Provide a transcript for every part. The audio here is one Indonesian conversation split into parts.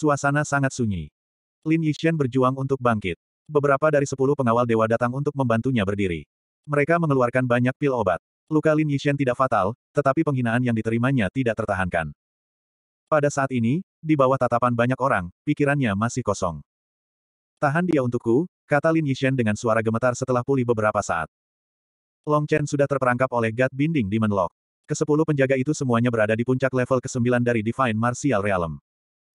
Suasana sangat sunyi. Lin Yixian berjuang untuk bangkit. Beberapa dari sepuluh pengawal dewa datang untuk membantunya berdiri. Mereka mengeluarkan banyak pil obat. Luka Lin Yixian tidak fatal, tetapi penghinaan yang diterimanya tidak tertahankan. Pada saat ini, di bawah tatapan banyak orang, pikirannya masih kosong. Tahan dia untukku, kata Lin Yixian dengan suara gemetar setelah pulih beberapa saat. Long Chen sudah terperangkap oleh God Binding Demon Lock. Kesepuluh penjaga itu semuanya berada di puncak level ke-9 dari Divine Martial Realm.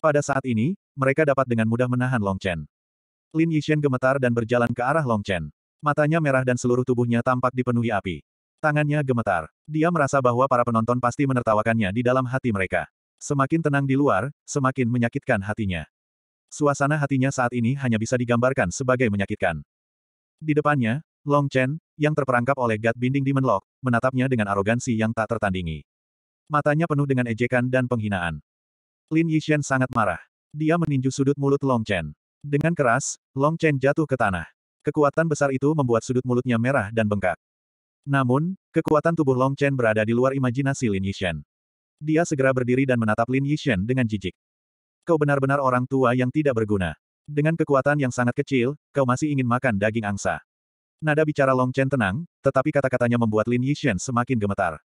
Pada saat ini, mereka dapat dengan mudah menahan Long Chen. Lin Yixian gemetar dan berjalan ke arah Long Chen. Matanya merah dan seluruh tubuhnya tampak dipenuhi api. Tangannya gemetar. Dia merasa bahwa para penonton pasti menertawakannya di dalam hati mereka. Semakin tenang di luar, semakin menyakitkan hatinya. Suasana hatinya saat ini hanya bisa digambarkan sebagai menyakitkan. Di depannya, Long Chen, yang terperangkap oleh Gat Binding Demon Lock, menatapnya dengan arogansi yang tak tertandingi. Matanya penuh dengan ejekan dan penghinaan. Lin Yishen sangat marah. Dia meninju sudut mulut Long Chen. Dengan keras, Long Chen jatuh ke tanah. Kekuatan besar itu membuat sudut mulutnya merah dan bengkak. Namun, kekuatan tubuh Long Chen berada di luar imajinasi Lin Yishen. Dia segera berdiri dan menatap Lin Yishen dengan jijik. Kau benar-benar orang tua yang tidak berguna. Dengan kekuatan yang sangat kecil, kau masih ingin makan daging angsa. Nada bicara Long Chen tenang, tetapi kata-katanya membuat Lin Yishen semakin gemetar.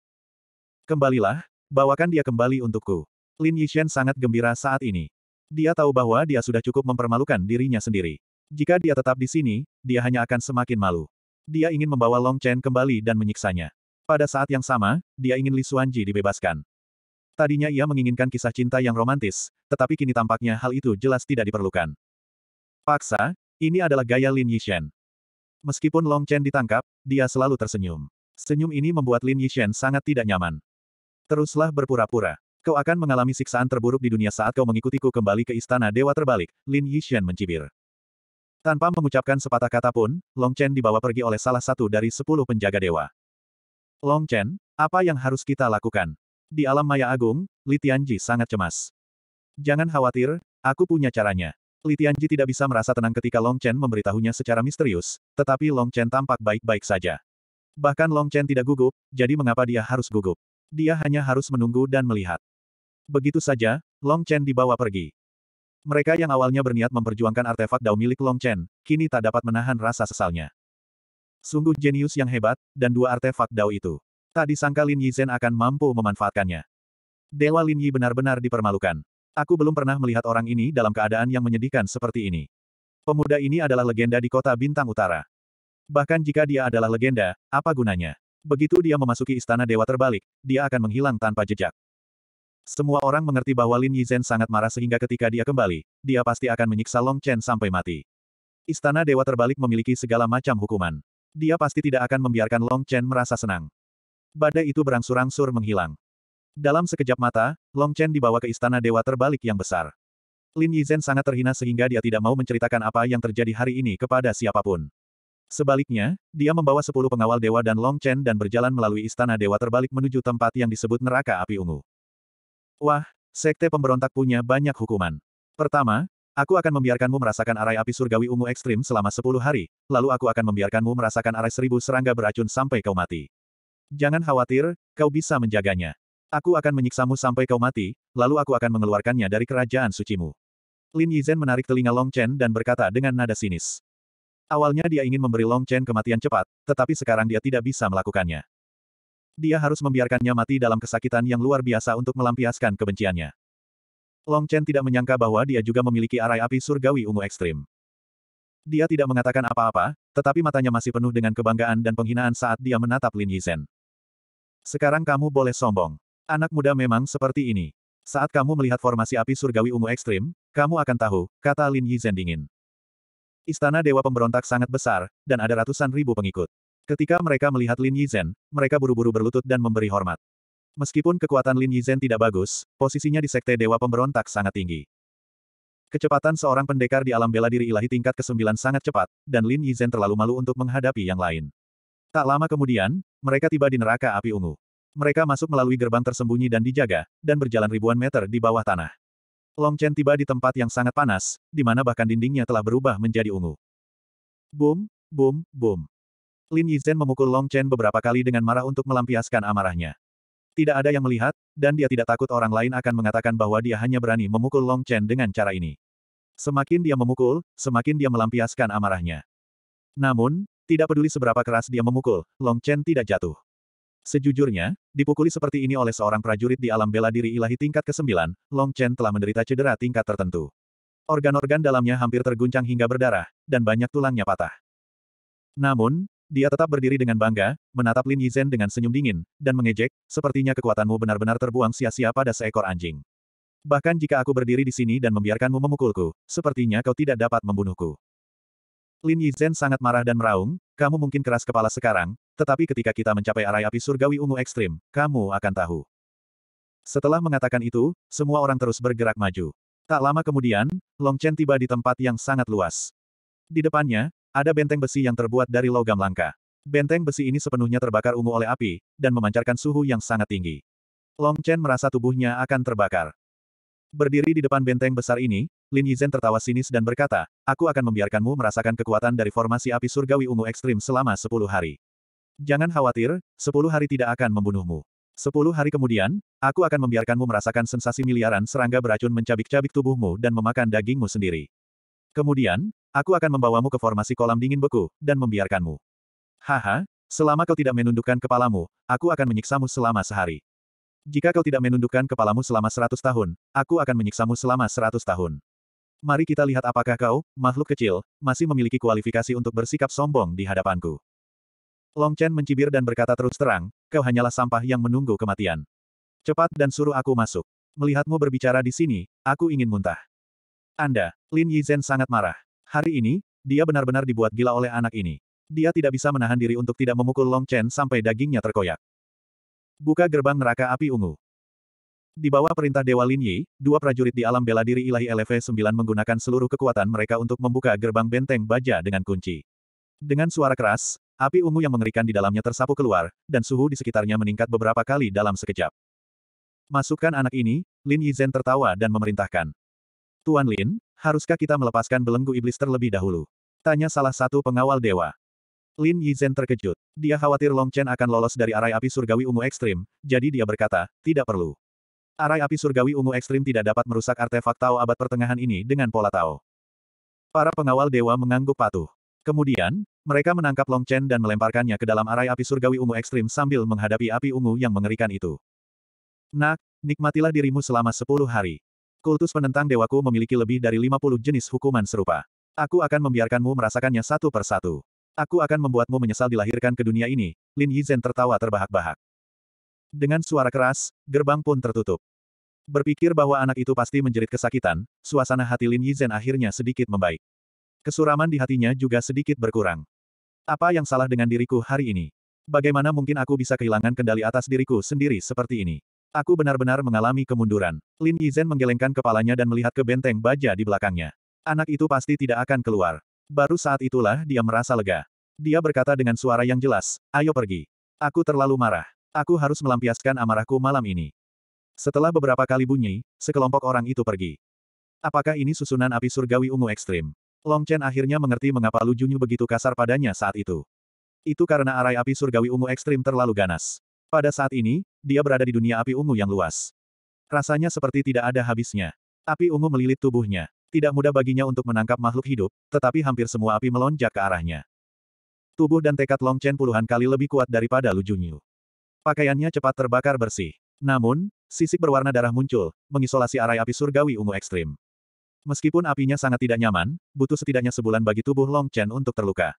Kembalilah, bawakan dia kembali untukku. Lin Yishen sangat gembira saat ini. Dia tahu bahwa dia sudah cukup mempermalukan dirinya sendiri. Jika dia tetap di sini, dia hanya akan semakin malu. Dia ingin membawa Long Chen kembali dan menyiksanya. Pada saat yang sama, dia ingin Li Xuanji dibebaskan. Tadinya ia menginginkan kisah cinta yang romantis, tetapi kini tampaknya hal itu jelas tidak diperlukan. Paksa, ini adalah gaya Lin Yishen. Meskipun Long Chen ditangkap, dia selalu tersenyum. Senyum ini membuat Lin Yishen sangat tidak nyaman. Teruslah berpura-pura. Kau akan mengalami siksaan terburuk di dunia saat kau mengikutiku kembali ke istana dewa terbalik, Lin Yishan mencibir. Tanpa mengucapkan sepatah kata pun, Long Chen dibawa pergi oleh salah satu dari sepuluh penjaga dewa. Long Chen, apa yang harus kita lakukan? Di alam maya agung, Li Tianji sangat cemas. Jangan khawatir, aku punya caranya. Li Tianji tidak bisa merasa tenang ketika Long Chen memberitahunya secara misterius, tetapi Long Chen tampak baik-baik saja. Bahkan Long Chen tidak gugup, jadi mengapa dia harus gugup? Dia hanya harus menunggu dan melihat. Begitu saja, Long Chen dibawa pergi. Mereka yang awalnya berniat memperjuangkan artefak Dao milik Long Chen, kini tak dapat menahan rasa sesalnya. Sungguh jenius yang hebat, dan dua artefak Dao itu. Tak disangka Lin Yi Yizhen akan mampu memanfaatkannya. Dewa Lin Yi benar-benar dipermalukan. Aku belum pernah melihat orang ini dalam keadaan yang menyedihkan seperti ini. Pemuda ini adalah legenda di kota Bintang Utara. Bahkan jika dia adalah legenda, apa gunanya? Begitu dia memasuki istana dewa terbalik, dia akan menghilang tanpa jejak. Semua orang mengerti bahwa Lin Yizhen sangat marah sehingga ketika dia kembali, dia pasti akan menyiksa Long Chen sampai mati. Istana Dewa terbalik memiliki segala macam hukuman. Dia pasti tidak akan membiarkan Long Chen merasa senang. Badai itu berangsur-angsur menghilang. Dalam sekejap mata, Long Chen dibawa ke Istana Dewa terbalik yang besar. Lin Yizhen sangat terhina sehingga dia tidak mau menceritakan apa yang terjadi hari ini kepada siapapun. Sebaliknya, dia membawa sepuluh pengawal dewa dan Long Chen dan berjalan melalui Istana Dewa terbalik menuju tempat yang disebut neraka api ungu. Wah, sekte pemberontak punya banyak hukuman. Pertama, aku akan membiarkanmu merasakan arai api surgawi ungu ekstrim selama 10 hari, lalu aku akan membiarkanmu merasakan arai seribu serangga beracun sampai kau mati. Jangan khawatir, kau bisa menjaganya. Aku akan menyiksamu sampai kau mati, lalu aku akan mengeluarkannya dari kerajaan sucimu. Lin Yizhen menarik telinga Long Chen dan berkata dengan nada sinis. Awalnya dia ingin memberi Long Chen kematian cepat, tetapi sekarang dia tidak bisa melakukannya dia harus membiarkannya mati dalam kesakitan yang luar biasa untuk melampiaskan kebenciannya. Long Chen tidak menyangka bahwa dia juga memiliki arai api surgawi ungu ekstrim. Dia tidak mengatakan apa-apa, tetapi matanya masih penuh dengan kebanggaan dan penghinaan saat dia menatap Lin Yizhen. Sekarang kamu boleh sombong. Anak muda memang seperti ini. Saat kamu melihat formasi api surgawi ungu ekstrim, kamu akan tahu, kata Lin Yizhen dingin. Istana Dewa Pemberontak sangat besar, dan ada ratusan ribu pengikut. Ketika mereka melihat Lin Yizhen, mereka buru-buru berlutut dan memberi hormat. Meskipun kekuatan Lin Yizhen tidak bagus, posisinya di Sekte Dewa Pemberontak sangat tinggi. Kecepatan seorang pendekar di alam bela diri ilahi tingkat ke-9 sangat cepat, dan Lin Yizhen terlalu malu untuk menghadapi yang lain. Tak lama kemudian, mereka tiba di neraka api ungu. Mereka masuk melalui gerbang tersembunyi dan dijaga, dan berjalan ribuan meter di bawah tanah. Long Chen tiba di tempat yang sangat panas, di mana bahkan dindingnya telah berubah menjadi ungu. Boom, boom, boom. Lin Yizhen memukul Long Chen beberapa kali dengan marah untuk melampiaskan amarahnya. Tidak ada yang melihat, dan dia tidak takut orang lain akan mengatakan bahwa dia hanya berani memukul Long Chen dengan cara ini. Semakin dia memukul, semakin dia melampiaskan amarahnya. Namun, tidak peduli seberapa keras dia memukul, Long Chen tidak jatuh. Sejujurnya, dipukuli seperti ini oleh seorang prajurit di alam bela diri ilahi tingkat ke-9, Long Chen telah menderita cedera tingkat tertentu. Organ-organ dalamnya hampir terguncang hingga berdarah, dan banyak tulangnya patah. Namun, dia tetap berdiri dengan bangga, menatap Lin Yizhen dengan senyum dingin, dan mengejek, sepertinya kekuatanmu benar-benar terbuang sia-sia pada seekor anjing. Bahkan jika aku berdiri di sini dan membiarkanmu memukulku, sepertinya kau tidak dapat membunuhku. Lin Yizhen sangat marah dan meraung, kamu mungkin keras kepala sekarang, tetapi ketika kita mencapai arai api surgawi ungu ekstrim, kamu akan tahu. Setelah mengatakan itu, semua orang terus bergerak maju. Tak lama kemudian, Long Chen tiba di tempat yang sangat luas. Di depannya, ada benteng besi yang terbuat dari logam langka. Benteng besi ini sepenuhnya terbakar ungu oleh api, dan memancarkan suhu yang sangat tinggi. Long Chen merasa tubuhnya akan terbakar. Berdiri di depan benteng besar ini, Lin Yizhen tertawa sinis dan berkata, aku akan membiarkanmu merasakan kekuatan dari formasi api surgawi ungu ekstrim selama sepuluh hari. Jangan khawatir, sepuluh hari tidak akan membunuhmu. Sepuluh hari kemudian, aku akan membiarkanmu merasakan sensasi miliaran serangga beracun mencabik-cabik tubuhmu dan memakan dagingmu sendiri. Kemudian, Aku akan membawamu ke formasi kolam dingin beku, dan membiarkanmu. Haha, selama kau tidak menundukkan kepalamu, aku akan menyiksamu selama sehari. Jika kau tidak menundukkan kepalamu selama seratus tahun, aku akan menyiksamu selama seratus tahun. Mari kita lihat apakah kau, makhluk kecil, masih memiliki kualifikasi untuk bersikap sombong di hadapanku. Long Chen mencibir dan berkata terus terang, kau hanyalah sampah yang menunggu kematian. Cepat dan suruh aku masuk. Melihatmu berbicara di sini, aku ingin muntah. Anda, Lin Yizhen sangat marah. Hari ini, dia benar-benar dibuat gila oleh anak ini. Dia tidak bisa menahan diri untuk tidak memukul Long Chen sampai dagingnya terkoyak. Buka gerbang neraka api ungu. Di bawah perintah Dewa Lin Yi, dua prajurit di alam bela diri ilahi LV-9 menggunakan seluruh kekuatan mereka untuk membuka gerbang benteng baja dengan kunci. Dengan suara keras, api ungu yang mengerikan di dalamnya tersapu keluar, dan suhu di sekitarnya meningkat beberapa kali dalam sekejap. Masukkan anak ini, Lin Yi Zhen tertawa dan memerintahkan. Tuan Lin, haruskah kita melepaskan belenggu iblis terlebih dahulu? Tanya salah satu pengawal dewa. Lin Yizhen terkejut. Dia khawatir Long Chen akan lolos dari arai api surgawi ungu ekstrim, jadi dia berkata, tidak perlu. Arai api surgawi ungu ekstrim tidak dapat merusak artefak Tao abad pertengahan ini dengan pola Tao. Para pengawal dewa mengangguk patuh. Kemudian, mereka menangkap Long Chen dan melemparkannya ke dalam arai api surgawi ungu ekstrim sambil menghadapi api ungu yang mengerikan itu. Nak, nikmatilah dirimu selama sepuluh hari. Kultus penentang dewaku memiliki lebih dari 50 jenis hukuman serupa. Aku akan membiarkanmu merasakannya satu per satu. Aku akan membuatmu menyesal dilahirkan ke dunia ini, Lin Yizhen tertawa terbahak-bahak. Dengan suara keras, gerbang pun tertutup. Berpikir bahwa anak itu pasti menjerit kesakitan, suasana hati Lin Yizhen akhirnya sedikit membaik. Kesuraman di hatinya juga sedikit berkurang. Apa yang salah dengan diriku hari ini? Bagaimana mungkin aku bisa kehilangan kendali atas diriku sendiri seperti ini? Aku benar-benar mengalami kemunduran. Lin Yizhen menggelengkan kepalanya dan melihat ke benteng baja di belakangnya. Anak itu pasti tidak akan keluar. Baru saat itulah dia merasa lega. Dia berkata dengan suara yang jelas, ayo pergi. Aku terlalu marah. Aku harus melampiaskan amarahku malam ini. Setelah beberapa kali bunyi, sekelompok orang itu pergi. Apakah ini susunan api surgawi ungu ekstrim? Long Chen akhirnya mengerti mengapa Lu Junyu begitu kasar padanya saat itu. Itu karena arai api surgawi ungu ekstrim terlalu ganas. Pada saat ini, dia berada di dunia api ungu yang luas. Rasanya seperti tidak ada habisnya. Api ungu melilit tubuhnya. Tidak mudah baginya untuk menangkap makhluk hidup, tetapi hampir semua api melonjak ke arahnya. Tubuh dan tekad Long Chen puluhan kali lebih kuat daripada Lu Junyu. Pakaiannya cepat terbakar bersih. Namun, sisik berwarna darah muncul, mengisolasi arai api surgawi ungu ekstrim. Meskipun apinya sangat tidak nyaman, butuh setidaknya sebulan bagi tubuh Long Chen untuk terluka.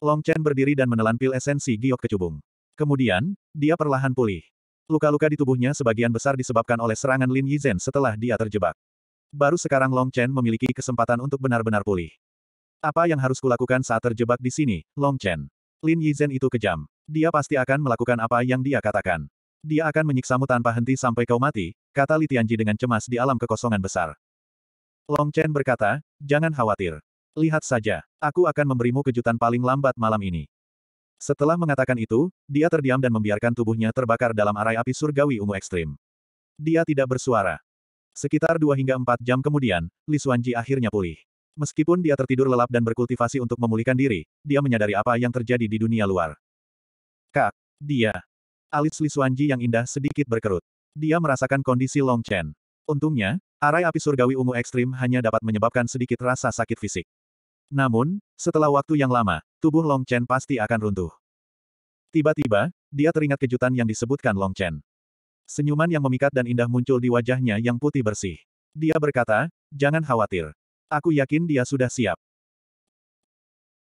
Long Chen berdiri dan menelan pil esensi giok kecubung. Kemudian, dia perlahan pulih. Luka-luka di tubuhnya sebagian besar disebabkan oleh serangan Lin Yizhen setelah dia terjebak. Baru sekarang Long Chen memiliki kesempatan untuk benar-benar pulih. Apa yang harus kulakukan saat terjebak di sini, Long Chen? Lin Yizhen itu kejam. Dia pasti akan melakukan apa yang dia katakan. Dia akan menyiksamu tanpa henti sampai kau mati, kata Li Tianji dengan cemas di alam kekosongan besar. Long Chen berkata, jangan khawatir. Lihat saja, aku akan memberimu kejutan paling lambat malam ini. Setelah mengatakan itu, dia terdiam dan membiarkan tubuhnya terbakar dalam arai api surgawi ungu ekstrim. Dia tidak bersuara. Sekitar dua hingga empat jam kemudian, Li Xuanji akhirnya pulih. Meskipun dia tertidur lelap dan berkultivasi untuk memulihkan diri, dia menyadari apa yang terjadi di dunia luar. Kak, dia. Alis Li Xuanji yang indah sedikit berkerut. Dia merasakan kondisi Long Chen. Untungnya, arai api surgawi ungu ekstrim hanya dapat menyebabkan sedikit rasa sakit fisik. Namun, setelah waktu yang lama, tubuh Long Chen pasti akan runtuh. Tiba-tiba, dia teringat kejutan yang disebutkan Long Chen. Senyuman yang memikat dan indah muncul di wajahnya yang putih bersih. Dia berkata, jangan khawatir. Aku yakin dia sudah siap.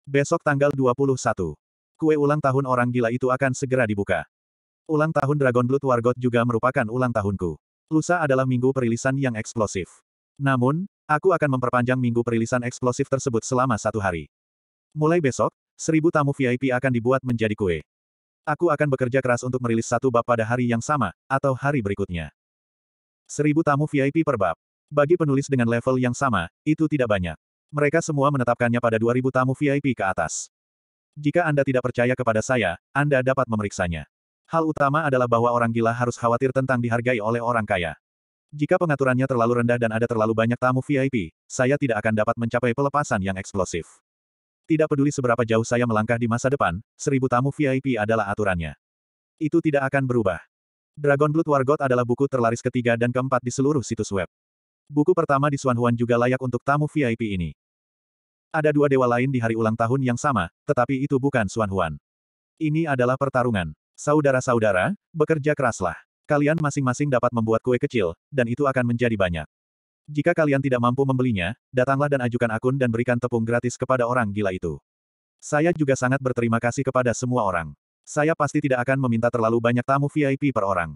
Besok tanggal 21. Kue ulang tahun orang gila itu akan segera dibuka. Ulang tahun Dragon Blood Wargot juga merupakan ulang tahunku. Lusa adalah minggu perilisan yang eksplosif. Namun, aku akan memperpanjang minggu perilisan eksplosif tersebut selama satu hari. Mulai besok, seribu tamu VIP akan dibuat menjadi kue. Aku akan bekerja keras untuk merilis satu bab pada hari yang sama, atau hari berikutnya. Seribu tamu VIP per bab. Bagi penulis dengan level yang sama, itu tidak banyak. Mereka semua menetapkannya pada 2000 tamu VIP ke atas. Jika Anda tidak percaya kepada saya, Anda dapat memeriksanya. Hal utama adalah bahwa orang gila harus khawatir tentang dihargai oleh orang kaya. Jika pengaturannya terlalu rendah dan ada terlalu banyak tamu VIP, saya tidak akan dapat mencapai pelepasan yang eksplosif. Tidak peduli seberapa jauh saya melangkah di masa depan, seribu tamu VIP adalah aturannya. Itu tidak akan berubah. Dragon Blood God adalah buku terlaris ketiga dan keempat di seluruh situs web. Buku pertama di Huan juga layak untuk tamu VIP ini. Ada dua dewa lain di hari ulang tahun yang sama, tetapi itu bukan Huan. Ini adalah pertarungan. Saudara-saudara, bekerja keraslah. Kalian masing-masing dapat membuat kue kecil, dan itu akan menjadi banyak. Jika kalian tidak mampu membelinya, datanglah dan ajukan akun dan berikan tepung gratis kepada orang gila itu. Saya juga sangat berterima kasih kepada semua orang. Saya pasti tidak akan meminta terlalu banyak tamu VIP per orang.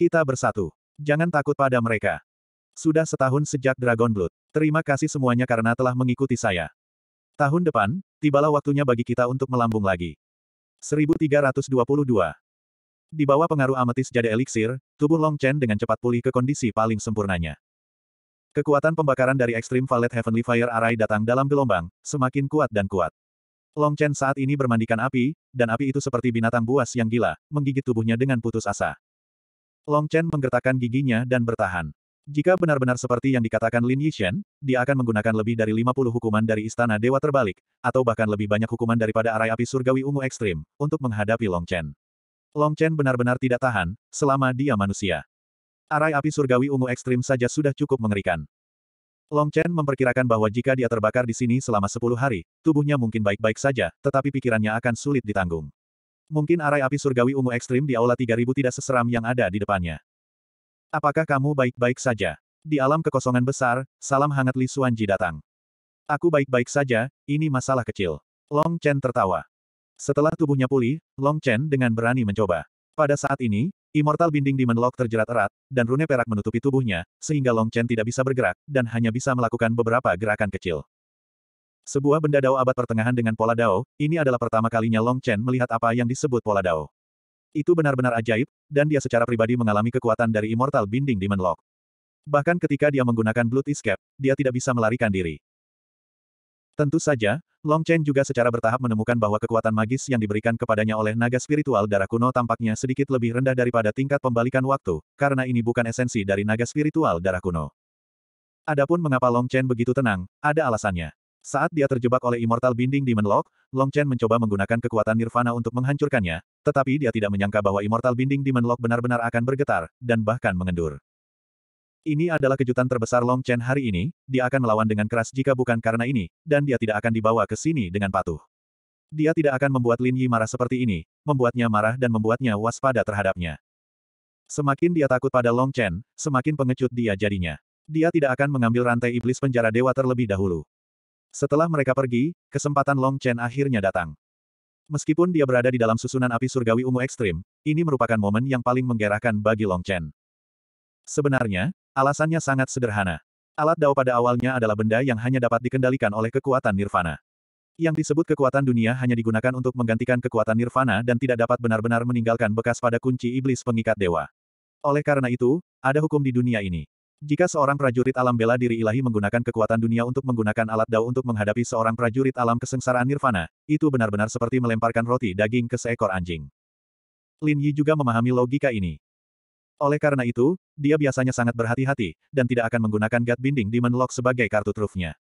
Kita bersatu. Jangan takut pada mereka. Sudah setahun sejak Dragon Blood. Terima kasih semuanya karena telah mengikuti saya. Tahun depan, tibalah waktunya bagi kita untuk melambung lagi. 1322 Di bawah pengaruh ametis jade eliksir, tubuh Long Chen dengan cepat pulih ke kondisi paling sempurnanya. Kekuatan pembakaran dari ekstrim Valet Heavenly Fire Array datang dalam gelombang, semakin kuat dan kuat. Long Chen saat ini bermandikan api, dan api itu seperti binatang buas yang gila, menggigit tubuhnya dengan putus asa. Long Chen menggertakkan giginya dan bertahan. Jika benar-benar seperti yang dikatakan Lin Yixian, dia akan menggunakan lebih dari 50 hukuman dari Istana Dewa Terbalik, atau bahkan lebih banyak hukuman daripada arai api surgawi ungu ekstrim, untuk menghadapi Long Chen. Long Chen benar-benar tidak tahan, selama dia manusia. Arai api surgawi ungu ekstrim saja sudah cukup mengerikan. Long Chen memperkirakan bahwa jika dia terbakar di sini selama 10 hari, tubuhnya mungkin baik-baik saja, tetapi pikirannya akan sulit ditanggung. Mungkin arai api surgawi ungu ekstrim di aula 3000 tidak seseram yang ada di depannya. Apakah kamu baik-baik saja? Di alam kekosongan besar, salam hangat Li Suanji datang. Aku baik-baik saja, ini masalah kecil. Long Chen tertawa. Setelah tubuhnya pulih, Long Chen dengan berani mencoba. Pada saat ini, Immortal Binding Demon Lock terjerat erat, dan rune perak menutupi tubuhnya, sehingga Long Chen tidak bisa bergerak, dan hanya bisa melakukan beberapa gerakan kecil. Sebuah benda dao abad pertengahan dengan pola dao, ini adalah pertama kalinya Long Chen melihat apa yang disebut pola dao. Itu benar-benar ajaib, dan dia secara pribadi mengalami kekuatan dari Immortal Binding Demon Lock. Bahkan ketika dia menggunakan Blood Escape, dia tidak bisa melarikan diri. Tentu saja, Long Chen juga secara bertahap menemukan bahwa kekuatan magis yang diberikan kepadanya oleh naga spiritual darah kuno tampaknya sedikit lebih rendah daripada tingkat pembalikan waktu, karena ini bukan esensi dari naga spiritual darah kuno. Adapun mengapa Long Chen begitu tenang, ada alasannya. Saat dia terjebak oleh Immortal Binding Demon Lock, Long Chen mencoba menggunakan kekuatan Nirvana untuk menghancurkannya, tetapi dia tidak menyangka bahwa Immortal Binding Demon Lock benar-benar akan bergetar, dan bahkan mengendur. Ini adalah kejutan terbesar Long Chen hari ini, dia akan melawan dengan keras jika bukan karena ini, dan dia tidak akan dibawa ke sini dengan patuh. Dia tidak akan membuat Lin Yi marah seperti ini, membuatnya marah dan membuatnya waspada terhadapnya. Semakin dia takut pada Long Chen, semakin pengecut dia jadinya. Dia tidak akan mengambil rantai iblis penjara dewa terlebih dahulu. Setelah mereka pergi, kesempatan Long Chen akhirnya datang. Meskipun dia berada di dalam susunan api surgawi ungu ekstrim, ini merupakan momen yang paling menggerahkan bagi Long Chen. Sebenarnya, Alasannya sangat sederhana. Alat Dao pada awalnya adalah benda yang hanya dapat dikendalikan oleh kekuatan nirvana. Yang disebut kekuatan dunia hanya digunakan untuk menggantikan kekuatan nirvana dan tidak dapat benar-benar meninggalkan bekas pada kunci iblis pengikat dewa. Oleh karena itu, ada hukum di dunia ini. Jika seorang prajurit alam bela diri ilahi menggunakan kekuatan dunia untuk menggunakan alat dao untuk menghadapi seorang prajurit alam kesengsaraan nirvana, itu benar-benar seperti melemparkan roti daging ke seekor anjing. Lin Yi juga memahami logika ini. Oleh karena itu, dia biasanya sangat berhati-hati, dan tidak akan menggunakan God binding Demon Lock sebagai kartu trufnya.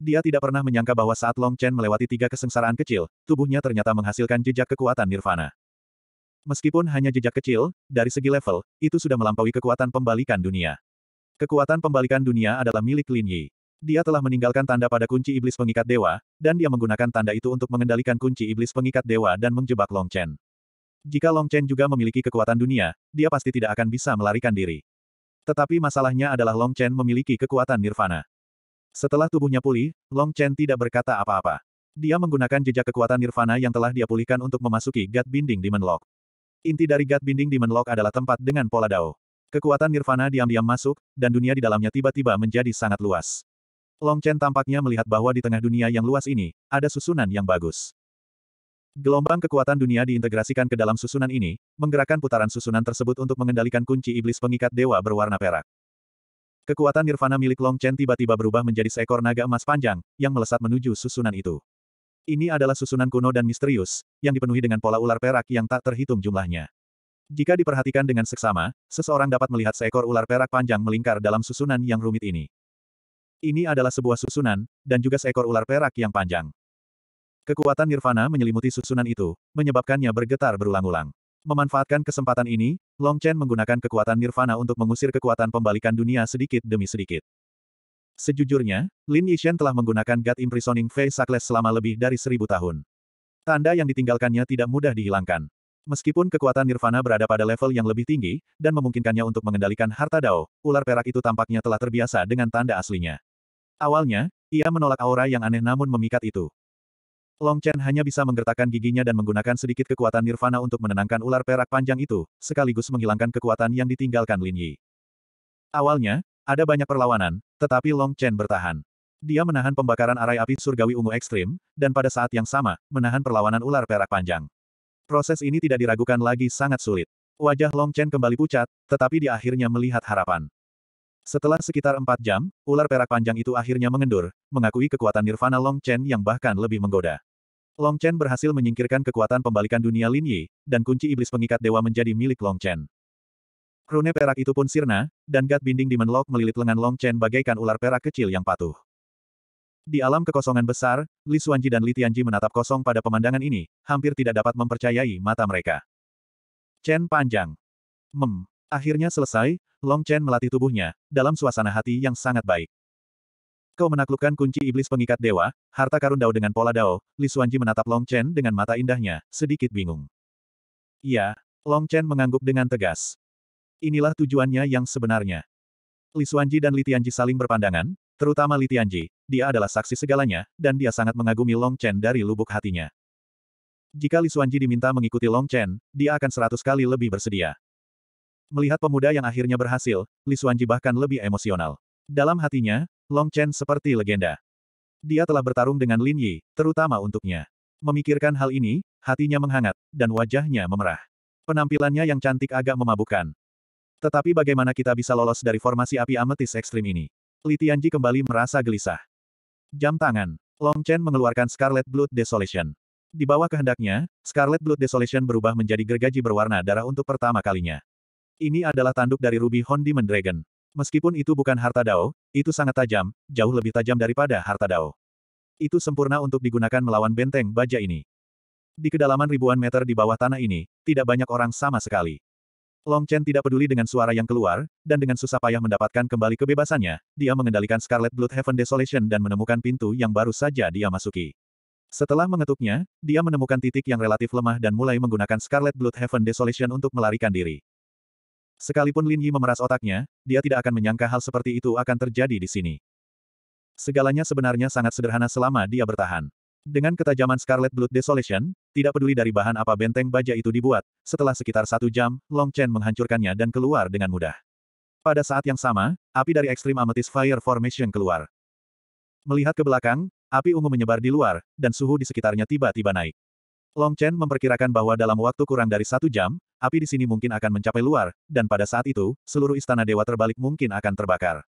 Dia tidak pernah menyangka bahwa saat Long Chen melewati tiga kesengsaraan kecil, tubuhnya ternyata menghasilkan jejak kekuatan nirvana. Meskipun hanya jejak kecil, dari segi level, itu sudah melampaui kekuatan pembalikan dunia. Kekuatan pembalikan dunia adalah milik Lin Yi. Dia telah meninggalkan tanda pada kunci iblis pengikat dewa, dan dia menggunakan tanda itu untuk mengendalikan kunci iblis pengikat dewa dan menjebak Long Chen. Jika Long Chen juga memiliki kekuatan dunia, dia pasti tidak akan bisa melarikan diri. Tetapi masalahnya adalah Long Chen memiliki kekuatan nirvana. Setelah tubuhnya pulih, Long Chen tidak berkata apa-apa. Dia menggunakan jejak kekuatan nirvana yang telah dia pulihkan untuk memasuki God Binding Demon Lock. Inti dari God Binding Demon Lock adalah tempat dengan pola dao. Kekuatan nirvana diam-diam masuk, dan dunia di dalamnya tiba-tiba menjadi sangat luas. Long Chen tampaknya melihat bahwa di tengah dunia yang luas ini, ada susunan yang bagus. Gelombang kekuatan dunia diintegrasikan ke dalam susunan ini, menggerakkan putaran susunan tersebut untuk mengendalikan kunci iblis pengikat dewa berwarna perak. Kekuatan nirvana milik Long Chen tiba-tiba berubah menjadi seekor naga emas panjang, yang melesat menuju susunan itu. Ini adalah susunan kuno dan misterius, yang dipenuhi dengan pola ular perak yang tak terhitung jumlahnya. Jika diperhatikan dengan seksama, seseorang dapat melihat seekor ular perak panjang melingkar dalam susunan yang rumit ini. Ini adalah sebuah susunan, dan juga seekor ular perak yang panjang. Kekuatan nirvana menyelimuti susunan itu, menyebabkannya bergetar berulang-ulang. Memanfaatkan kesempatan ini, Long Chen menggunakan kekuatan nirvana untuk mengusir kekuatan pembalikan dunia sedikit demi sedikit. Sejujurnya, Lin Yishen telah menggunakan God Imprisoning Face Sakles selama lebih dari seribu tahun. Tanda yang ditinggalkannya tidak mudah dihilangkan. Meskipun kekuatan Nirvana berada pada level yang lebih tinggi, dan memungkinkannya untuk mengendalikan harta Dao, ular perak itu tampaknya telah terbiasa dengan tanda aslinya. Awalnya, ia menolak aura yang aneh namun memikat itu. Long Chen hanya bisa menggertakkan giginya dan menggunakan sedikit kekuatan nirvana untuk menenangkan ular perak panjang itu, sekaligus menghilangkan kekuatan yang ditinggalkan Lin Yi. Awalnya, ada banyak perlawanan, tetapi Long Chen bertahan. Dia menahan pembakaran arai api surgawi ungu ekstrim, dan pada saat yang sama, menahan perlawanan ular perak panjang. Proses ini tidak diragukan lagi sangat sulit. Wajah Long Chen kembali pucat, tetapi dia akhirnya melihat harapan. Setelah sekitar empat jam, ular perak panjang itu akhirnya mengendur, mengakui kekuatan nirvana Long Chen yang bahkan lebih menggoda. Long Chen berhasil menyingkirkan kekuatan pembalikan dunia Lin Yi, dan kunci iblis pengikat dewa menjadi milik Long Chen. Rune perak itu pun sirna, dan gat binding Demon Lock melilit lengan Long Chen bagaikan ular perak kecil yang patuh. Di alam kekosongan besar, Li Xuanji dan Li Tianji menatap kosong pada pemandangan ini, hampir tidak dapat mempercayai mata mereka. Chen panjang. Mem. Akhirnya selesai, Long Chen melatih tubuhnya, dalam suasana hati yang sangat baik kau menaklukkan kunci iblis pengikat dewa, harta karun dao dengan pola dao, Li Xuanji menatap Long Chen dengan mata indahnya, sedikit bingung. Ya, Long Chen mengangguk dengan tegas. Inilah tujuannya yang sebenarnya. Li Xuanji dan Li Tianji saling berpandangan, terutama Li Tianji, dia adalah saksi segalanya, dan dia sangat mengagumi Long Chen dari lubuk hatinya. Jika Li Xuanji diminta mengikuti Long Chen, dia akan seratus kali lebih bersedia. Melihat pemuda yang akhirnya berhasil, Li Xuanji bahkan lebih emosional. Dalam hatinya, Long Chen seperti legenda. Dia telah bertarung dengan Lin Yi, terutama untuknya. Memikirkan hal ini, hatinya menghangat, dan wajahnya memerah. Penampilannya yang cantik agak memabukkan. Tetapi bagaimana kita bisa lolos dari formasi api ametis ekstrim ini? Li Tianji kembali merasa gelisah. Jam tangan. Long Chen mengeluarkan Scarlet Blood Desolation. Di bawah kehendaknya, Scarlet Blood Desolation berubah menjadi gergaji berwarna darah untuk pertama kalinya. Ini adalah tanduk dari Ruby Demon Dragon. Meskipun itu bukan harta Dao, itu sangat tajam, jauh lebih tajam daripada harta Dao. Itu sempurna untuk digunakan melawan benteng baja ini. Di kedalaman ribuan meter di bawah tanah ini, tidak banyak orang sama sekali. Long Chen tidak peduli dengan suara yang keluar, dan dengan susah payah mendapatkan kembali kebebasannya, dia mengendalikan Scarlet Blood Heaven Desolation dan menemukan pintu yang baru saja dia masuki. Setelah mengetuknya, dia menemukan titik yang relatif lemah dan mulai menggunakan Scarlet Blood Heaven Desolation untuk melarikan diri. Sekalipun Lin Yi memeras otaknya, dia tidak akan menyangka hal seperti itu akan terjadi di sini. Segalanya sebenarnya sangat sederhana selama dia bertahan. Dengan ketajaman Scarlet Blood Desolation, tidak peduli dari bahan apa benteng baja itu dibuat, setelah sekitar satu jam, Long Chen menghancurkannya dan keluar dengan mudah. Pada saat yang sama, api dari Extreme Amethyst Fire Formation keluar. Melihat ke belakang, api ungu menyebar di luar, dan suhu di sekitarnya tiba-tiba naik. Long Chen memperkirakan bahwa dalam waktu kurang dari satu jam, api di sini mungkin akan mencapai luar, dan pada saat itu, seluruh istana dewa terbalik mungkin akan terbakar.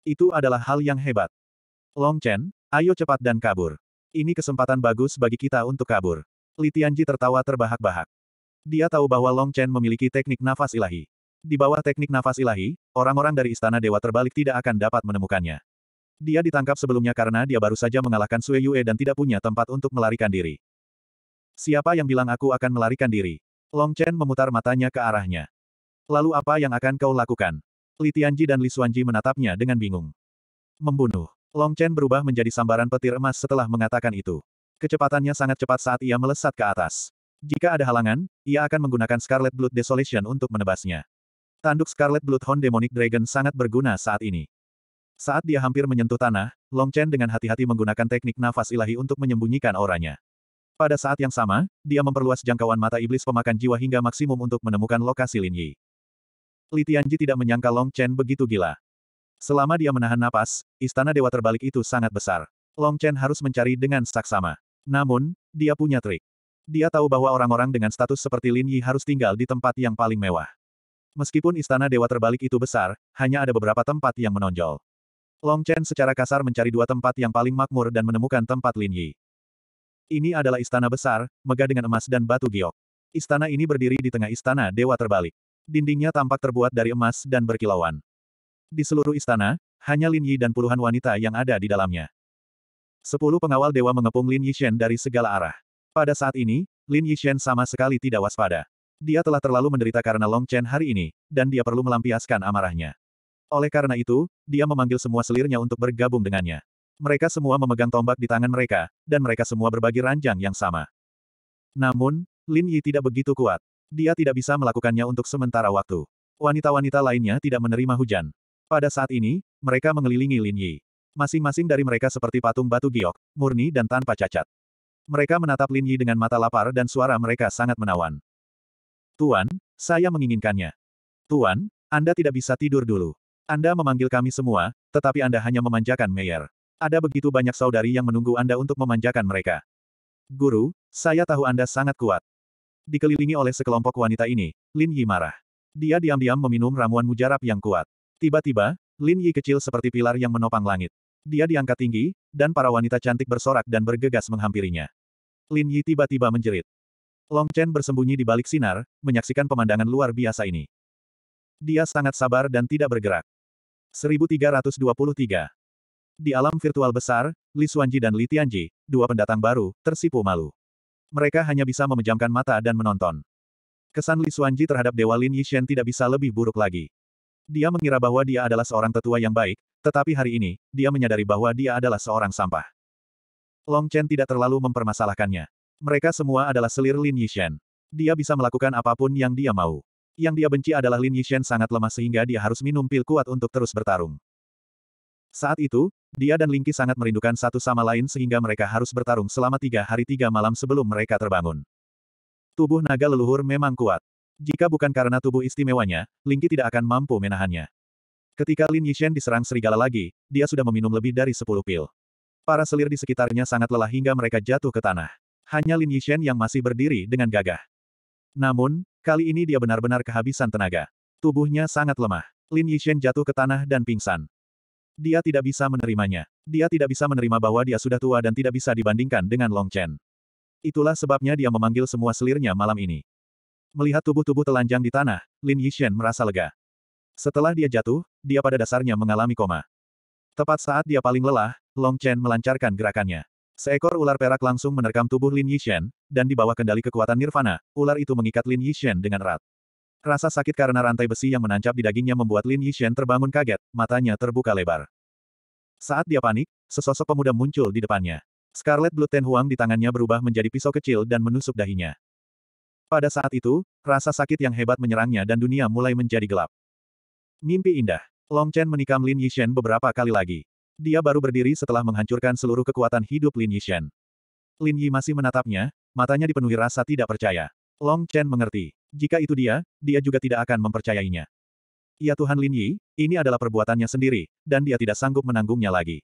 Itu adalah hal yang hebat. Long Chen, ayo cepat dan kabur. Ini kesempatan bagus bagi kita untuk kabur. Li Tianji tertawa terbahak-bahak. Dia tahu bahwa Long Chen memiliki teknik nafas ilahi. Di bawah teknik nafas ilahi, orang-orang dari istana dewa terbalik tidak akan dapat menemukannya. Dia ditangkap sebelumnya karena dia baru saja mengalahkan Sue Yue dan tidak punya tempat untuk melarikan diri. Siapa yang bilang aku akan melarikan diri? Long Chen memutar matanya ke arahnya. Lalu apa yang akan kau lakukan? Li Tianji dan Li Xuanji menatapnya dengan bingung. Membunuh. Long Chen berubah menjadi sambaran petir emas setelah mengatakan itu. Kecepatannya sangat cepat saat ia melesat ke atas. Jika ada halangan, ia akan menggunakan Scarlet Blood Desolation untuk menebasnya. Tanduk Scarlet Blood Hon Demonic Dragon sangat berguna saat ini. Saat dia hampir menyentuh tanah, Long Chen dengan hati-hati menggunakan teknik nafas ilahi untuk menyembunyikan auranya. Pada saat yang sama, dia memperluas jangkauan mata iblis pemakan jiwa hingga maksimum untuk menemukan lokasi Lin Yi. Li Tianji tidak menyangka Long Chen begitu gila. Selama dia menahan napas, istana dewa terbalik itu sangat besar. Long Chen harus mencari dengan saksama. Namun, dia punya trik. Dia tahu bahwa orang-orang dengan status seperti Lin Yi harus tinggal di tempat yang paling mewah. Meskipun istana dewa terbalik itu besar, hanya ada beberapa tempat yang menonjol. Long Chen secara kasar mencari dua tempat yang paling makmur dan menemukan tempat Lin Yi. Ini adalah istana besar, megah dengan emas dan batu giok. Istana ini berdiri di tengah istana dewa terbalik. Dindingnya tampak terbuat dari emas dan berkilauan. Di seluruh istana, hanya Lin Yi dan puluhan wanita yang ada di dalamnya. Sepuluh pengawal dewa mengepung Lin Yishen dari segala arah. Pada saat ini, Lin Yishen sama sekali tidak waspada. Dia telah terlalu menderita karena Long Chen hari ini, dan dia perlu melampiaskan amarahnya. Oleh karena itu, dia memanggil semua selirnya untuk bergabung dengannya. Mereka semua memegang tombak di tangan mereka, dan mereka semua berbagi ranjang yang sama. Namun, Lin Yi tidak begitu kuat. Dia tidak bisa melakukannya untuk sementara waktu. Wanita-wanita lainnya tidak menerima hujan. Pada saat ini, mereka mengelilingi Lin Yi. Masing-masing dari mereka seperti patung batu giok, murni dan tanpa cacat. Mereka menatap Lin Yi dengan mata lapar dan suara mereka sangat menawan. Tuan, saya menginginkannya. Tuan, Anda tidak bisa tidur dulu. Anda memanggil kami semua, tetapi Anda hanya memanjakan Meyer. Ada begitu banyak saudari yang menunggu Anda untuk memanjakan mereka. Guru, saya tahu Anda sangat kuat. Dikelilingi oleh sekelompok wanita ini, Lin Yi marah. Dia diam-diam meminum ramuan mujarab yang kuat. Tiba-tiba, Lin Yi kecil seperti pilar yang menopang langit. Dia diangkat tinggi, dan para wanita cantik bersorak dan bergegas menghampirinya. Lin Yi tiba-tiba menjerit. Long Chen bersembunyi di balik sinar, menyaksikan pemandangan luar biasa ini. Dia sangat sabar dan tidak bergerak. 1323 di alam virtual besar, Li Xuanji dan Li Tianji, dua pendatang baru, tersipu malu. Mereka hanya bisa memejamkan mata dan menonton. Kesan Li Xuanji terhadap Dewa Lin Yixian tidak bisa lebih buruk lagi. Dia mengira bahwa dia adalah seorang tetua yang baik, tetapi hari ini, dia menyadari bahwa dia adalah seorang sampah. Long Chen tidak terlalu mempermasalahkannya. Mereka semua adalah selir Lin Yixian. Dia bisa melakukan apapun yang dia mau. Yang dia benci adalah Lin Yixian sangat lemah sehingga dia harus minum pil kuat untuk terus bertarung. Saat itu, dia dan Lingki sangat merindukan satu sama lain sehingga mereka harus bertarung selama tiga hari tiga malam sebelum mereka terbangun. Tubuh naga leluhur memang kuat. Jika bukan karena tubuh istimewanya, Lingki tidak akan mampu menahannya. Ketika Lin Yishen diserang serigala lagi, dia sudah meminum lebih dari sepuluh pil. Para selir di sekitarnya sangat lelah hingga mereka jatuh ke tanah. Hanya Lin Yishen yang masih berdiri dengan gagah. Namun, kali ini dia benar-benar kehabisan tenaga. Tubuhnya sangat lemah. Lin Yishen jatuh ke tanah dan pingsan. Dia tidak bisa menerimanya. Dia tidak bisa menerima bahwa dia sudah tua dan tidak bisa dibandingkan dengan Long Chen. Itulah sebabnya dia memanggil semua selirnya malam ini. Melihat tubuh-tubuh telanjang di tanah, Lin Yishen merasa lega. Setelah dia jatuh, dia pada dasarnya mengalami koma. Tepat saat dia paling lelah, Long Chen melancarkan gerakannya. Seekor ular perak langsung menerkam tubuh Lin Yishen, dan di bawah kendali kekuatan Nirvana, ular itu mengikat Lin Yishen dengan erat. Rasa sakit karena rantai besi yang menancap di dagingnya membuat Lin Yixian terbangun kaget, matanya terbuka lebar. Saat dia panik, sesosok pemuda muncul di depannya. Scarlet Blood Ten Huang di tangannya berubah menjadi pisau kecil dan menusuk dahinya. Pada saat itu, rasa sakit yang hebat menyerangnya dan dunia mulai menjadi gelap. Mimpi indah. Long Chen menikam Lin Yixian beberapa kali lagi. Dia baru berdiri setelah menghancurkan seluruh kekuatan hidup Lin Yixian. Lin Yi masih menatapnya, matanya dipenuhi rasa tidak percaya. Long Chen mengerti. Jika itu dia, dia juga tidak akan mempercayainya. Ya Tuhan Lin Yi, ini adalah perbuatannya sendiri, dan dia tidak sanggup menanggungnya lagi.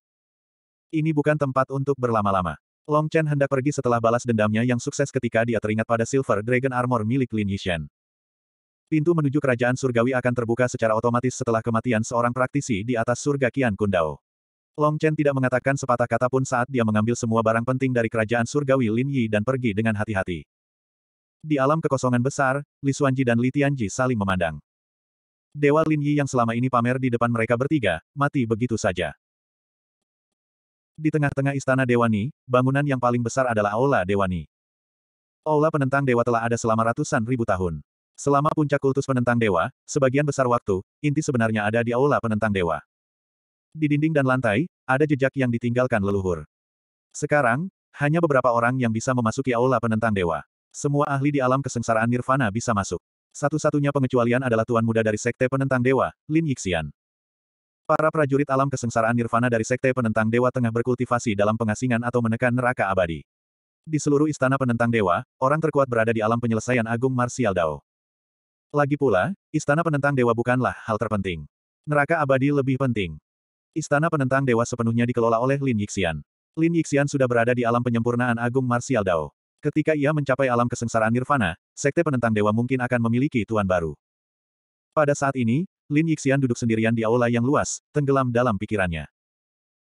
Ini bukan tempat untuk berlama-lama. Long Chen hendak pergi setelah balas dendamnya yang sukses ketika dia teringat pada Silver Dragon Armor milik Lin Yi Shen. Pintu menuju kerajaan surgawi akan terbuka secara otomatis setelah kematian seorang praktisi di atas surga Kian Kundao. Long Chen tidak mengatakan sepatah kata pun saat dia mengambil semua barang penting dari kerajaan surgawi Lin Yi dan pergi dengan hati-hati. Di alam kekosongan besar, Li Xuanji dan Li Tianji saling memandang. Dewa Lin Yi yang selama ini pamer di depan mereka bertiga, mati begitu saja. Di tengah-tengah istana Dewani, bangunan yang paling besar adalah Aula Dewani. Aula penentang dewa telah ada selama ratusan ribu tahun. Selama puncak kultus penentang dewa, sebagian besar waktu, inti sebenarnya ada di aula penentang dewa. Di dinding dan lantai, ada jejak yang ditinggalkan leluhur. Sekarang, hanya beberapa orang yang bisa memasuki aula penentang dewa. Semua ahli di alam kesengsaraan nirvana bisa masuk. Satu-satunya pengecualian adalah tuan muda dari sekte penentang dewa, Lin Yixian. Para prajurit alam kesengsaraan nirvana dari sekte penentang dewa tengah berkultivasi dalam pengasingan atau menekan neraka abadi. Di seluruh istana penentang dewa, orang terkuat berada di alam penyelesaian agung Martial Dao. Lagi pula, istana penentang dewa bukanlah hal terpenting. Neraka abadi lebih penting. Istana penentang dewa sepenuhnya dikelola oleh Lin Yixian. Lin Yixian sudah berada di alam penyempurnaan agung Martial Dao. Ketika ia mencapai alam kesengsaraan nirvana, sekte penentang dewa mungkin akan memiliki tuan baru. Pada saat ini, Lin Yixian duduk sendirian di aula yang luas, tenggelam dalam pikirannya.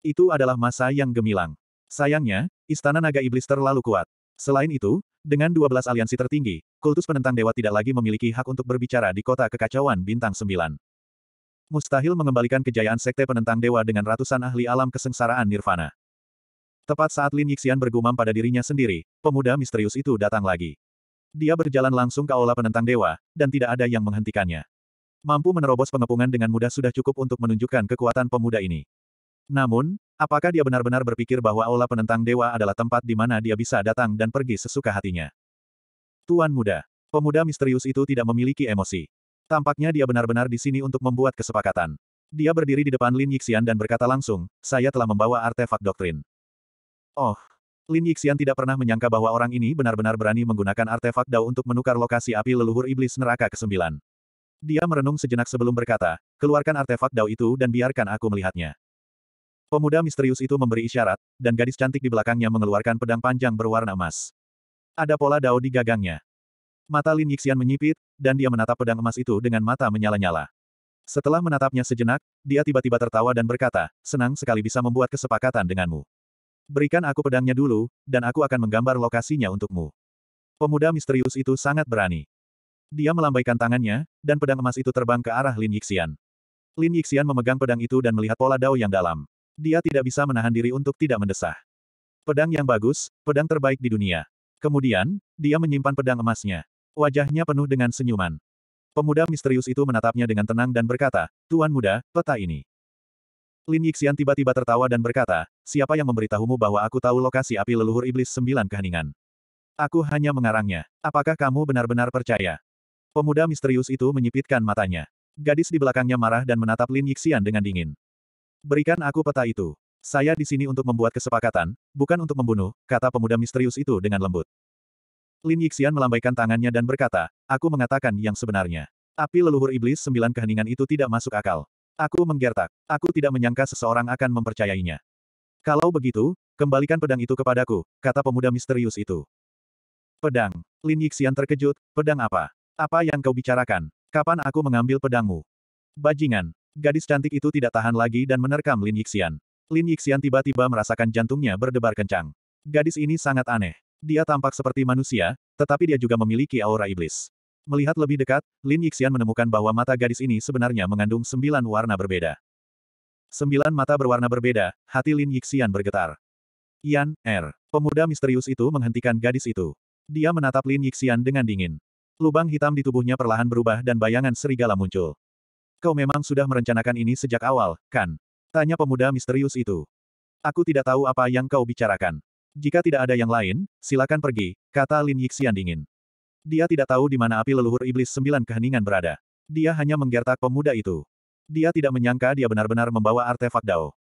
Itu adalah masa yang gemilang. Sayangnya, istana naga iblis terlalu kuat. Selain itu, dengan 12 aliansi tertinggi, kultus penentang dewa tidak lagi memiliki hak untuk berbicara di kota kekacauan bintang 9. Mustahil mengembalikan kejayaan sekte penentang dewa dengan ratusan ahli alam kesengsaraan nirvana. Tepat saat Lin Yixian bergumam pada dirinya sendiri, pemuda misterius itu datang lagi. Dia berjalan langsung ke aula penentang dewa, dan tidak ada yang menghentikannya. Mampu menerobos pengepungan dengan mudah sudah cukup untuk menunjukkan kekuatan pemuda ini. Namun, apakah dia benar-benar berpikir bahwa aula penentang dewa adalah tempat di mana dia bisa datang dan pergi sesuka hatinya? Tuan muda, pemuda misterius itu tidak memiliki emosi. Tampaknya dia benar-benar di sini untuk membuat kesepakatan. Dia berdiri di depan Lin Yixian dan berkata langsung, saya telah membawa artefak doktrin. Oh. Lin Yixian tidak pernah menyangka bahwa orang ini benar-benar berani menggunakan artefak Dao untuk menukar lokasi api leluhur iblis neraka ke-9. Dia merenung sejenak sebelum berkata, keluarkan artefak Dao itu dan biarkan aku melihatnya. Pemuda misterius itu memberi isyarat, dan gadis cantik di belakangnya mengeluarkan pedang panjang berwarna emas. Ada pola Dao di gagangnya. Mata Lin Yixian menyipit, dan dia menatap pedang emas itu dengan mata menyala-nyala. Setelah menatapnya sejenak, dia tiba-tiba tertawa dan berkata, senang sekali bisa membuat kesepakatan denganmu. Berikan aku pedangnya dulu, dan aku akan menggambar lokasinya untukmu. Pemuda misterius itu sangat berani. Dia melambaikan tangannya, dan pedang emas itu terbang ke arah Lin Yixian. Lin Yixian memegang pedang itu dan melihat pola dao yang dalam. Dia tidak bisa menahan diri untuk tidak mendesah. Pedang yang bagus, pedang terbaik di dunia. Kemudian, dia menyimpan pedang emasnya. Wajahnya penuh dengan senyuman. Pemuda misterius itu menatapnya dengan tenang dan berkata, Tuan muda, peta ini. Lin Yixian tiba-tiba tertawa dan berkata, siapa yang memberitahumu bahwa aku tahu lokasi api leluhur iblis sembilan keheningan? Aku hanya mengarangnya. Apakah kamu benar-benar percaya? Pemuda misterius itu menyipitkan matanya. Gadis di belakangnya marah dan menatap Lin Yixian dengan dingin. Berikan aku peta itu. Saya di sini untuk membuat kesepakatan, bukan untuk membunuh, kata pemuda misterius itu dengan lembut. Lin Yixian melambaikan tangannya dan berkata, aku mengatakan yang sebenarnya. Api leluhur iblis sembilan keheningan itu tidak masuk akal. Aku menggertak. Aku tidak menyangka seseorang akan mempercayainya. Kalau begitu, kembalikan pedang itu kepadaku, kata pemuda misterius itu. Pedang. Lin Yixian terkejut, pedang apa? Apa yang kau bicarakan? Kapan aku mengambil pedangmu? Bajingan. Gadis cantik itu tidak tahan lagi dan menerkam Lin Yixian. Lin Yixian tiba-tiba merasakan jantungnya berdebar kencang. Gadis ini sangat aneh. Dia tampak seperti manusia, tetapi dia juga memiliki aura iblis. Melihat lebih dekat, Lin Yixian menemukan bahwa mata gadis ini sebenarnya mengandung sembilan warna berbeda. Sembilan mata berwarna berbeda, hati Lin Yixian bergetar. Yan, Er. Pemuda misterius itu menghentikan gadis itu. Dia menatap Lin Yixian dengan dingin. Lubang hitam di tubuhnya perlahan berubah dan bayangan serigala muncul. Kau memang sudah merencanakan ini sejak awal, kan? Tanya pemuda misterius itu. Aku tidak tahu apa yang kau bicarakan. Jika tidak ada yang lain, silakan pergi, kata Lin Yixian dingin. Dia tidak tahu di mana api leluhur iblis sembilan keheningan berada. Dia hanya menggertak pemuda itu. Dia tidak menyangka dia benar-benar membawa artefak Dao.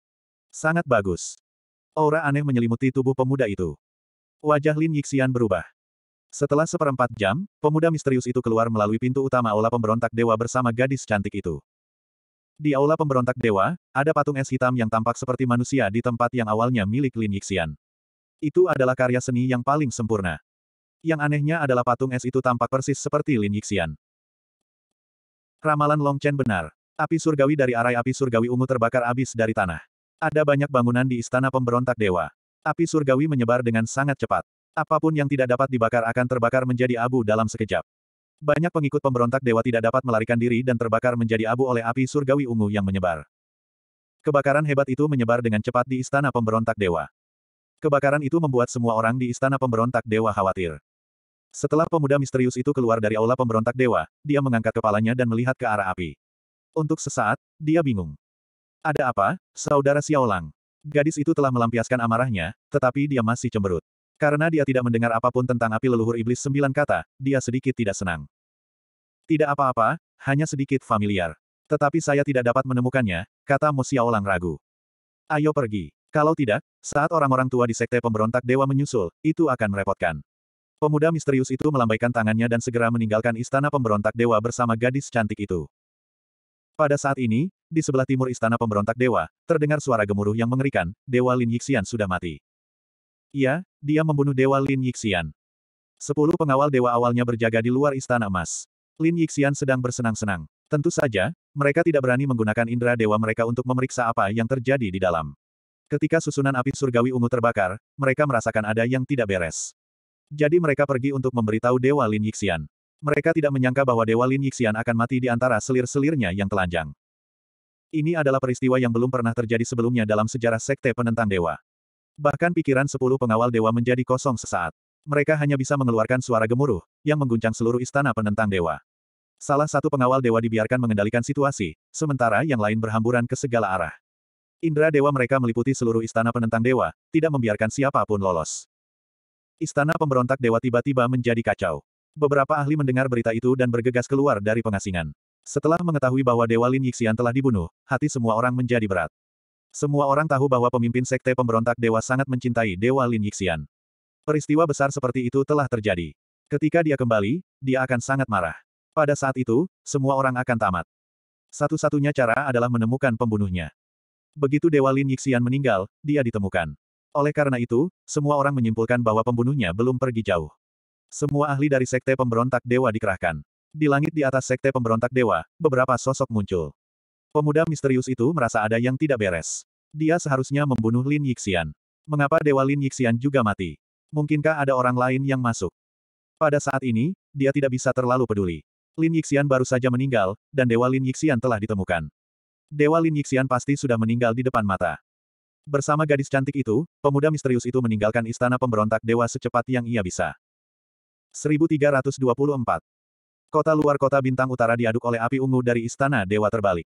Sangat bagus. Aura aneh menyelimuti tubuh pemuda itu. Wajah Lin Yixian berubah. Setelah seperempat jam, pemuda misterius itu keluar melalui pintu utama aula pemberontak dewa bersama gadis cantik itu. Di aula pemberontak dewa, ada patung es hitam yang tampak seperti manusia di tempat yang awalnya milik Lin Yixian. Itu adalah karya seni yang paling sempurna. Yang anehnya adalah patung es itu tampak persis seperti Lin Yixian. Ramalan Long Chen benar. Api surgawi dari arai api surgawi ungu terbakar abis dari tanah. Ada banyak bangunan di istana pemberontak dewa. Api surgawi menyebar dengan sangat cepat. Apapun yang tidak dapat dibakar akan terbakar menjadi abu dalam sekejap. Banyak pengikut pemberontak dewa tidak dapat melarikan diri dan terbakar menjadi abu oleh api surgawi ungu yang menyebar. Kebakaran hebat itu menyebar dengan cepat di istana pemberontak dewa. Kebakaran itu membuat semua orang di istana pemberontak dewa khawatir. Setelah pemuda misterius itu keluar dari aula pemberontak dewa, dia mengangkat kepalanya dan melihat ke arah api. Untuk sesaat, dia bingung. Ada apa, saudara Xiaolang? Gadis itu telah melampiaskan amarahnya, tetapi dia masih cemberut. Karena dia tidak mendengar apapun tentang api leluhur iblis sembilan kata, dia sedikit tidak senang. Tidak apa-apa, hanya sedikit familiar. Tetapi saya tidak dapat menemukannya, kata Mo Xiaolang ragu. Ayo pergi. Kalau tidak, saat orang-orang tua di sekte pemberontak dewa menyusul, itu akan merepotkan. Pemuda misterius itu melambaikan tangannya dan segera meninggalkan istana pemberontak dewa bersama gadis cantik itu. Pada saat ini, di sebelah timur istana pemberontak dewa, terdengar suara gemuruh yang mengerikan, Dewa Lin Yixian sudah mati. Iya, dia membunuh Dewa Lin Yixian. Sepuluh pengawal dewa awalnya berjaga di luar istana emas. Lin Yixian sedang bersenang-senang. Tentu saja, mereka tidak berani menggunakan indera dewa mereka untuk memeriksa apa yang terjadi di dalam. Ketika susunan api surgawi ungu terbakar, mereka merasakan ada yang tidak beres. Jadi mereka pergi untuk memberitahu Dewa Lin Yixian. Mereka tidak menyangka bahwa Dewa Lin Yixian akan mati di antara selir-selirnya yang telanjang. Ini adalah peristiwa yang belum pernah terjadi sebelumnya dalam sejarah Sekte Penentang Dewa. Bahkan pikiran sepuluh pengawal dewa menjadi kosong sesaat. Mereka hanya bisa mengeluarkan suara gemuruh, yang mengguncang seluruh istana penentang dewa. Salah satu pengawal dewa dibiarkan mengendalikan situasi, sementara yang lain berhamburan ke segala arah. Indra dewa mereka meliputi seluruh istana penentang dewa, tidak membiarkan siapapun lolos. Istana pemberontak dewa tiba-tiba menjadi kacau. Beberapa ahli mendengar berita itu dan bergegas keluar dari pengasingan. Setelah mengetahui bahwa Dewa Lin Yixian telah dibunuh, hati semua orang menjadi berat. Semua orang tahu bahwa pemimpin sekte pemberontak dewa sangat mencintai Dewa Lin Yixian. Peristiwa besar seperti itu telah terjadi. Ketika dia kembali, dia akan sangat marah. Pada saat itu, semua orang akan tamat. Satu-satunya cara adalah menemukan pembunuhnya. Begitu Dewa Lin Yixian meninggal, dia ditemukan. Oleh karena itu, semua orang menyimpulkan bahwa pembunuhnya belum pergi jauh. Semua ahli dari Sekte Pemberontak Dewa dikerahkan. Di langit di atas Sekte Pemberontak Dewa, beberapa sosok muncul. Pemuda misterius itu merasa ada yang tidak beres. Dia seharusnya membunuh Lin Yixian. Mengapa Dewa Lin Yixian juga mati? Mungkinkah ada orang lain yang masuk? Pada saat ini, dia tidak bisa terlalu peduli. Lin Yixian baru saja meninggal, dan Dewa Lin Yixian telah ditemukan. Dewa Lin Yixian pasti sudah meninggal di depan mata. Bersama gadis cantik itu, pemuda misterius itu meninggalkan istana pemberontak dewa secepat yang ia bisa. 1324. Kota luar kota bintang utara diaduk oleh api ungu dari istana dewa terbalik.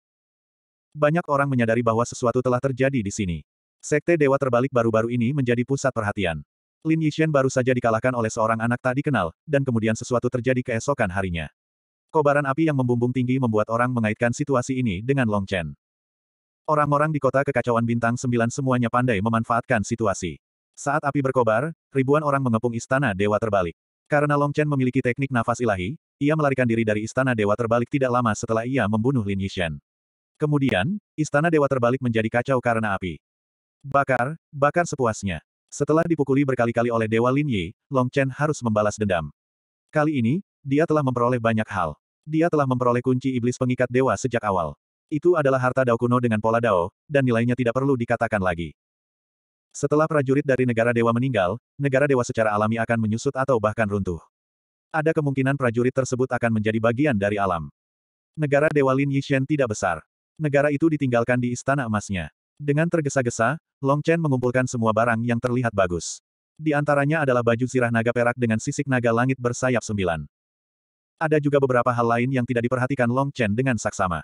Banyak orang menyadari bahwa sesuatu telah terjadi di sini. Sekte dewa terbalik baru-baru ini menjadi pusat perhatian. Lin Yixian baru saja dikalahkan oleh seorang anak tak dikenal, dan kemudian sesuatu terjadi keesokan harinya. Kobaran api yang membumbung tinggi membuat orang mengaitkan situasi ini dengan Long Chen. Orang-orang di kota kekacauan bintang sembilan semuanya pandai memanfaatkan situasi. Saat api berkobar, ribuan orang mengepung istana dewa terbalik. Karena Long Chen memiliki teknik nafas ilahi, ia melarikan diri dari istana dewa terbalik tidak lama setelah ia membunuh Lin Yixian. Kemudian, istana dewa terbalik menjadi kacau karena api. Bakar, bakar sepuasnya. Setelah dipukuli berkali-kali oleh Dewa Lin Yi, Long Chen harus membalas dendam. Kali ini, dia telah memperoleh banyak hal. Dia telah memperoleh kunci iblis pengikat dewa sejak awal. Itu adalah harta Dao kuno dengan pola Dao, dan nilainya tidak perlu dikatakan lagi. Setelah prajurit dari negara dewa meninggal, negara dewa secara alami akan menyusut atau bahkan runtuh. Ada kemungkinan prajurit tersebut akan menjadi bagian dari alam. Negara dewa Lin Yixian tidak besar. Negara itu ditinggalkan di istana emasnya. Dengan tergesa-gesa, Long Chen mengumpulkan semua barang yang terlihat bagus. Di antaranya adalah baju sirah naga perak dengan sisik naga langit bersayap sembilan. Ada juga beberapa hal lain yang tidak diperhatikan Long Chen dengan saksama.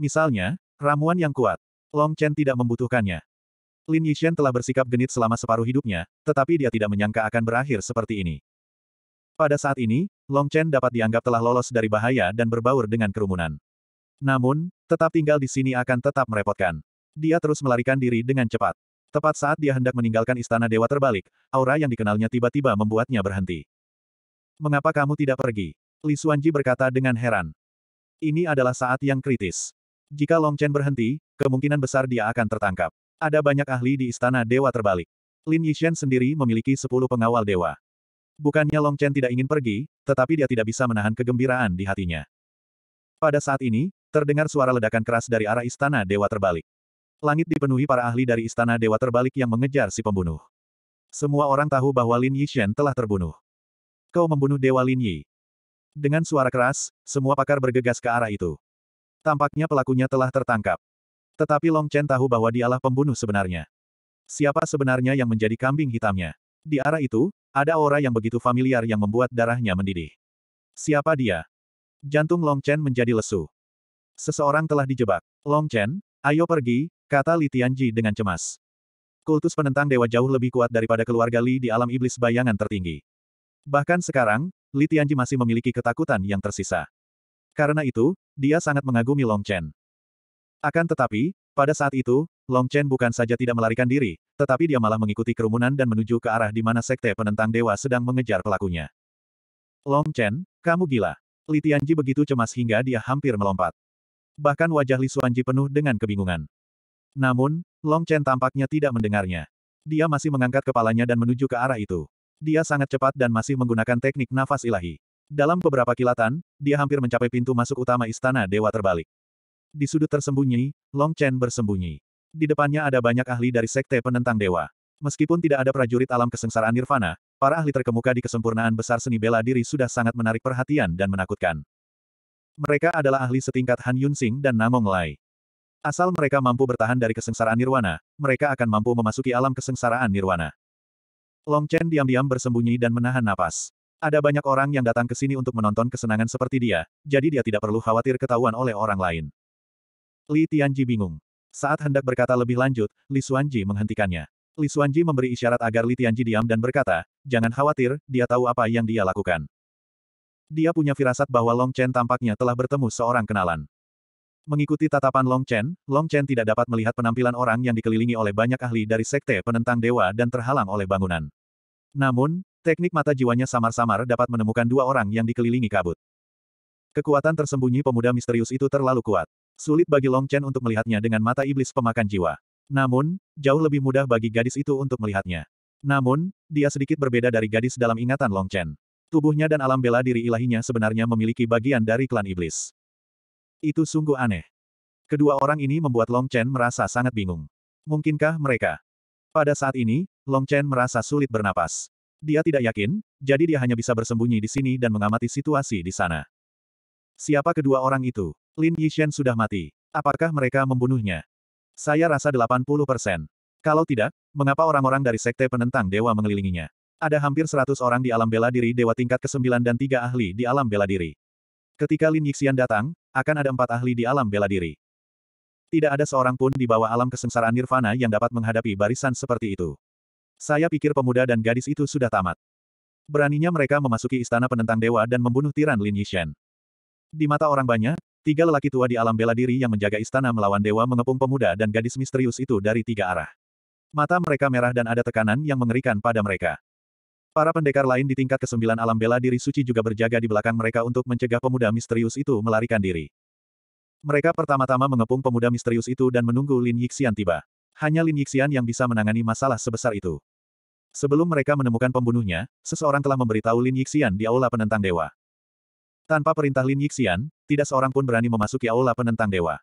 Misalnya, ramuan yang kuat. Long Chen tidak membutuhkannya. Lin Yixian telah bersikap genit selama separuh hidupnya, tetapi dia tidak menyangka akan berakhir seperti ini. Pada saat ini, Long Chen dapat dianggap telah lolos dari bahaya dan berbaur dengan kerumunan. Namun, tetap tinggal di sini akan tetap merepotkan. Dia terus melarikan diri dengan cepat. Tepat saat dia hendak meninggalkan istana dewa terbalik, aura yang dikenalnya tiba-tiba membuatnya berhenti. Mengapa kamu tidak pergi? Li Suanji berkata dengan heran. Ini adalah saat yang kritis. Jika Long Chen berhenti, kemungkinan besar dia akan tertangkap. Ada banyak ahli di istana dewa terbalik. Lin Yishen sendiri memiliki sepuluh pengawal dewa. Bukannya Long Chen tidak ingin pergi, tetapi dia tidak bisa menahan kegembiraan di hatinya. Pada saat ini, terdengar suara ledakan keras dari arah istana dewa terbalik. Langit dipenuhi para ahli dari istana dewa terbalik yang mengejar si pembunuh. Semua orang tahu bahwa Lin Yishen telah terbunuh. Kau membunuh Dewa Lin Yi. Dengan suara keras, semua pakar bergegas ke arah itu. Tampaknya pelakunya telah tertangkap. Tetapi Long Chen tahu bahwa dialah pembunuh sebenarnya. Siapa sebenarnya yang menjadi kambing hitamnya? Di arah itu, ada aura yang begitu familiar yang membuat darahnya mendidih. Siapa dia? Jantung Long Chen menjadi lesu. Seseorang telah dijebak. Long Chen, ayo pergi, kata Li Tianji dengan cemas. Kultus penentang dewa jauh lebih kuat daripada keluarga Li di alam iblis bayangan tertinggi. Bahkan sekarang, Li Tianji masih memiliki ketakutan yang tersisa. Karena itu, dia sangat mengagumi Long Chen. Akan tetapi, pada saat itu, Long Chen bukan saja tidak melarikan diri, tetapi dia malah mengikuti kerumunan dan menuju ke arah di mana sekte penentang dewa sedang mengejar pelakunya. Long Chen, kamu gila. Li Tianji begitu cemas hingga dia hampir melompat. Bahkan wajah Li Suanji penuh dengan kebingungan. Namun, Long Chen tampaknya tidak mendengarnya. Dia masih mengangkat kepalanya dan menuju ke arah itu. Dia sangat cepat dan masih menggunakan teknik nafas ilahi. Dalam beberapa kilatan, dia hampir mencapai pintu masuk utama istana dewa terbalik. Di sudut tersembunyi, Long Chen bersembunyi. Di depannya ada banyak ahli dari sekte penentang dewa. Meskipun tidak ada prajurit alam kesengsaraan nirvana, para ahli terkemuka di kesempurnaan besar seni bela diri sudah sangat menarik perhatian dan menakutkan. Mereka adalah ahli setingkat Han Yunsing dan Namong Lai. Asal mereka mampu bertahan dari kesengsaraan nirwana, mereka akan mampu memasuki alam kesengsaraan nirwana. Long Chen diam-diam bersembunyi dan menahan napas. Ada banyak orang yang datang ke sini untuk menonton kesenangan seperti dia, jadi dia tidak perlu khawatir ketahuan oleh orang lain. Li Tianji bingung. Saat hendak berkata lebih lanjut, Li Xuanji menghentikannya. Li Xuanji memberi isyarat agar Li Tianji diam dan berkata, jangan khawatir, dia tahu apa yang dia lakukan. Dia punya firasat bahwa Long Chen tampaknya telah bertemu seorang kenalan. Mengikuti tatapan Long Chen, Long Chen tidak dapat melihat penampilan orang yang dikelilingi oleh banyak ahli dari sekte penentang dewa dan terhalang oleh bangunan. Namun, Teknik mata jiwanya samar-samar dapat menemukan dua orang yang dikelilingi kabut. Kekuatan tersembunyi pemuda misterius itu terlalu kuat. Sulit bagi Long Chen untuk melihatnya dengan mata iblis pemakan jiwa. Namun, jauh lebih mudah bagi gadis itu untuk melihatnya. Namun, dia sedikit berbeda dari gadis dalam ingatan Long Chen. Tubuhnya dan alam bela diri ilahinya sebenarnya memiliki bagian dari klan iblis. Itu sungguh aneh. Kedua orang ini membuat Long Chen merasa sangat bingung. Mungkinkah mereka? Pada saat ini, Long Chen merasa sulit bernapas. Dia tidak yakin, jadi dia hanya bisa bersembunyi di sini dan mengamati situasi di sana. Siapa kedua orang itu? Lin Yishen sudah mati. Apakah mereka membunuhnya? Saya rasa 80 persen. Kalau tidak, mengapa orang-orang dari sekte penentang dewa mengelilinginya? Ada hampir 100 orang di alam bela diri dewa tingkat ke-9 dan tiga ahli di alam bela diri. Ketika Lin Yixian datang, akan ada empat ahli di alam bela diri. Tidak ada seorang pun di bawah alam kesengsaraan nirvana yang dapat menghadapi barisan seperti itu. Saya pikir pemuda dan gadis itu sudah tamat. Beraninya mereka memasuki istana penentang dewa dan membunuh tiran Lin Yishen. Di mata orang banyak, tiga lelaki tua di alam bela diri yang menjaga istana melawan dewa mengepung pemuda dan gadis misterius itu dari tiga arah. Mata mereka merah dan ada tekanan yang mengerikan pada mereka. Para pendekar lain di tingkat kesembilan alam bela diri suci juga berjaga di belakang mereka untuk mencegah pemuda misterius itu melarikan diri. Mereka pertama-tama mengepung pemuda misterius itu dan menunggu Lin Yixian tiba. Hanya Lin Yixian yang bisa menangani masalah sebesar itu. Sebelum mereka menemukan pembunuhnya, seseorang telah memberitahu Lin Yixian di Aula Penentang Dewa. Tanpa perintah Lin Yixian, tidak seorang pun berani memasuki Aula Penentang Dewa.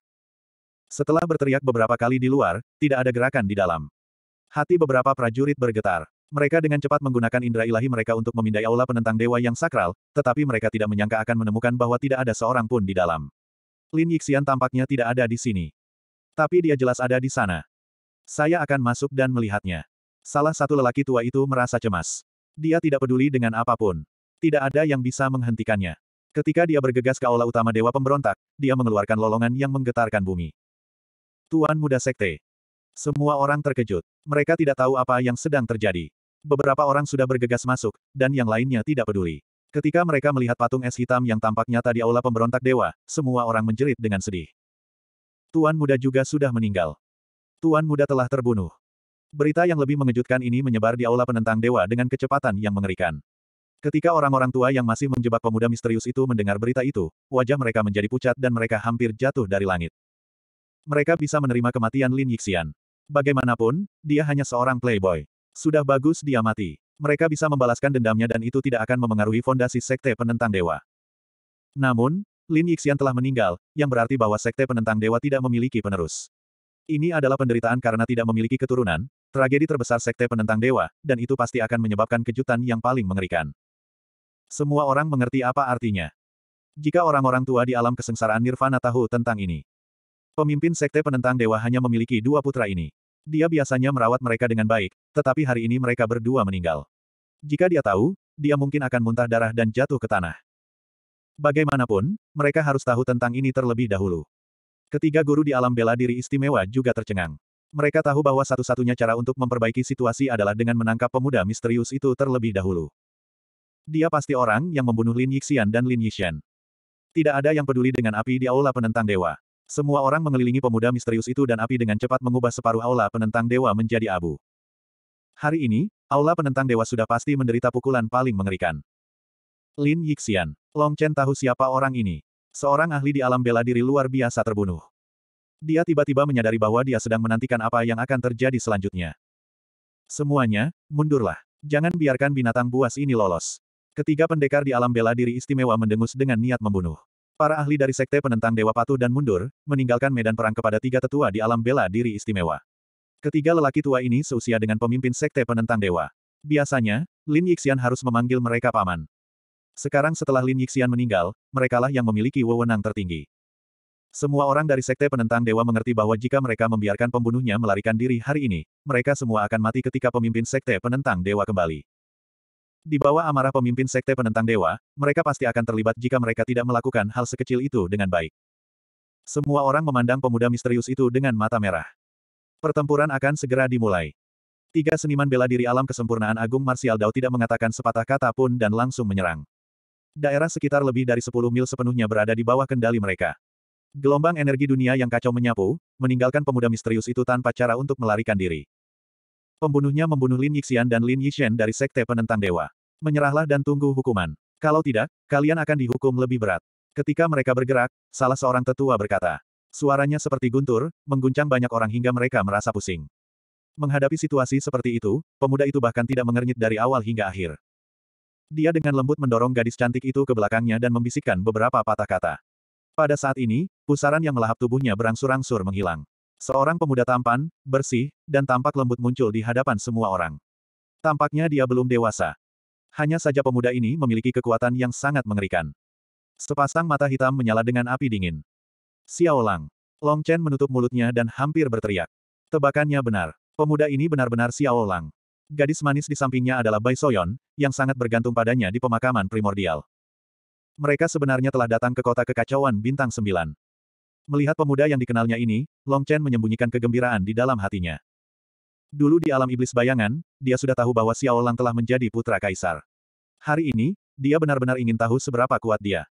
Setelah berteriak beberapa kali di luar, tidak ada gerakan di dalam. Hati beberapa prajurit bergetar. Mereka dengan cepat menggunakan indera ilahi mereka untuk memindai Aula Penentang Dewa yang sakral, tetapi mereka tidak menyangka akan menemukan bahwa tidak ada seorang pun di dalam. Lin Yixian tampaknya tidak ada di sini. Tapi dia jelas ada di sana. Saya akan masuk dan melihatnya. Salah satu lelaki tua itu merasa cemas. Dia tidak peduli dengan apapun. Tidak ada yang bisa menghentikannya. Ketika dia bergegas ke aula utama Dewa Pemberontak, dia mengeluarkan lolongan yang menggetarkan bumi. Tuan Muda Sekte. Semua orang terkejut. Mereka tidak tahu apa yang sedang terjadi. Beberapa orang sudah bergegas masuk, dan yang lainnya tidak peduli. Ketika mereka melihat patung es hitam yang tampak nyata di aula pemberontak dewa, semua orang menjerit dengan sedih. Tuan muda juga sudah meninggal. Tuan muda telah terbunuh. Berita yang lebih mengejutkan ini menyebar di aula penentang dewa dengan kecepatan yang mengerikan. Ketika orang-orang tua yang masih menjebak pemuda misterius itu mendengar berita itu, wajah mereka menjadi pucat dan mereka hampir jatuh dari langit. Mereka bisa menerima kematian Lin Yixian. Bagaimanapun, dia hanya seorang playboy. Sudah bagus dia mati. Mereka bisa membalaskan dendamnya dan itu tidak akan memengaruhi fondasi sekte penentang dewa. Namun, Lin Yixian telah meninggal, yang berarti bahwa Sekte Penentang Dewa tidak memiliki penerus. Ini adalah penderitaan karena tidak memiliki keturunan, Tragedi terbesar sekte penentang dewa, dan itu pasti akan menyebabkan kejutan yang paling mengerikan. Semua orang mengerti apa artinya. Jika orang-orang tua di alam kesengsaraan Nirvana tahu tentang ini. Pemimpin sekte penentang dewa hanya memiliki dua putra ini. Dia biasanya merawat mereka dengan baik, tetapi hari ini mereka berdua meninggal. Jika dia tahu, dia mungkin akan muntah darah dan jatuh ke tanah. Bagaimanapun, mereka harus tahu tentang ini terlebih dahulu. Ketiga guru di alam bela diri istimewa juga tercengang. Mereka tahu bahwa satu-satunya cara untuk memperbaiki situasi adalah dengan menangkap pemuda misterius itu terlebih dahulu. Dia pasti orang yang membunuh Lin Yixian dan Lin Yixian. Tidak ada yang peduli dengan api di aula penentang dewa. Semua orang mengelilingi pemuda misterius itu dan api dengan cepat mengubah separuh aula penentang dewa menjadi abu. Hari ini, aula penentang dewa sudah pasti menderita pukulan paling mengerikan. Lin Yixian. Long Chen tahu siapa orang ini. Seorang ahli di alam bela diri luar biasa terbunuh. Dia tiba-tiba menyadari bahwa dia sedang menantikan apa yang akan terjadi selanjutnya. Semuanya, mundurlah. Jangan biarkan binatang buas ini lolos. Ketiga pendekar di alam bela diri istimewa mendengus dengan niat membunuh. Para ahli dari sekte penentang Dewa Patuh dan mundur, meninggalkan medan perang kepada tiga tetua di alam bela diri istimewa. Ketiga lelaki tua ini seusia dengan pemimpin sekte penentang dewa. Biasanya, Lin Yixian harus memanggil mereka paman. Sekarang setelah Lin Yixian meninggal, merekalah yang memiliki wewenang tertinggi. Semua orang dari sekte penentang dewa mengerti bahwa jika mereka membiarkan pembunuhnya melarikan diri hari ini, mereka semua akan mati ketika pemimpin sekte penentang dewa kembali. Di bawah amarah pemimpin sekte penentang dewa, mereka pasti akan terlibat jika mereka tidak melakukan hal sekecil itu dengan baik. Semua orang memandang pemuda misterius itu dengan mata merah. Pertempuran akan segera dimulai. Tiga seniman bela diri alam kesempurnaan Agung Marsial Dao tidak mengatakan sepatah kata pun dan langsung menyerang. Daerah sekitar lebih dari 10 mil sepenuhnya berada di bawah kendali mereka. Gelombang energi dunia yang kacau menyapu, meninggalkan pemuda misterius itu tanpa cara untuk melarikan diri. Pembunuhnya membunuh Lin Yixian dan Lin Yixian dari Sekte Penentang Dewa. Menyerahlah dan tunggu hukuman. Kalau tidak, kalian akan dihukum lebih berat. Ketika mereka bergerak, salah seorang tetua berkata. Suaranya seperti guntur, mengguncang banyak orang hingga mereka merasa pusing. Menghadapi situasi seperti itu, pemuda itu bahkan tidak mengernyit dari awal hingga akhir. Dia dengan lembut mendorong gadis cantik itu ke belakangnya dan membisikkan beberapa patah kata. Pada saat ini, pusaran yang melahap tubuhnya berangsur-angsur menghilang. Seorang pemuda tampan, bersih, dan tampak lembut muncul di hadapan semua orang. Tampaknya dia belum dewasa. Hanya saja pemuda ini memiliki kekuatan yang sangat mengerikan. Sepasang mata hitam menyala dengan api dingin. Xiao Lang. Long Chen menutup mulutnya dan hampir berteriak. Tebakannya benar. Pemuda ini benar-benar Xiao Lang. Gadis manis di sampingnya adalah Bai Soyon, yang sangat bergantung padanya di pemakaman primordial mereka sebenarnya telah datang ke kota kekacauan bintang sembilan. Melihat pemuda yang dikenalnya ini, Long Chen menyembunyikan kegembiraan di dalam hatinya. Dulu di alam iblis bayangan, dia sudah tahu bahwa Xiao Lang telah menjadi putra kaisar. Hari ini, dia benar-benar ingin tahu seberapa kuat dia.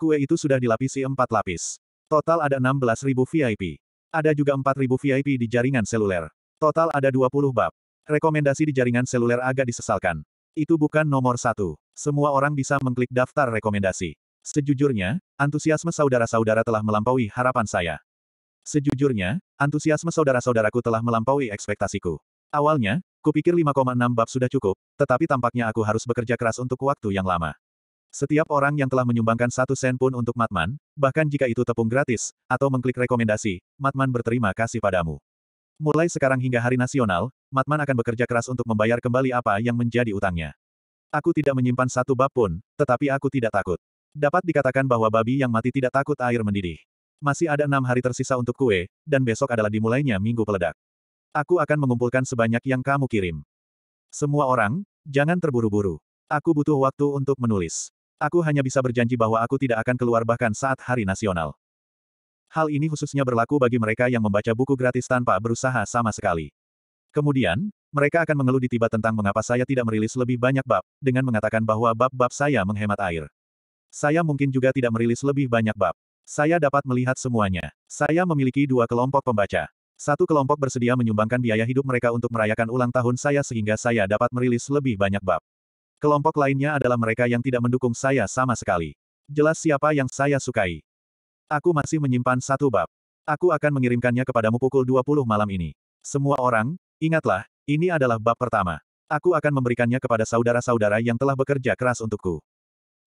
Kue itu sudah dilapisi empat lapis. Total ada 16.000 VIP. Ada juga 4.000 VIP di jaringan seluler. Total ada 20 bab. Rekomendasi di jaringan seluler agak disesalkan. Itu bukan nomor satu. Semua orang bisa mengklik daftar rekomendasi. Sejujurnya, antusiasme saudara-saudara telah melampaui harapan saya. Sejujurnya, antusiasme saudara-saudaraku telah melampaui ekspektasiku. Awalnya, kupikir 5,6 bab sudah cukup, tetapi tampaknya aku harus bekerja keras untuk waktu yang lama. Setiap orang yang telah menyumbangkan satu sen pun untuk Matman, bahkan jika itu tepung gratis, atau mengklik rekomendasi, Matman berterima kasih padamu. Mulai sekarang hingga hari nasional, Matman akan bekerja keras untuk membayar kembali apa yang menjadi utangnya. Aku tidak menyimpan satu bab pun, tetapi aku tidak takut. Dapat dikatakan bahwa babi yang mati tidak takut air mendidih. Masih ada enam hari tersisa untuk kue, dan besok adalah dimulainya minggu peledak. Aku akan mengumpulkan sebanyak yang kamu kirim. Semua orang, jangan terburu-buru. Aku butuh waktu untuk menulis. Aku hanya bisa berjanji bahwa aku tidak akan keluar bahkan saat hari nasional. Hal ini khususnya berlaku bagi mereka yang membaca buku gratis tanpa berusaha sama sekali. Kemudian, mereka akan mengeluh di tiba tentang mengapa saya tidak merilis lebih banyak bab, dengan mengatakan bahwa bab-bab saya menghemat air. Saya mungkin juga tidak merilis lebih banyak bab. Saya dapat melihat semuanya. Saya memiliki dua kelompok pembaca. Satu kelompok bersedia menyumbangkan biaya hidup mereka untuk merayakan ulang tahun saya sehingga saya dapat merilis lebih banyak bab. Kelompok lainnya adalah mereka yang tidak mendukung saya sama sekali. Jelas siapa yang saya sukai. Aku masih menyimpan satu bab. Aku akan mengirimkannya kepadamu pukul 20 malam ini. Semua orang, ingatlah, ini adalah bab pertama. Aku akan memberikannya kepada saudara-saudara yang telah bekerja keras untukku.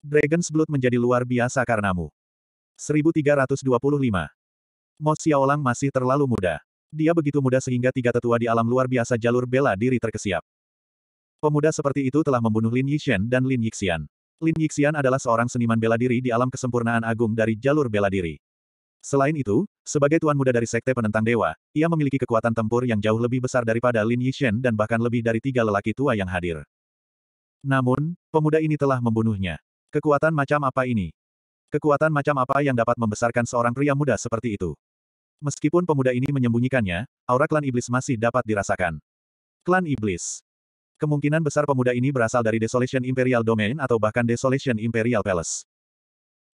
Dragon's Blood menjadi luar biasa karenamu. 1325. Mo Xiaolang masih terlalu muda. Dia begitu muda sehingga tiga tetua di alam luar biasa jalur bela diri terkesiap. Pemuda seperti itu telah membunuh Lin Yixian dan Lin Yixian. Lin Yixian adalah seorang seniman bela diri di alam kesempurnaan agung dari jalur bela diri. Selain itu, sebagai tuan muda dari sekte penentang dewa, ia memiliki kekuatan tempur yang jauh lebih besar daripada Lin Yixian dan bahkan lebih dari tiga lelaki tua yang hadir. Namun, pemuda ini telah membunuhnya. Kekuatan macam apa ini? Kekuatan macam apa yang dapat membesarkan seorang pria muda seperti itu? Meskipun pemuda ini menyembunyikannya, aura klan iblis masih dapat dirasakan. Klan iblis. Kemungkinan besar pemuda ini berasal dari Desolation Imperial Domain atau bahkan Desolation Imperial Palace.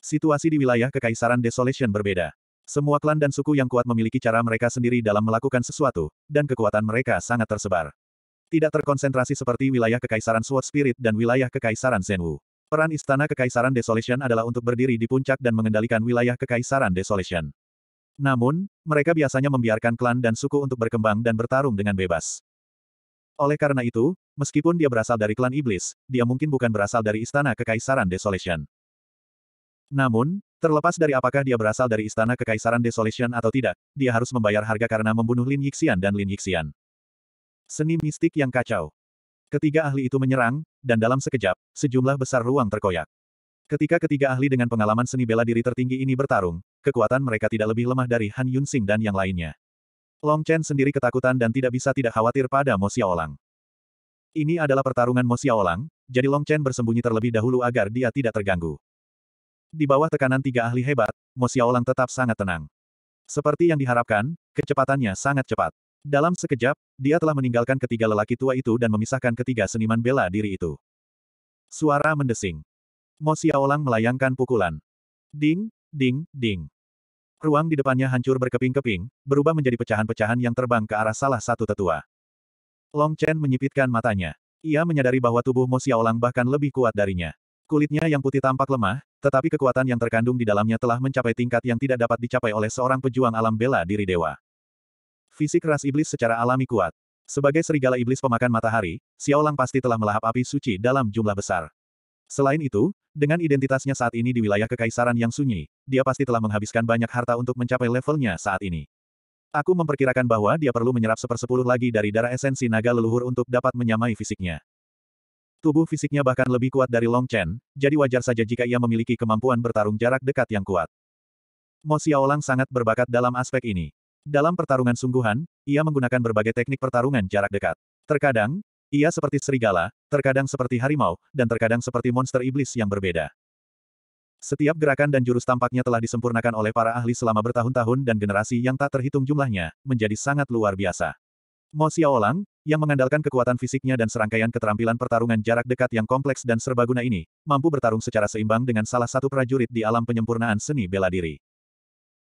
Situasi di wilayah Kekaisaran Desolation berbeda. Semua klan dan suku yang kuat memiliki cara mereka sendiri dalam melakukan sesuatu, dan kekuatan mereka sangat tersebar. Tidak terkonsentrasi seperti wilayah Kekaisaran Sword Spirit dan wilayah Kekaisaran Zenwu. Peran Istana Kekaisaran Desolation adalah untuk berdiri di puncak dan mengendalikan wilayah Kekaisaran Desolation. Namun, mereka biasanya membiarkan klan dan suku untuk berkembang dan bertarung dengan bebas. Oleh karena itu, meskipun dia berasal dari klan iblis, dia mungkin bukan berasal dari Istana Kekaisaran Desolation. Namun, terlepas dari apakah dia berasal dari Istana Kekaisaran Desolation atau tidak, dia harus membayar harga karena membunuh Lin Yixian dan Lin Yixian. Seni mistik yang kacau. Ketiga ahli itu menyerang, dan dalam sekejap, sejumlah besar ruang terkoyak. Ketika ketiga ahli dengan pengalaman seni bela diri tertinggi ini bertarung, kekuatan mereka tidak lebih lemah dari Han Yunsing dan yang lainnya. Long Chen sendiri ketakutan dan tidak bisa tidak khawatir pada Mo Xiaolang. Ini adalah pertarungan Mo Xiaolang, jadi Long Chen bersembunyi terlebih dahulu agar dia tidak terganggu. Di bawah tekanan tiga ahli hebat, Mo Xiaolang tetap sangat tenang. Seperti yang diharapkan, kecepatannya sangat cepat. Dalam sekejap, dia telah meninggalkan ketiga lelaki tua itu dan memisahkan ketiga seniman bela diri itu. Suara mendesing. Mo Xiaolang melayangkan pukulan. Ding, ding, ding. Ruang di depannya hancur berkeping-keping, berubah menjadi pecahan-pecahan yang terbang ke arah salah satu tetua. Long Chen menyipitkan matanya. Ia menyadari bahwa tubuh Mo Xiaolang bahkan lebih kuat darinya. Kulitnya yang putih tampak lemah, tetapi kekuatan yang terkandung di dalamnya telah mencapai tingkat yang tidak dapat dicapai oleh seorang pejuang alam bela diri dewa. Fisik ras iblis secara alami kuat. Sebagai serigala iblis pemakan matahari, Xiao Lang pasti telah melahap api suci dalam jumlah besar. Selain itu, dengan identitasnya saat ini di wilayah kekaisaran yang sunyi, dia pasti telah menghabiskan banyak harta untuk mencapai levelnya saat ini. Aku memperkirakan bahwa dia perlu menyerap sepersepuluh lagi dari darah esensi naga leluhur untuk dapat menyamai fisiknya. Tubuh fisiknya bahkan lebih kuat dari Long Chen, jadi wajar saja jika ia memiliki kemampuan bertarung jarak dekat yang kuat. Mo Xiaolang sangat berbakat dalam aspek ini. Dalam pertarungan sungguhan, ia menggunakan berbagai teknik pertarungan jarak dekat. Terkadang, ia seperti serigala, terkadang seperti harimau, dan terkadang seperti monster iblis yang berbeda. Setiap gerakan dan jurus tampaknya telah disempurnakan oleh para ahli selama bertahun-tahun dan generasi yang tak terhitung jumlahnya, menjadi sangat luar biasa. Mo Xiaolang, yang mengandalkan kekuatan fisiknya dan serangkaian keterampilan pertarungan jarak dekat yang kompleks dan serbaguna ini, mampu bertarung secara seimbang dengan salah satu prajurit di alam penyempurnaan seni bela diri.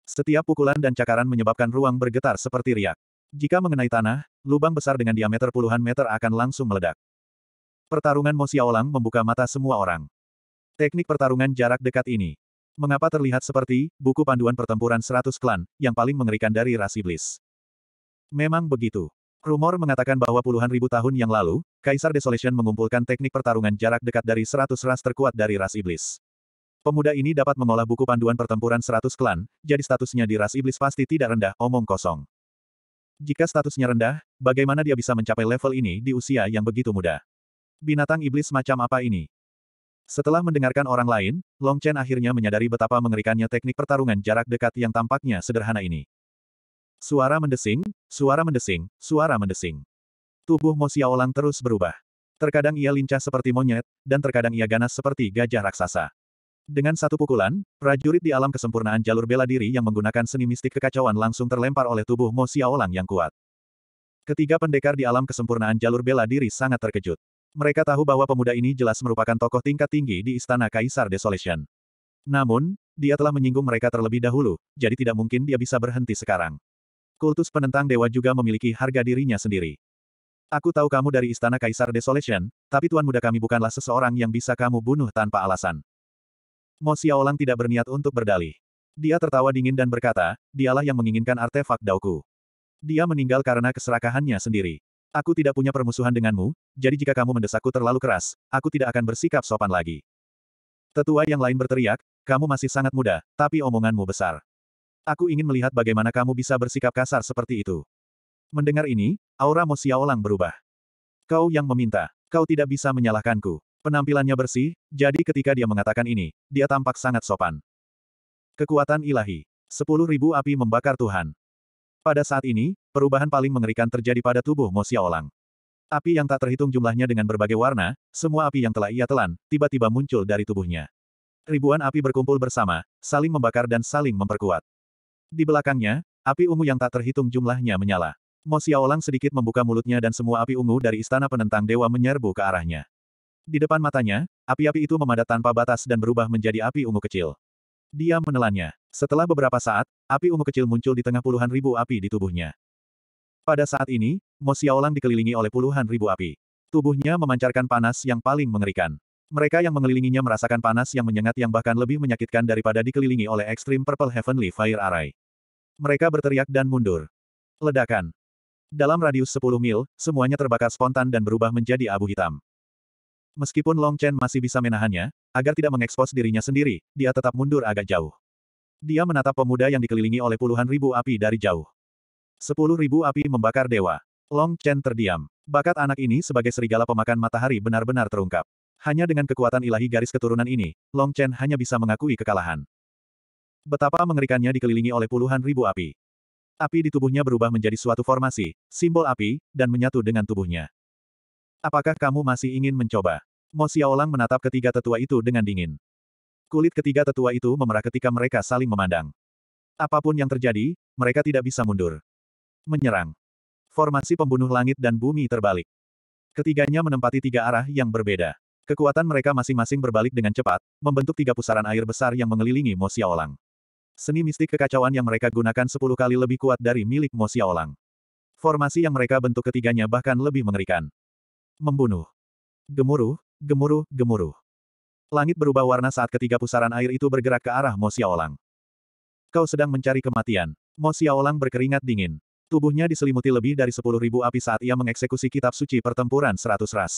Setiap pukulan dan cakaran menyebabkan ruang bergetar seperti riak. Jika mengenai tanah, lubang besar dengan diameter puluhan meter akan langsung meledak. Pertarungan Mo Xiaolang membuka mata semua orang. Teknik pertarungan jarak dekat ini. Mengapa terlihat seperti buku panduan pertempuran 100 klan, yang paling mengerikan dari ras iblis? Memang begitu. Rumor mengatakan bahwa puluhan ribu tahun yang lalu, Kaisar Desolation mengumpulkan teknik pertarungan jarak dekat dari seratus ras terkuat dari ras iblis. Pemuda ini dapat mengolah buku panduan pertempuran seratus klan, jadi statusnya di ras iblis pasti tidak rendah, omong kosong. Jika statusnya rendah, bagaimana dia bisa mencapai level ini di usia yang begitu muda? Binatang iblis macam apa ini? Setelah mendengarkan orang lain, Long Chen akhirnya menyadari betapa mengerikannya teknik pertarungan jarak dekat yang tampaknya sederhana ini. Suara mendesing, suara mendesing, suara mendesing. Tubuh Mo Xiaolang terus berubah. Terkadang ia lincah seperti monyet, dan terkadang ia ganas seperti gajah raksasa. Dengan satu pukulan, prajurit di alam kesempurnaan jalur bela diri yang menggunakan seni mistik kekacauan langsung terlempar oleh tubuh Mo Xiaolang yang kuat. Ketiga pendekar di alam kesempurnaan jalur bela diri sangat terkejut. Mereka tahu bahwa pemuda ini jelas merupakan tokoh tingkat tinggi di Istana Kaisar Desolation. Namun, dia telah menyinggung mereka terlebih dahulu, jadi tidak mungkin dia bisa berhenti sekarang. Kultus penentang dewa juga memiliki harga dirinya sendiri. Aku tahu kamu dari Istana Kaisar Desolation, tapi Tuan Muda kami bukanlah seseorang yang bisa kamu bunuh tanpa alasan. Mo Xiaolang tidak berniat untuk berdalih. Dia tertawa dingin dan berkata, dialah yang menginginkan artefak Dauku. Dia meninggal karena keserakahannya sendiri. Aku tidak punya permusuhan denganmu, jadi jika kamu mendesakku terlalu keras, aku tidak akan bersikap sopan lagi. Tetua yang lain berteriak, kamu masih sangat muda, tapi omonganmu besar. Aku ingin melihat bagaimana kamu bisa bersikap kasar seperti itu. Mendengar ini, aura Mo Xiaolang berubah. Kau yang meminta. Kau tidak bisa menyalahkanku. Penampilannya bersih, jadi ketika dia mengatakan ini, dia tampak sangat sopan. Kekuatan ilahi. Sepuluh ribu api membakar Tuhan. Pada saat ini, perubahan paling mengerikan terjadi pada tubuh Mo Xiaolang. Api yang tak terhitung jumlahnya dengan berbagai warna, semua api yang telah ia telan, tiba-tiba muncul dari tubuhnya. Ribuan api berkumpul bersama, saling membakar dan saling memperkuat. Di belakangnya, api ungu yang tak terhitung jumlahnya menyala. Mo Xiaolang sedikit membuka mulutnya dan semua api ungu dari istana penentang dewa menyerbu ke arahnya. Di depan matanya, api-api itu memadat tanpa batas dan berubah menjadi api ungu kecil. Dia menelannya. Setelah beberapa saat, api ungu kecil muncul di tengah puluhan ribu api di tubuhnya. Pada saat ini, Mo Xiaolang dikelilingi oleh puluhan ribu api. Tubuhnya memancarkan panas yang paling mengerikan. Mereka yang mengelilinginya merasakan panas yang menyengat yang bahkan lebih menyakitkan daripada dikelilingi oleh ekstrim Purple Heavenly Fire Array. Mereka berteriak dan mundur. Ledakan. Dalam radius 10 mil, semuanya terbakar spontan dan berubah menjadi abu hitam. Meskipun Long Chen masih bisa menahannya, agar tidak mengekspos dirinya sendiri, dia tetap mundur agak jauh. Dia menatap pemuda yang dikelilingi oleh puluhan ribu api dari jauh. Sepuluh ribu api membakar dewa. Long Chen terdiam. Bakat anak ini sebagai serigala pemakan matahari benar-benar terungkap. Hanya dengan kekuatan ilahi garis keturunan ini, Long Chen hanya bisa mengakui kekalahan. Betapa mengerikannya dikelilingi oleh puluhan ribu api. Api di tubuhnya berubah menjadi suatu formasi, simbol api, dan menyatu dengan tubuhnya. Apakah kamu masih ingin mencoba? Mo Xiaolang menatap ketiga tetua itu dengan dingin. Kulit ketiga tetua itu memerah ketika mereka saling memandang. Apapun yang terjadi, mereka tidak bisa mundur. Menyerang. Formasi pembunuh langit dan bumi terbalik. Ketiganya menempati tiga arah yang berbeda. Kekuatan mereka masing-masing berbalik dengan cepat, membentuk tiga pusaran air besar yang mengelilingi Mo Xiaolang. Seni mistik kekacauan yang mereka gunakan sepuluh kali lebih kuat dari milik Mo Xiaolang. Formasi yang mereka bentuk ketiganya bahkan lebih mengerikan. Membunuh. Gemuruh, gemuruh, gemuruh. Langit berubah warna saat ketiga pusaran air itu bergerak ke arah Mo Xiaolang. Kau sedang mencari kematian. Mo Xiaolang berkeringat dingin. Tubuhnya diselimuti lebih dari sepuluh ribu api saat ia mengeksekusi kitab suci pertempuran seratus ras.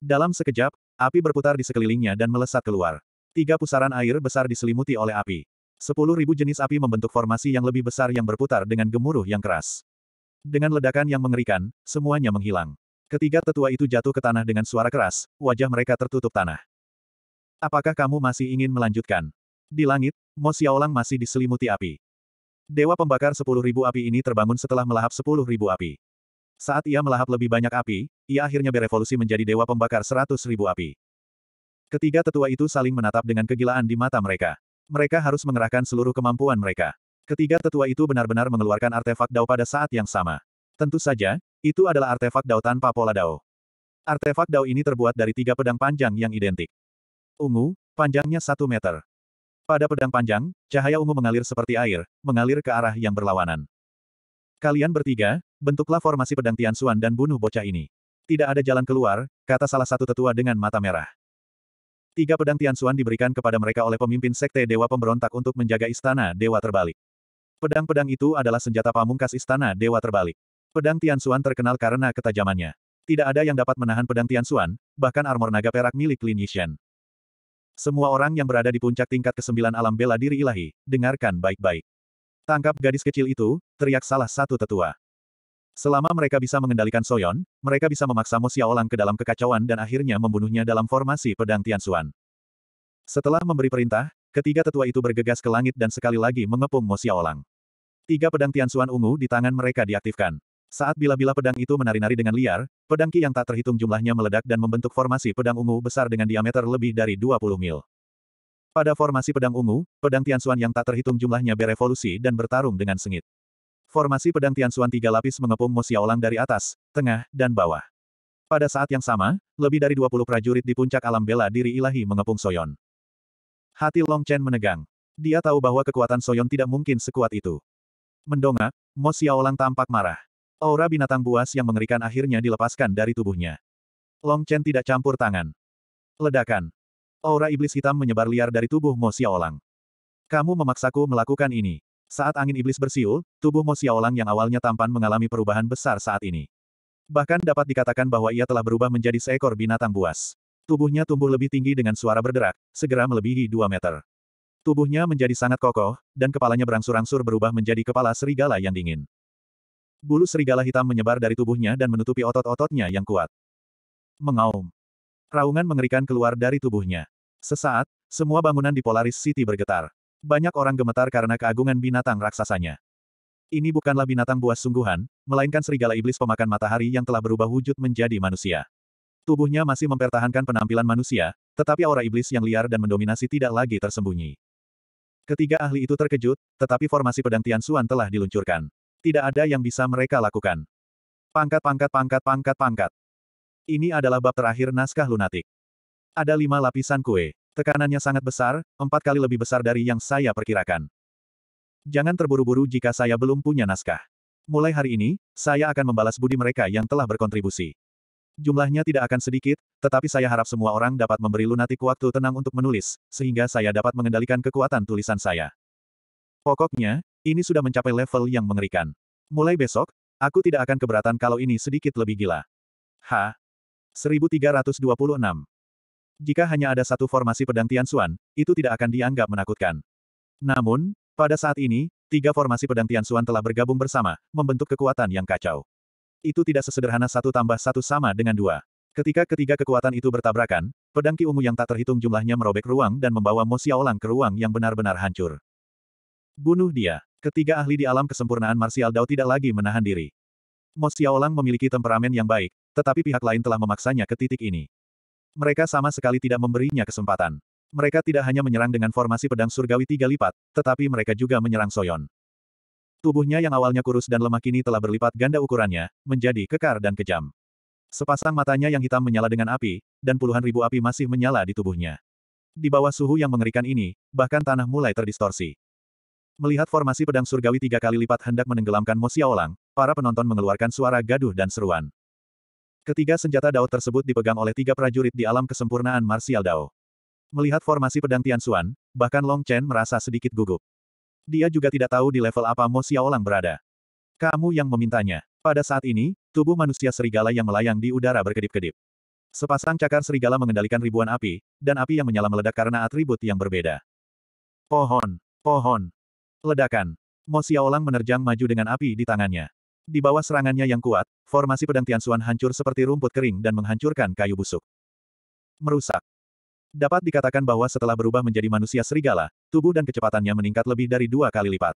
Dalam sekejap, api berputar di sekelilingnya dan melesat keluar. Tiga pusaran air besar diselimuti oleh api. Sepuluh ribu jenis api membentuk formasi yang lebih besar yang berputar dengan gemuruh yang keras. Dengan ledakan yang mengerikan, semuanya menghilang. Ketiga tetua itu jatuh ke tanah dengan suara keras, wajah mereka tertutup tanah. Apakah kamu masih ingin melanjutkan? Di langit, Mo Xiaolang masih diselimuti api. Dewa pembakar sepuluh ribu api ini terbangun setelah melahap sepuluh ribu api. Saat ia melahap lebih banyak api, ia akhirnya berevolusi menjadi dewa pembakar seratus ribu api. Ketiga tetua itu saling menatap dengan kegilaan di mata mereka. Mereka harus mengerahkan seluruh kemampuan mereka. Ketiga tetua itu benar-benar mengeluarkan artefak Dao pada saat yang sama. Tentu saja, itu adalah artefak Dao tanpa pola Dao. Artefak Dao ini terbuat dari tiga pedang panjang yang identik. Ungu, panjangnya satu meter. Pada pedang panjang, cahaya ungu mengalir seperti air, mengalir ke arah yang berlawanan. Kalian bertiga, bentuklah formasi pedang Tianxuan dan bunuh bocah ini. Tidak ada jalan keluar, kata salah satu tetua dengan mata merah. Tiga pedang Tianxuan diberikan kepada mereka oleh pemimpin Sekte Dewa Pemberontak untuk menjaga Istana Dewa Terbalik. Pedang-pedang itu adalah senjata pamungkas Istana Dewa Terbalik. Pedang Tianxuan terkenal karena ketajamannya. Tidak ada yang dapat menahan pedang Tianxuan, bahkan armor naga perak milik Lin Yishen. Semua orang yang berada di puncak tingkat kesembilan alam bela diri ilahi, dengarkan baik-baik. Tangkap gadis kecil itu, teriak salah satu tetua. Selama mereka bisa mengendalikan Soyon, mereka bisa memaksa Mo Xiaolang ke dalam kekacauan dan akhirnya membunuhnya dalam formasi pedang Tianxuan. Setelah memberi perintah, ketiga tetua itu bergegas ke langit dan sekali lagi mengepung Mo Xiaolang. Tiga pedang Tianxuan ungu di tangan mereka diaktifkan. Saat bila-bila pedang itu menari-nari dengan liar, pedang Qi yang tak terhitung jumlahnya meledak dan membentuk formasi pedang ungu besar dengan diameter lebih dari 20 mil. Pada formasi pedang ungu, pedang Tianxuan yang tak terhitung jumlahnya berevolusi dan bertarung dengan sengit. Formasi pedang Tianxuan tiga lapis mengepung Mo Xiaolang dari atas, tengah, dan bawah. Pada saat yang sama, lebih dari 20 prajurit di puncak alam bela diri ilahi mengepung Soyon. Hati Long Chen menegang. Dia tahu bahwa kekuatan Soyon tidak mungkin sekuat itu. Mendongak, Mo Xiaolang tampak marah. Aura binatang buas yang mengerikan akhirnya dilepaskan dari tubuhnya. Long Chen tidak campur tangan. Ledakan. Aura iblis hitam menyebar liar dari tubuh Mo Xiaolang. Kamu memaksaku melakukan ini. Saat angin iblis bersiul, tubuh Mo Xiaolang yang awalnya tampan mengalami perubahan besar saat ini. Bahkan dapat dikatakan bahwa ia telah berubah menjadi seekor binatang buas. Tubuhnya tumbuh lebih tinggi dengan suara berderak, segera melebihi 2 meter. Tubuhnya menjadi sangat kokoh, dan kepalanya berangsur-angsur berubah menjadi kepala serigala yang dingin. Bulu serigala hitam menyebar dari tubuhnya dan menutupi otot-ototnya yang kuat. Mengaum. Raungan mengerikan keluar dari tubuhnya. Sesaat, semua bangunan di Polaris City bergetar. Banyak orang gemetar karena keagungan binatang raksasanya. Ini bukanlah binatang buas sungguhan, melainkan serigala iblis pemakan matahari yang telah berubah wujud menjadi manusia. Tubuhnya masih mempertahankan penampilan manusia, tetapi aura iblis yang liar dan mendominasi tidak lagi tersembunyi. Ketiga ahli itu terkejut, tetapi formasi pedang Tian Xuan telah diluncurkan. Tidak ada yang bisa mereka lakukan. Pangkat pangkat pangkat pangkat pangkat. Ini adalah bab terakhir naskah lunatik. Ada lima lapisan kue. Tekanannya sangat besar, empat kali lebih besar dari yang saya perkirakan. Jangan terburu-buru jika saya belum punya naskah. Mulai hari ini, saya akan membalas budi mereka yang telah berkontribusi. Jumlahnya tidak akan sedikit, tetapi saya harap semua orang dapat memberi lunatik waktu tenang untuk menulis, sehingga saya dapat mengendalikan kekuatan tulisan saya. Pokoknya, ini sudah mencapai level yang mengerikan. Mulai besok, aku tidak akan keberatan kalau ini sedikit lebih gila. H. 1326 jika hanya ada satu formasi pedang tian Xuan, itu tidak akan dianggap menakutkan. Namun, pada saat ini, tiga formasi pedang tian Xuan telah bergabung bersama, membentuk kekuatan yang kacau. Itu tidak sesederhana satu tambah satu sama dengan dua. Ketika ketiga kekuatan itu bertabrakan, pedang Ki Ungu yang tak terhitung jumlahnya merobek ruang dan membawa Mo Xiaolang ke ruang yang benar-benar hancur. Bunuh dia. Ketiga ahli di alam kesempurnaan Martial Dao tidak lagi menahan diri. Mo Xiaolang memiliki temperamen yang baik, tetapi pihak lain telah memaksanya ke titik ini. Mereka sama sekali tidak memberinya kesempatan. Mereka tidak hanya menyerang dengan formasi pedang surgawi tiga lipat, tetapi mereka juga menyerang Soyon. Tubuhnya yang awalnya kurus dan lemah kini telah berlipat ganda ukurannya, menjadi kekar dan kejam. Sepasang matanya yang hitam menyala dengan api, dan puluhan ribu api masih menyala di tubuhnya. Di bawah suhu yang mengerikan ini, bahkan tanah mulai terdistorsi. Melihat formasi pedang surgawi tiga kali lipat hendak menenggelamkan Mo para penonton mengeluarkan suara gaduh dan seruan. Ketiga senjata Dao tersebut dipegang oleh tiga prajurit di alam kesempurnaan Martial Dao. Melihat formasi pedang Tian Xuan, bahkan Long Chen merasa sedikit gugup. Dia juga tidak tahu di level apa Mo Xiaolang berada. Kamu yang memintanya. Pada saat ini, tubuh manusia serigala yang melayang di udara berkedip-kedip. Sepasang cakar serigala mengendalikan ribuan api, dan api yang menyala meledak karena atribut yang berbeda. Pohon, pohon, ledakan. Mo Xiaolang menerjang maju dengan api di tangannya. Di bawah serangannya yang kuat, formasi pedang Tianxuan hancur seperti rumput kering dan menghancurkan kayu busuk. Merusak. Dapat dikatakan bahwa setelah berubah menjadi manusia serigala, tubuh dan kecepatannya meningkat lebih dari dua kali lipat.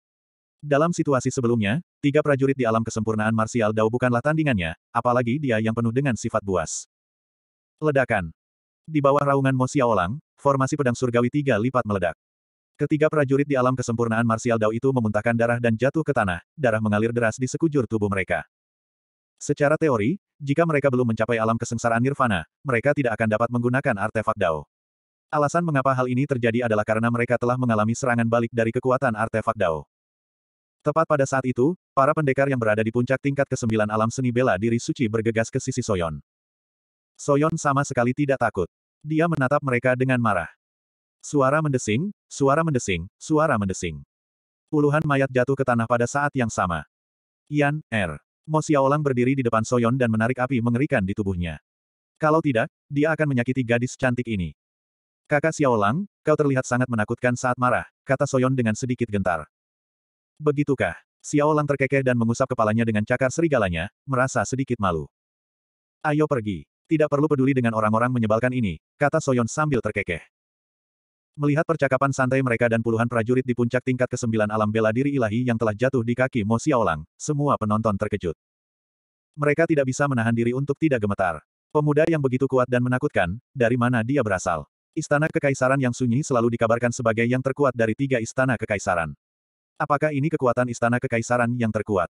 Dalam situasi sebelumnya, tiga prajurit di alam kesempurnaan Martial Dao bukanlah tandingannya, apalagi dia yang penuh dengan sifat buas. Ledakan. Di bawah raungan Mo Xiaolang, formasi pedang surgawi tiga lipat meledak. Ketiga prajurit di alam kesempurnaan martial Dao itu memuntahkan darah dan jatuh ke tanah, darah mengalir deras di sekujur tubuh mereka. Secara teori, jika mereka belum mencapai alam kesengsaraan nirvana, mereka tidak akan dapat menggunakan artefak Dao. Alasan mengapa hal ini terjadi adalah karena mereka telah mengalami serangan balik dari kekuatan artefak Dao. Tepat pada saat itu, para pendekar yang berada di puncak tingkat kesembilan alam seni bela diri suci bergegas ke sisi Soyon. Soyon sama sekali tidak takut. Dia menatap mereka dengan marah. Suara mendesing, suara mendesing, suara mendesing. Puluhan mayat jatuh ke tanah pada saat yang sama. Yan, Er. Mo Xiaolang berdiri di depan Soyon dan menarik api mengerikan di tubuhnya. Kalau tidak, dia akan menyakiti gadis cantik ini. Kakak Xiaolang, kau terlihat sangat menakutkan saat marah, kata Soyon dengan sedikit gentar. Begitukah? Xiaolang terkekeh dan mengusap kepalanya dengan cakar serigalanya, merasa sedikit malu. Ayo pergi. Tidak perlu peduli dengan orang-orang menyebalkan ini, kata Soyon sambil terkekeh. Melihat percakapan santai mereka dan puluhan prajurit di puncak tingkat ke-9 alam bela diri ilahi yang telah jatuh di kaki Mo Xiaolang, semua penonton terkejut. Mereka tidak bisa menahan diri untuk tidak gemetar. Pemuda yang begitu kuat dan menakutkan, dari mana dia berasal? Istana Kekaisaran yang sunyi selalu dikabarkan sebagai yang terkuat dari tiga istana kekaisaran. Apakah ini kekuatan istana kekaisaran yang terkuat?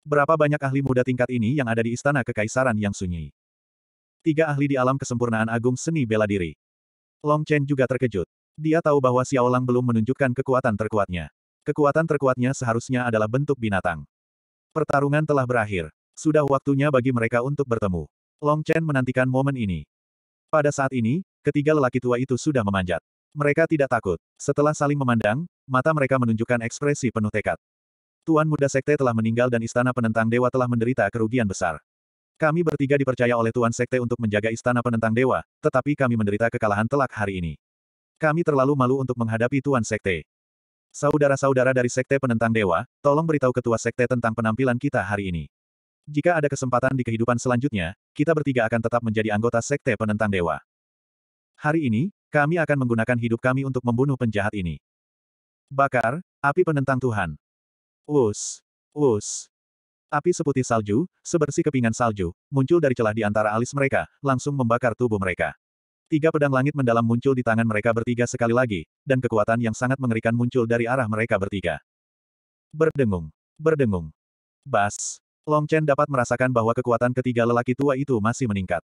Berapa banyak ahli muda tingkat ini yang ada di istana kekaisaran yang sunyi? Tiga ahli di alam kesempurnaan agung seni bela diri. Long Chen juga terkejut. Dia tahu bahwa Xiaolang belum menunjukkan kekuatan terkuatnya. Kekuatan terkuatnya seharusnya adalah bentuk binatang. Pertarungan telah berakhir. Sudah waktunya bagi mereka untuk bertemu. Long Chen menantikan momen ini. Pada saat ini, ketiga lelaki tua itu sudah memanjat. Mereka tidak takut. Setelah saling memandang, mata mereka menunjukkan ekspresi penuh tekad. Tuan muda sekte telah meninggal dan istana penentang dewa telah menderita kerugian besar. Kami bertiga dipercaya oleh Tuan Sekte untuk menjaga istana penentang dewa, tetapi kami menderita kekalahan telak hari ini. Kami terlalu malu untuk menghadapi Tuan Sekte. Saudara-saudara dari Sekte Penentang Dewa, tolong beritahu Ketua Sekte tentang penampilan kita hari ini. Jika ada kesempatan di kehidupan selanjutnya, kita bertiga akan tetap menjadi anggota Sekte Penentang Dewa. Hari ini, kami akan menggunakan hidup kami untuk membunuh penjahat ini. Bakar, api penentang Tuhan. Us, us, Api seputih salju, sebersih kepingan salju, muncul dari celah di antara alis mereka, langsung membakar tubuh mereka. Tiga pedang langit mendalam muncul di tangan mereka bertiga sekali lagi, dan kekuatan yang sangat mengerikan muncul dari arah mereka bertiga. Berdengung. Berdengung. Bas. Long Chen dapat merasakan bahwa kekuatan ketiga lelaki tua itu masih meningkat.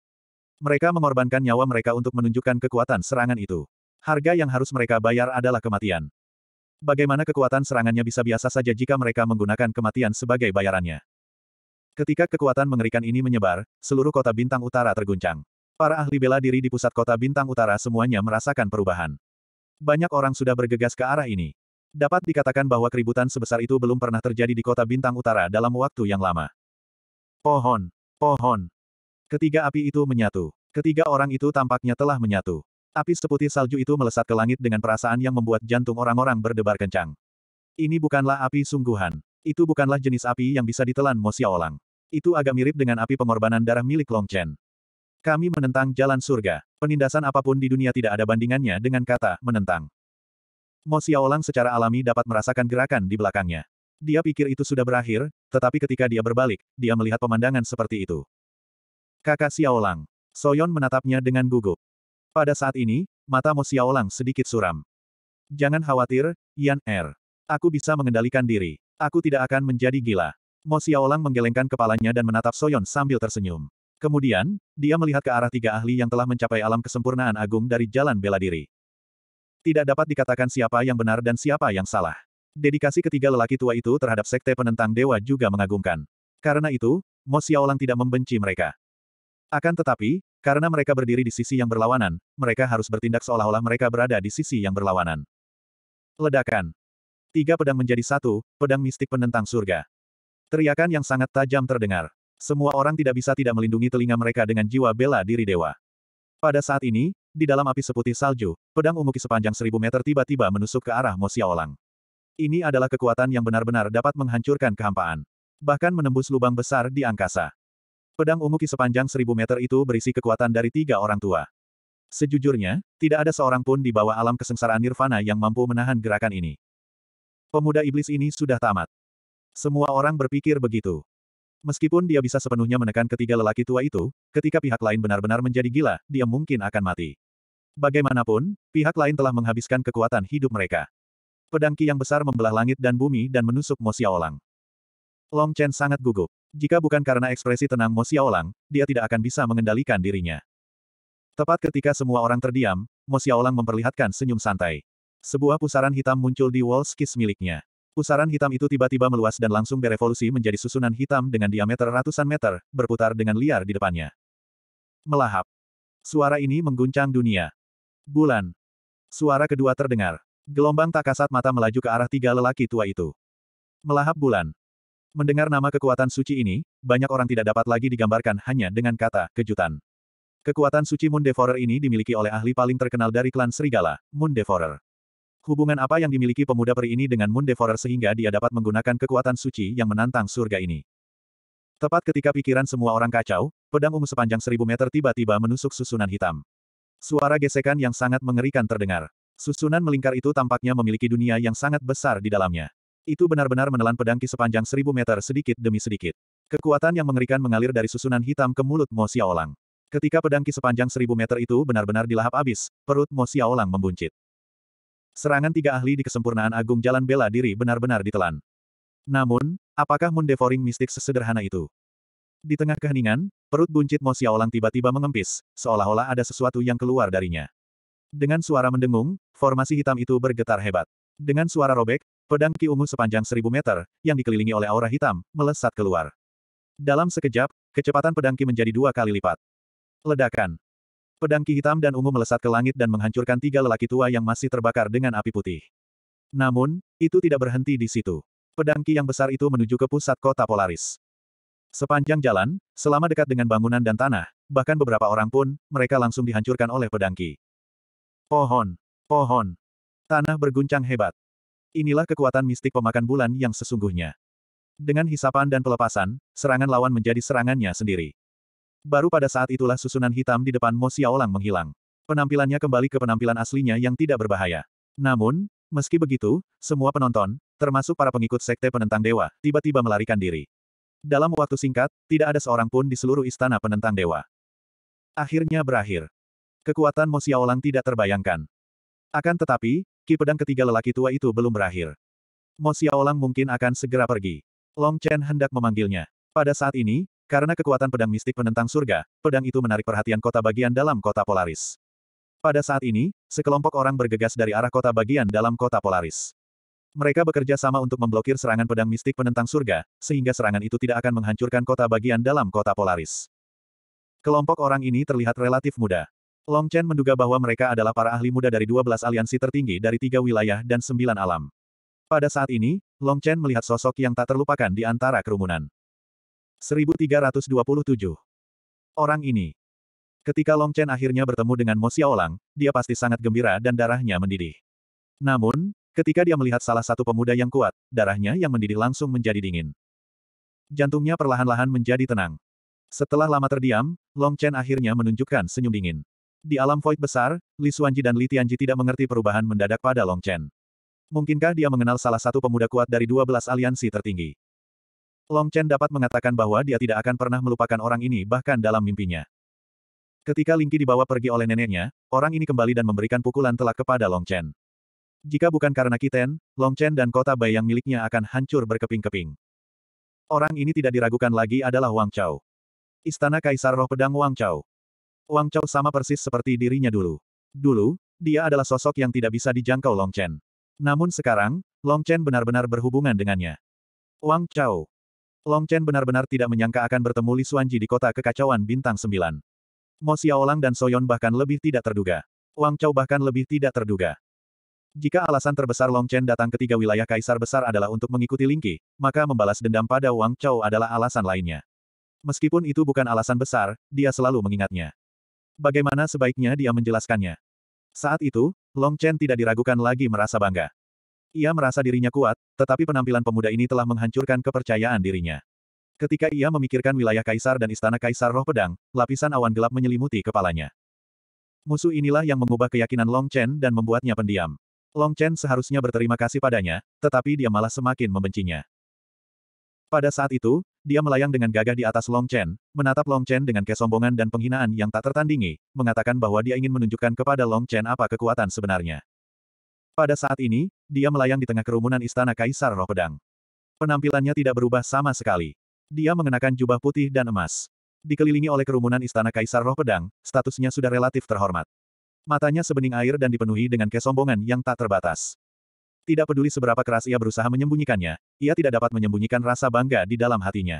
Mereka mengorbankan nyawa mereka untuk menunjukkan kekuatan serangan itu. Harga yang harus mereka bayar adalah kematian. Bagaimana kekuatan serangannya bisa biasa saja jika mereka menggunakan kematian sebagai bayarannya? Ketika kekuatan mengerikan ini menyebar, seluruh kota bintang utara terguncang. Para ahli bela diri di pusat kota Bintang Utara semuanya merasakan perubahan. Banyak orang sudah bergegas ke arah ini. Dapat dikatakan bahwa keributan sebesar itu belum pernah terjadi di kota Bintang Utara dalam waktu yang lama. Pohon, pohon. Ketiga api itu menyatu. Ketiga orang itu tampaknya telah menyatu. Api seputih salju itu melesat ke langit dengan perasaan yang membuat jantung orang-orang berdebar kencang. Ini bukanlah api sungguhan. Itu bukanlah jenis api yang bisa ditelan Mosia Xiaolang. Itu agak mirip dengan api pengorbanan darah milik Long Chen. Kami menentang jalan surga. Penindasan apapun di dunia tidak ada bandingannya dengan kata menentang. Mo Xiaolang secara alami dapat merasakan gerakan di belakangnya. Dia pikir itu sudah berakhir, tetapi ketika dia berbalik, dia melihat pemandangan seperti itu. Kakak Xiaolang. Soyon menatapnya dengan gugup. Pada saat ini, mata Mo Xiaolang sedikit suram. Jangan khawatir, Yan Er. Aku bisa mengendalikan diri. Aku tidak akan menjadi gila. Mo Xiaolang menggelengkan kepalanya dan menatap Soyon sambil tersenyum. Kemudian, dia melihat ke arah tiga ahli yang telah mencapai alam kesempurnaan agung dari jalan bela diri. Tidak dapat dikatakan siapa yang benar dan siapa yang salah. Dedikasi ketiga lelaki tua itu terhadap sekte penentang dewa juga mengagumkan. Karena itu, Mo Xiaolang tidak membenci mereka. Akan tetapi, karena mereka berdiri di sisi yang berlawanan, mereka harus bertindak seolah-olah mereka berada di sisi yang berlawanan. Ledakan. Tiga pedang menjadi satu, pedang mistik penentang surga. Teriakan yang sangat tajam terdengar. Semua orang tidak bisa tidak melindungi telinga mereka dengan jiwa bela diri dewa. Pada saat ini, di dalam api seputih salju, pedang Umuki sepanjang seribu meter tiba-tiba menusuk ke arah Mosia Ini adalah kekuatan yang benar-benar dapat menghancurkan kehampaan. Bahkan menembus lubang besar di angkasa. Pedang Umuki sepanjang seribu meter itu berisi kekuatan dari tiga orang tua. Sejujurnya, tidak ada seorang pun di bawah alam kesengsaraan nirvana yang mampu menahan gerakan ini. Pemuda iblis ini sudah tamat. Semua orang berpikir begitu. Meskipun dia bisa sepenuhnya menekan ketiga lelaki tua itu, ketika pihak lain benar-benar menjadi gila, dia mungkin akan mati. Bagaimanapun, pihak lain telah menghabiskan kekuatan hidup mereka. Pedangki yang besar membelah langit dan bumi dan menusuk Mo Xiaolang. Long Chen sangat gugup. Jika bukan karena ekspresi tenang Mo Xiaolang, dia tidak akan bisa mengendalikan dirinya. Tepat ketika semua orang terdiam, Mo Xiaolang memperlihatkan senyum santai. Sebuah pusaran hitam muncul di wall skis miliknya. Pusaran hitam itu tiba-tiba meluas dan langsung berevolusi menjadi susunan hitam dengan diameter ratusan meter, berputar dengan liar di depannya. Melahap. Suara ini mengguncang dunia. Bulan. Suara kedua terdengar. Gelombang tak kasat mata melaju ke arah tiga lelaki tua itu. Melahap bulan. Mendengar nama kekuatan suci ini, banyak orang tidak dapat lagi digambarkan hanya dengan kata kejutan. Kekuatan suci Moon Devourer ini dimiliki oleh ahli paling terkenal dari klan Serigala, Moon Devourer. Hubungan apa yang dimiliki pemuda peri ini dengan Moon Devourer sehingga dia dapat menggunakan kekuatan suci yang menantang surga ini? Tepat ketika pikiran semua orang kacau, pedang ungu sepanjang seribu meter tiba-tiba menusuk susunan hitam. Suara gesekan yang sangat mengerikan terdengar. Susunan melingkar itu tampaknya memiliki dunia yang sangat besar di dalamnya. Itu benar-benar menelan pedang ki sepanjang seribu meter sedikit demi sedikit. Kekuatan yang mengerikan mengalir dari susunan hitam ke mulut Mo Xiaolang. Ketika pedang ki sepanjang seribu meter itu benar-benar dilahap habis, perut Mo Xiaolang membuncit. Serangan tiga ahli di kesempurnaan agung jalan bela diri benar-benar ditelan. Namun, apakah Moon Devouring Mystic sesederhana itu? Di tengah keheningan, perut buncit Mo Xiaolang tiba-tiba mengempis, seolah-olah ada sesuatu yang keluar darinya. Dengan suara mendengung, formasi hitam itu bergetar hebat. Dengan suara robek, pedang Ki Ungu sepanjang seribu meter, yang dikelilingi oleh aura hitam, melesat keluar. Dalam sekejap, kecepatan pedang Ki menjadi dua kali lipat. Ledakan. Pedang ki hitam dan ungu melesat ke langit dan menghancurkan tiga lelaki tua yang masih terbakar dengan api putih. Namun, itu tidak berhenti di situ. Pedang ki yang besar itu menuju ke pusat kota Polaris. Sepanjang jalan, selama dekat dengan bangunan dan tanah, bahkan beberapa orang pun, mereka langsung dihancurkan oleh pedang ki. Pohon, pohon, tanah berguncang hebat. Inilah kekuatan mistik pemakan bulan yang sesungguhnya. Dengan hisapan dan pelepasan, serangan lawan menjadi serangannya sendiri. Baru pada saat itulah susunan hitam di depan Mo Xiaolang menghilang. Penampilannya kembali ke penampilan aslinya yang tidak berbahaya. Namun, meski begitu, semua penonton, termasuk para pengikut sekte penentang dewa, tiba-tiba melarikan diri. Dalam waktu singkat, tidak ada seorang pun di seluruh istana penentang dewa. Akhirnya berakhir. Kekuatan Mo Xiaolang tidak terbayangkan. Akan tetapi, ki pedang ketiga lelaki tua itu belum berakhir. Mo Xiaolang mungkin akan segera pergi. Long Chen hendak memanggilnya. Pada saat ini, karena kekuatan pedang mistik penentang surga, pedang itu menarik perhatian kota bagian dalam kota Polaris. Pada saat ini, sekelompok orang bergegas dari arah kota bagian dalam kota Polaris. Mereka bekerja sama untuk memblokir serangan pedang mistik penentang surga, sehingga serangan itu tidak akan menghancurkan kota bagian dalam kota Polaris. Kelompok orang ini terlihat relatif muda. Long Chen menduga bahwa mereka adalah para ahli muda dari 12 aliansi tertinggi dari tiga wilayah dan sembilan alam. Pada saat ini, Long Chen melihat sosok yang tak terlupakan di antara kerumunan. 1327. Orang ini. Ketika Long Chen akhirnya bertemu dengan Mo Xiaolang, dia pasti sangat gembira dan darahnya mendidih. Namun, ketika dia melihat salah satu pemuda yang kuat, darahnya yang mendidih langsung menjadi dingin. Jantungnya perlahan-lahan menjadi tenang. Setelah lama terdiam, Long Chen akhirnya menunjukkan senyum dingin. Di alam void besar, Li Xuanji dan Li Tianji tidak mengerti perubahan mendadak pada Long Chen. Mungkinkah dia mengenal salah satu pemuda kuat dari 12 aliansi tertinggi? Long Chen dapat mengatakan bahwa dia tidak akan pernah melupakan orang ini bahkan dalam mimpinya. Ketika Lingqi dibawa pergi oleh neneknya, orang ini kembali dan memberikan pukulan telak kepada Long Chen. Jika bukan karena Kiten, Long Chen dan kota Bai yang miliknya akan hancur berkeping-keping. Orang ini tidak diragukan lagi adalah Wang Chao. Istana Kaisar Roh Pedang Wang Chao. Wang Chao sama persis seperti dirinya dulu. Dulu, dia adalah sosok yang tidak bisa dijangkau Long Chen. Namun sekarang, Long Chen benar-benar berhubungan dengannya. Wang Chao, Long Chen benar-benar tidak menyangka akan bertemu Li Xuanji di kota kekacauan bintang sembilan. Mo Xiaolang dan Soyon bahkan lebih tidak terduga. Wang Chao bahkan lebih tidak terduga. Jika alasan terbesar Long Chen datang ke tiga wilayah kaisar besar adalah untuk mengikuti Lingqi, maka membalas dendam pada Wang Chao adalah alasan lainnya. Meskipun itu bukan alasan besar, dia selalu mengingatnya. Bagaimana sebaiknya dia menjelaskannya? Saat itu, Long Chen tidak diragukan lagi merasa bangga. Ia merasa dirinya kuat, tetapi penampilan pemuda ini telah menghancurkan kepercayaan dirinya. Ketika ia memikirkan wilayah kaisar dan istana kaisar roh pedang, lapisan awan gelap menyelimuti kepalanya. Musuh inilah yang mengubah keyakinan Long Chen dan membuatnya pendiam. Long Chen seharusnya berterima kasih padanya, tetapi dia malah semakin membencinya. Pada saat itu, dia melayang dengan gagah di atas Long Chen, menatap Long Chen dengan kesombongan dan penghinaan yang tak tertandingi, mengatakan bahwa dia ingin menunjukkan kepada Long Chen apa kekuatan sebenarnya. Pada saat ini, dia melayang di tengah kerumunan istana Kaisar Roh Pedang. Penampilannya tidak berubah sama sekali. Dia mengenakan jubah putih dan emas. Dikelilingi oleh kerumunan istana Kaisar Roh Pedang, statusnya sudah relatif terhormat. Matanya sebening air dan dipenuhi dengan kesombongan yang tak terbatas. Tidak peduli seberapa keras ia berusaha menyembunyikannya, ia tidak dapat menyembunyikan rasa bangga di dalam hatinya.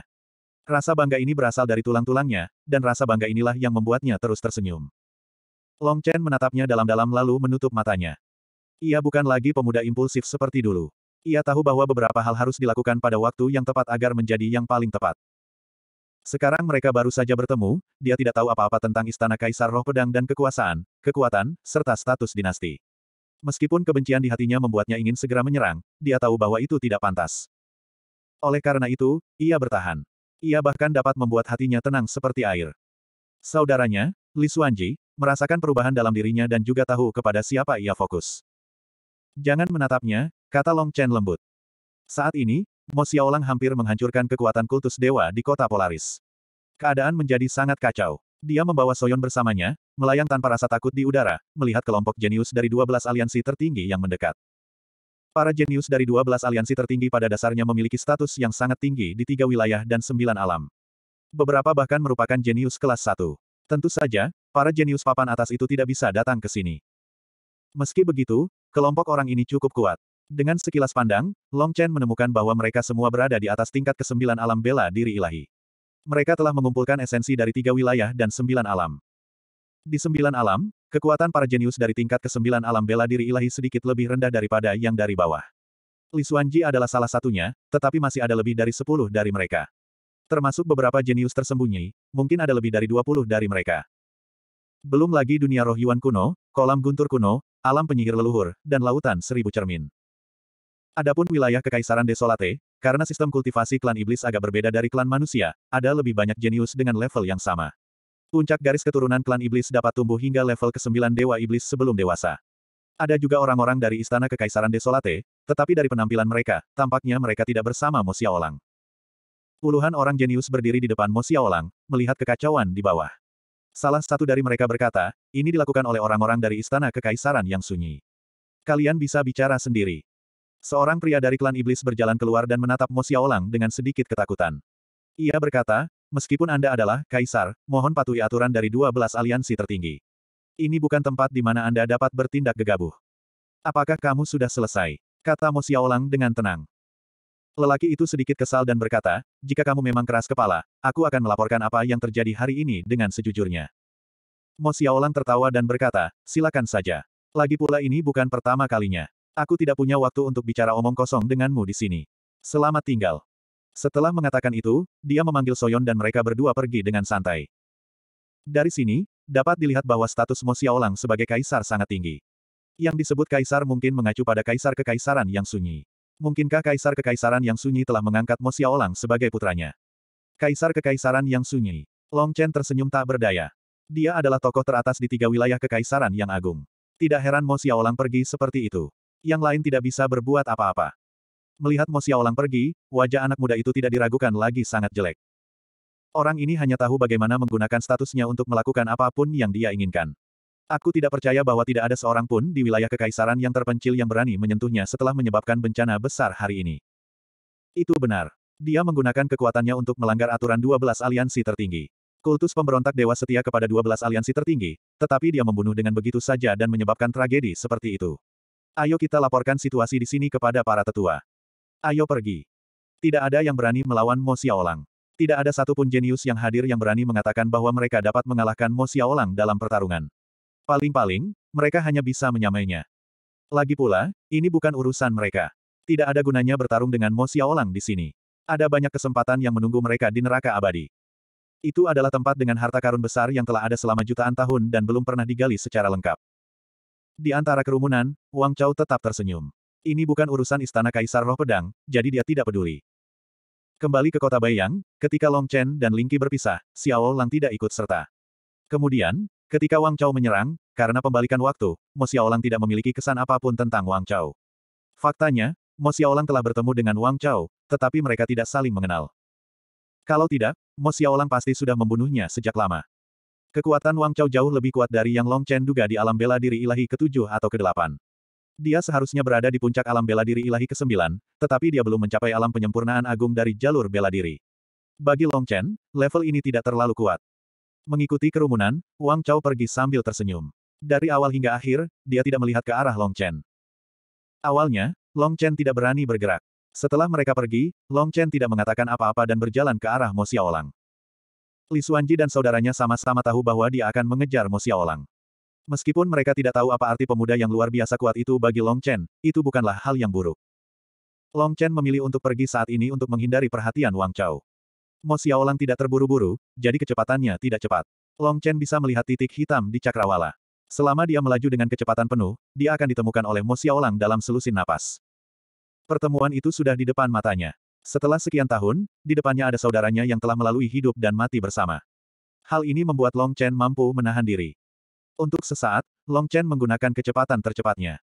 Rasa bangga ini berasal dari tulang-tulangnya, dan rasa bangga inilah yang membuatnya terus tersenyum. Long Chen menatapnya dalam-dalam lalu menutup matanya. Ia bukan lagi pemuda impulsif seperti dulu. Ia tahu bahwa beberapa hal harus dilakukan pada waktu yang tepat agar menjadi yang paling tepat. Sekarang mereka baru saja bertemu, dia tidak tahu apa-apa tentang Istana Kaisar Roh Pedang dan kekuasaan, kekuatan, serta status dinasti. Meskipun kebencian di hatinya membuatnya ingin segera menyerang, dia tahu bahwa itu tidak pantas. Oleh karena itu, ia bertahan. Ia bahkan dapat membuat hatinya tenang seperti air. Saudaranya, Li Suanji, merasakan perubahan dalam dirinya dan juga tahu kepada siapa ia fokus. Jangan menatapnya, kata Long Chen lembut. Saat ini, Mo Xiaolang hampir menghancurkan kekuatan kultus dewa di kota Polaris. Keadaan menjadi sangat kacau. Dia membawa Soyon bersamanya, melayang tanpa rasa takut di udara, melihat kelompok jenius dari 12 aliansi tertinggi yang mendekat. Para jenius dari 12 aliansi tertinggi pada dasarnya memiliki status yang sangat tinggi di tiga wilayah dan sembilan alam. Beberapa bahkan merupakan jenius kelas satu. Tentu saja, para jenius papan atas itu tidak bisa datang ke sini. Meski begitu, Kelompok orang ini cukup kuat. Dengan sekilas pandang, Long Chen menemukan bahwa mereka semua berada di atas tingkat kesembilan alam bela diri ilahi. Mereka telah mengumpulkan esensi dari tiga wilayah dan sembilan alam. Di sembilan alam, kekuatan para jenius dari tingkat kesembilan alam bela diri ilahi sedikit lebih rendah daripada yang dari bawah. Li Xuanji adalah salah satunya, tetapi masih ada lebih dari sepuluh dari mereka. Termasuk beberapa jenius tersembunyi, mungkin ada lebih dari dua puluh dari mereka. Belum lagi dunia roh Yuan kuno, kolam guntur kuno, alam penyihir leluhur, dan lautan seribu cermin. Adapun wilayah Kekaisaran Desolate, karena sistem kultivasi klan iblis agak berbeda dari klan manusia, ada lebih banyak jenius dengan level yang sama. Puncak garis keturunan klan iblis dapat tumbuh hingga level ke-9 Dewa Iblis sebelum dewasa. Ada juga orang-orang dari Istana Kekaisaran Desolate, tetapi dari penampilan mereka, tampaknya mereka tidak bersama Olang. Puluhan orang jenius berdiri di depan Olang, melihat kekacauan di bawah. Salah satu dari mereka berkata, ini dilakukan oleh orang-orang dari istana kekaisaran yang sunyi. Kalian bisa bicara sendiri. Seorang pria dari klan iblis berjalan keluar dan menatap Mo Xiaolang dengan sedikit ketakutan. Ia berkata, meskipun Anda adalah kaisar, mohon patuhi aturan dari 12 aliansi tertinggi. Ini bukan tempat di mana Anda dapat bertindak gegabah. Apakah kamu sudah selesai? Kata Mo Xiaolang dengan tenang. Lelaki itu sedikit kesal dan berkata, jika kamu memang keras kepala, aku akan melaporkan apa yang terjadi hari ini dengan sejujurnya. Mo Xiaolan tertawa dan berkata, silakan saja. Lagi pula ini bukan pertama kalinya. Aku tidak punya waktu untuk bicara omong kosong denganmu di sini. Selamat tinggal. Setelah mengatakan itu, dia memanggil Soyon dan mereka berdua pergi dengan santai. Dari sini, dapat dilihat bahwa status Mo Xiaolang sebagai kaisar sangat tinggi. Yang disebut kaisar mungkin mengacu pada kaisar kekaisaran yang sunyi. Mungkinkah kaisar kekaisaran yang sunyi telah mengangkat Mo Xiaolang sebagai putranya? Kaisar kekaisaran yang sunyi. Long Chen tersenyum tak berdaya. Dia adalah tokoh teratas di tiga wilayah kekaisaran yang agung. Tidak heran Mo Xiaolang pergi seperti itu. Yang lain tidak bisa berbuat apa-apa. Melihat Mo Xiaolang pergi, wajah anak muda itu tidak diragukan lagi sangat jelek. Orang ini hanya tahu bagaimana menggunakan statusnya untuk melakukan apapun yang dia inginkan. Aku tidak percaya bahwa tidak ada seorang pun di wilayah kekaisaran yang terpencil yang berani menyentuhnya setelah menyebabkan bencana besar hari ini. Itu benar. Dia menggunakan kekuatannya untuk melanggar aturan 12 aliansi tertinggi. Kultus pemberontak dewa setia kepada 12 aliansi tertinggi, tetapi dia membunuh dengan begitu saja dan menyebabkan tragedi seperti itu. Ayo kita laporkan situasi di sini kepada para tetua. Ayo pergi. Tidak ada yang berani melawan Mo Xiaolang. Tidak ada satupun jenius yang hadir yang berani mengatakan bahwa mereka dapat mengalahkan Mo Xiaolang dalam pertarungan. Paling-paling, mereka hanya bisa menyamainya. Lagi pula, ini bukan urusan mereka. Tidak ada gunanya bertarung dengan Mo Xiaolang di sini. Ada banyak kesempatan yang menunggu mereka di neraka abadi. Itu adalah tempat dengan harta karun besar yang telah ada selama jutaan tahun dan belum pernah digali secara lengkap. Di antara kerumunan, Wang Chao tetap tersenyum. Ini bukan urusan istana Kaisar Roh Pedang, jadi dia tidak peduli. Kembali ke kota Bayang, ketika Long Chen dan Lingqi berpisah, Xiao Lang tidak ikut serta. Kemudian, Ketika Wang Chao menyerang, karena pembalikan waktu, Mo Xiaolang tidak memiliki kesan apapun tentang Wang Chao. Faktanya, Mo Xiaolang telah bertemu dengan Wang Chao, tetapi mereka tidak saling mengenal. Kalau tidak, Mo Xiaolang pasti sudah membunuhnya sejak lama. Kekuatan Wang Chao jauh lebih kuat dari yang Long Chen duga di alam bela diri ilahi ketujuh atau kedelapan. Dia seharusnya berada di puncak alam bela diri ilahi ke-9, tetapi dia belum mencapai alam penyempurnaan agung dari jalur bela diri. Bagi Long Chen, level ini tidak terlalu kuat. Mengikuti kerumunan, Wang Chao pergi sambil tersenyum. Dari awal hingga akhir, dia tidak melihat ke arah Long Chen. Awalnya, Long Chen tidak berani bergerak. Setelah mereka pergi, Long Chen tidak mengatakan apa-apa dan berjalan ke arah Mo Xiaolang. Li Xuanji dan saudaranya sama-sama tahu bahwa dia akan mengejar Mo Xiaolang. Meskipun mereka tidak tahu apa arti pemuda yang luar biasa kuat itu bagi Long Chen, itu bukanlah hal yang buruk. Long Chen memilih untuk pergi saat ini untuk menghindari perhatian Wang Chao. Mo Xiaolang tidak terburu-buru, jadi kecepatannya tidak cepat. Long Chen bisa melihat titik hitam di cakrawala. Selama dia melaju dengan kecepatan penuh, dia akan ditemukan oleh Mo Xiaolang dalam selusin napas. Pertemuan itu sudah di depan matanya. Setelah sekian tahun, di depannya ada saudaranya yang telah melalui hidup dan mati bersama. Hal ini membuat Long Chen mampu menahan diri. Untuk sesaat, Long Chen menggunakan kecepatan tercepatnya.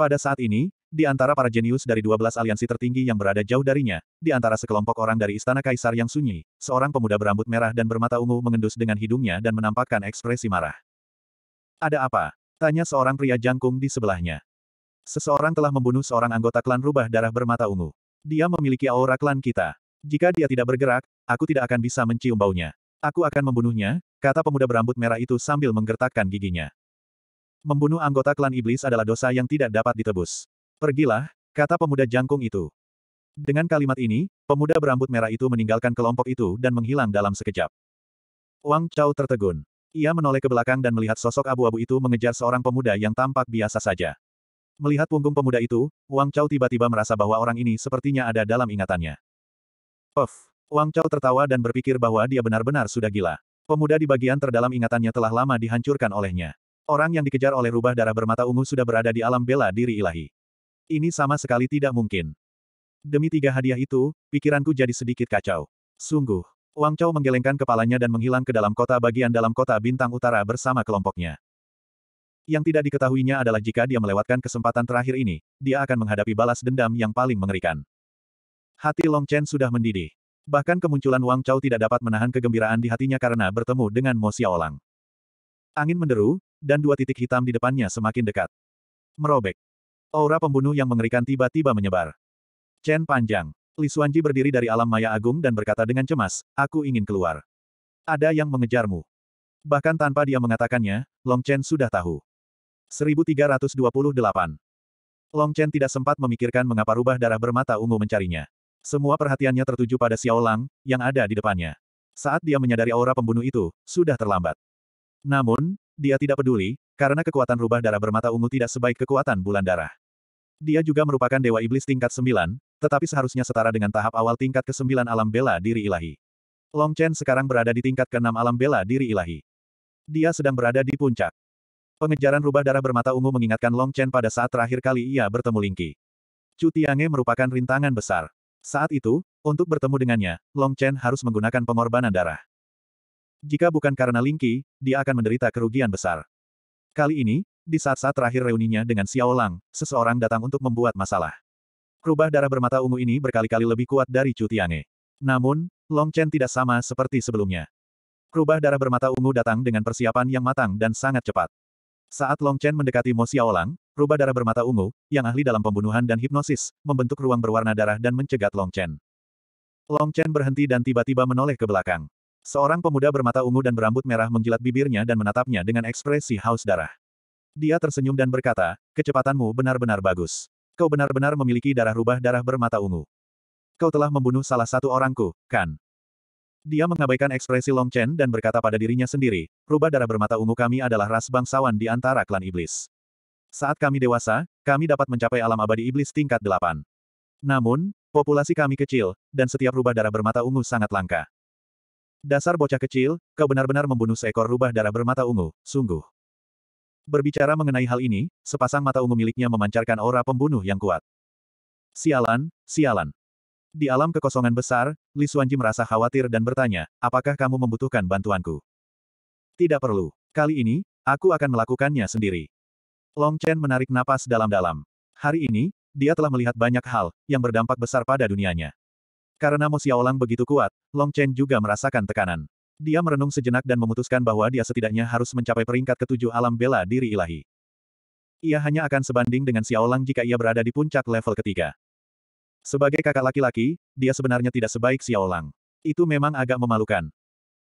Pada saat ini, di antara para jenius dari dua belas aliansi tertinggi yang berada jauh darinya, di antara sekelompok orang dari Istana Kaisar yang sunyi, seorang pemuda berambut merah dan bermata ungu mengendus dengan hidungnya dan menampakkan ekspresi marah. Ada apa? Tanya seorang pria jangkung di sebelahnya. Seseorang telah membunuh seorang anggota klan rubah darah bermata ungu. Dia memiliki aura klan kita. Jika dia tidak bergerak, aku tidak akan bisa mencium baunya. Aku akan membunuhnya, kata pemuda berambut merah itu sambil menggertakkan giginya. Membunuh anggota klan iblis adalah dosa yang tidak dapat ditebus. Pergilah, kata pemuda jangkung itu. Dengan kalimat ini, pemuda berambut merah itu meninggalkan kelompok itu dan menghilang dalam sekejap. Wang Chao tertegun. Ia menoleh ke belakang dan melihat sosok abu-abu itu mengejar seorang pemuda yang tampak biasa saja. Melihat punggung pemuda itu, Wang Chao tiba-tiba merasa bahwa orang ini sepertinya ada dalam ingatannya. Puff! Wang Chao tertawa dan berpikir bahwa dia benar-benar sudah gila. Pemuda di bagian terdalam ingatannya telah lama dihancurkan olehnya. Orang yang dikejar oleh rubah darah bermata ungu sudah berada di alam bela diri ilahi. Ini sama sekali tidak mungkin. Demi tiga hadiah itu, pikiranku jadi sedikit kacau. Sungguh. Wang Chao menggelengkan kepalanya dan menghilang ke dalam kota bagian dalam kota bintang utara bersama kelompoknya. Yang tidak diketahuinya adalah jika dia melewatkan kesempatan terakhir ini, dia akan menghadapi balas dendam yang paling mengerikan. Hati Long Chen sudah mendidih. Bahkan kemunculan Wang Chao tidak dapat menahan kegembiraan di hatinya karena bertemu dengan Mo Xiaolang. Angin menderu, dan dua titik hitam di depannya semakin dekat. Merobek. Aura pembunuh yang mengerikan tiba-tiba menyebar. Chen panjang. Li Xuanji berdiri dari alam maya agung dan berkata dengan cemas, aku ingin keluar. Ada yang mengejarmu. Bahkan tanpa dia mengatakannya, Long Chen sudah tahu. 1328. Long Chen tidak sempat memikirkan mengapa rubah darah bermata ungu mencarinya. Semua perhatiannya tertuju pada Xiao Lang, yang ada di depannya. Saat dia menyadari aura pembunuh itu, sudah terlambat. Namun, dia tidak peduli, karena kekuatan rubah darah bermata ungu tidak sebaik kekuatan bulan darah. Dia juga merupakan Dewa Iblis tingkat 9, tetapi seharusnya setara dengan tahap awal tingkat ke-9 alam bela diri ilahi. Long Chen sekarang berada di tingkat ke-6 alam bela diri ilahi. Dia sedang berada di puncak. Pengejaran rubah darah bermata ungu mengingatkan Long Chen pada saat terakhir kali ia bertemu Lingqi. Chu Tiange merupakan rintangan besar. Saat itu, untuk bertemu dengannya, Long Chen harus menggunakan pengorbanan darah. Jika bukan karena Lingqi, dia akan menderita kerugian besar. Kali ini, di saat-saat terakhir reuninya dengan Xiao Lang, seseorang datang untuk membuat masalah. Rubah darah bermata ungu ini berkali-kali lebih kuat dari Chu Tiange. Namun, Long Chen tidak sama seperti sebelumnya. Rubah darah bermata ungu datang dengan persiapan yang matang dan sangat cepat. Saat Long Chen mendekati Mo Xiao Lang, rubah darah bermata ungu, yang ahli dalam pembunuhan dan hipnosis, membentuk ruang berwarna darah dan mencegat Long Chen. Long Chen berhenti dan tiba-tiba menoleh ke belakang. Seorang pemuda bermata ungu dan berambut merah menjilat bibirnya dan menatapnya dengan ekspresi haus darah. Dia tersenyum dan berkata, kecepatanmu benar-benar bagus. Kau benar-benar memiliki darah rubah darah bermata ungu. Kau telah membunuh salah satu orangku, kan? Dia mengabaikan ekspresi Long Chen dan berkata pada dirinya sendiri, rubah darah bermata ungu kami adalah ras bangsawan di antara klan iblis. Saat kami dewasa, kami dapat mencapai alam abadi iblis tingkat delapan. Namun, populasi kami kecil, dan setiap rubah darah bermata ungu sangat langka. Dasar bocah kecil, kau benar-benar membunuh seekor rubah darah bermata ungu, sungguh. Berbicara mengenai hal ini, sepasang mata ungu miliknya memancarkan aura pembunuh yang kuat. Sialan, sialan. Di alam kekosongan besar, Li Xuanji merasa khawatir dan bertanya, apakah kamu membutuhkan bantuanku? Tidak perlu. Kali ini, aku akan melakukannya sendiri. Long Chen menarik napas dalam-dalam. Hari ini, dia telah melihat banyak hal yang berdampak besar pada dunianya. Karena Mo Xiaolang begitu kuat, Long Chen juga merasakan tekanan. Dia merenung sejenak dan memutuskan bahwa dia setidaknya harus mencapai peringkat ketujuh alam bela diri ilahi. Ia hanya akan sebanding dengan Xiaolang jika ia berada di puncak level ketiga. Sebagai kakak laki-laki, dia sebenarnya tidak sebaik Xiaolang. Itu memang agak memalukan.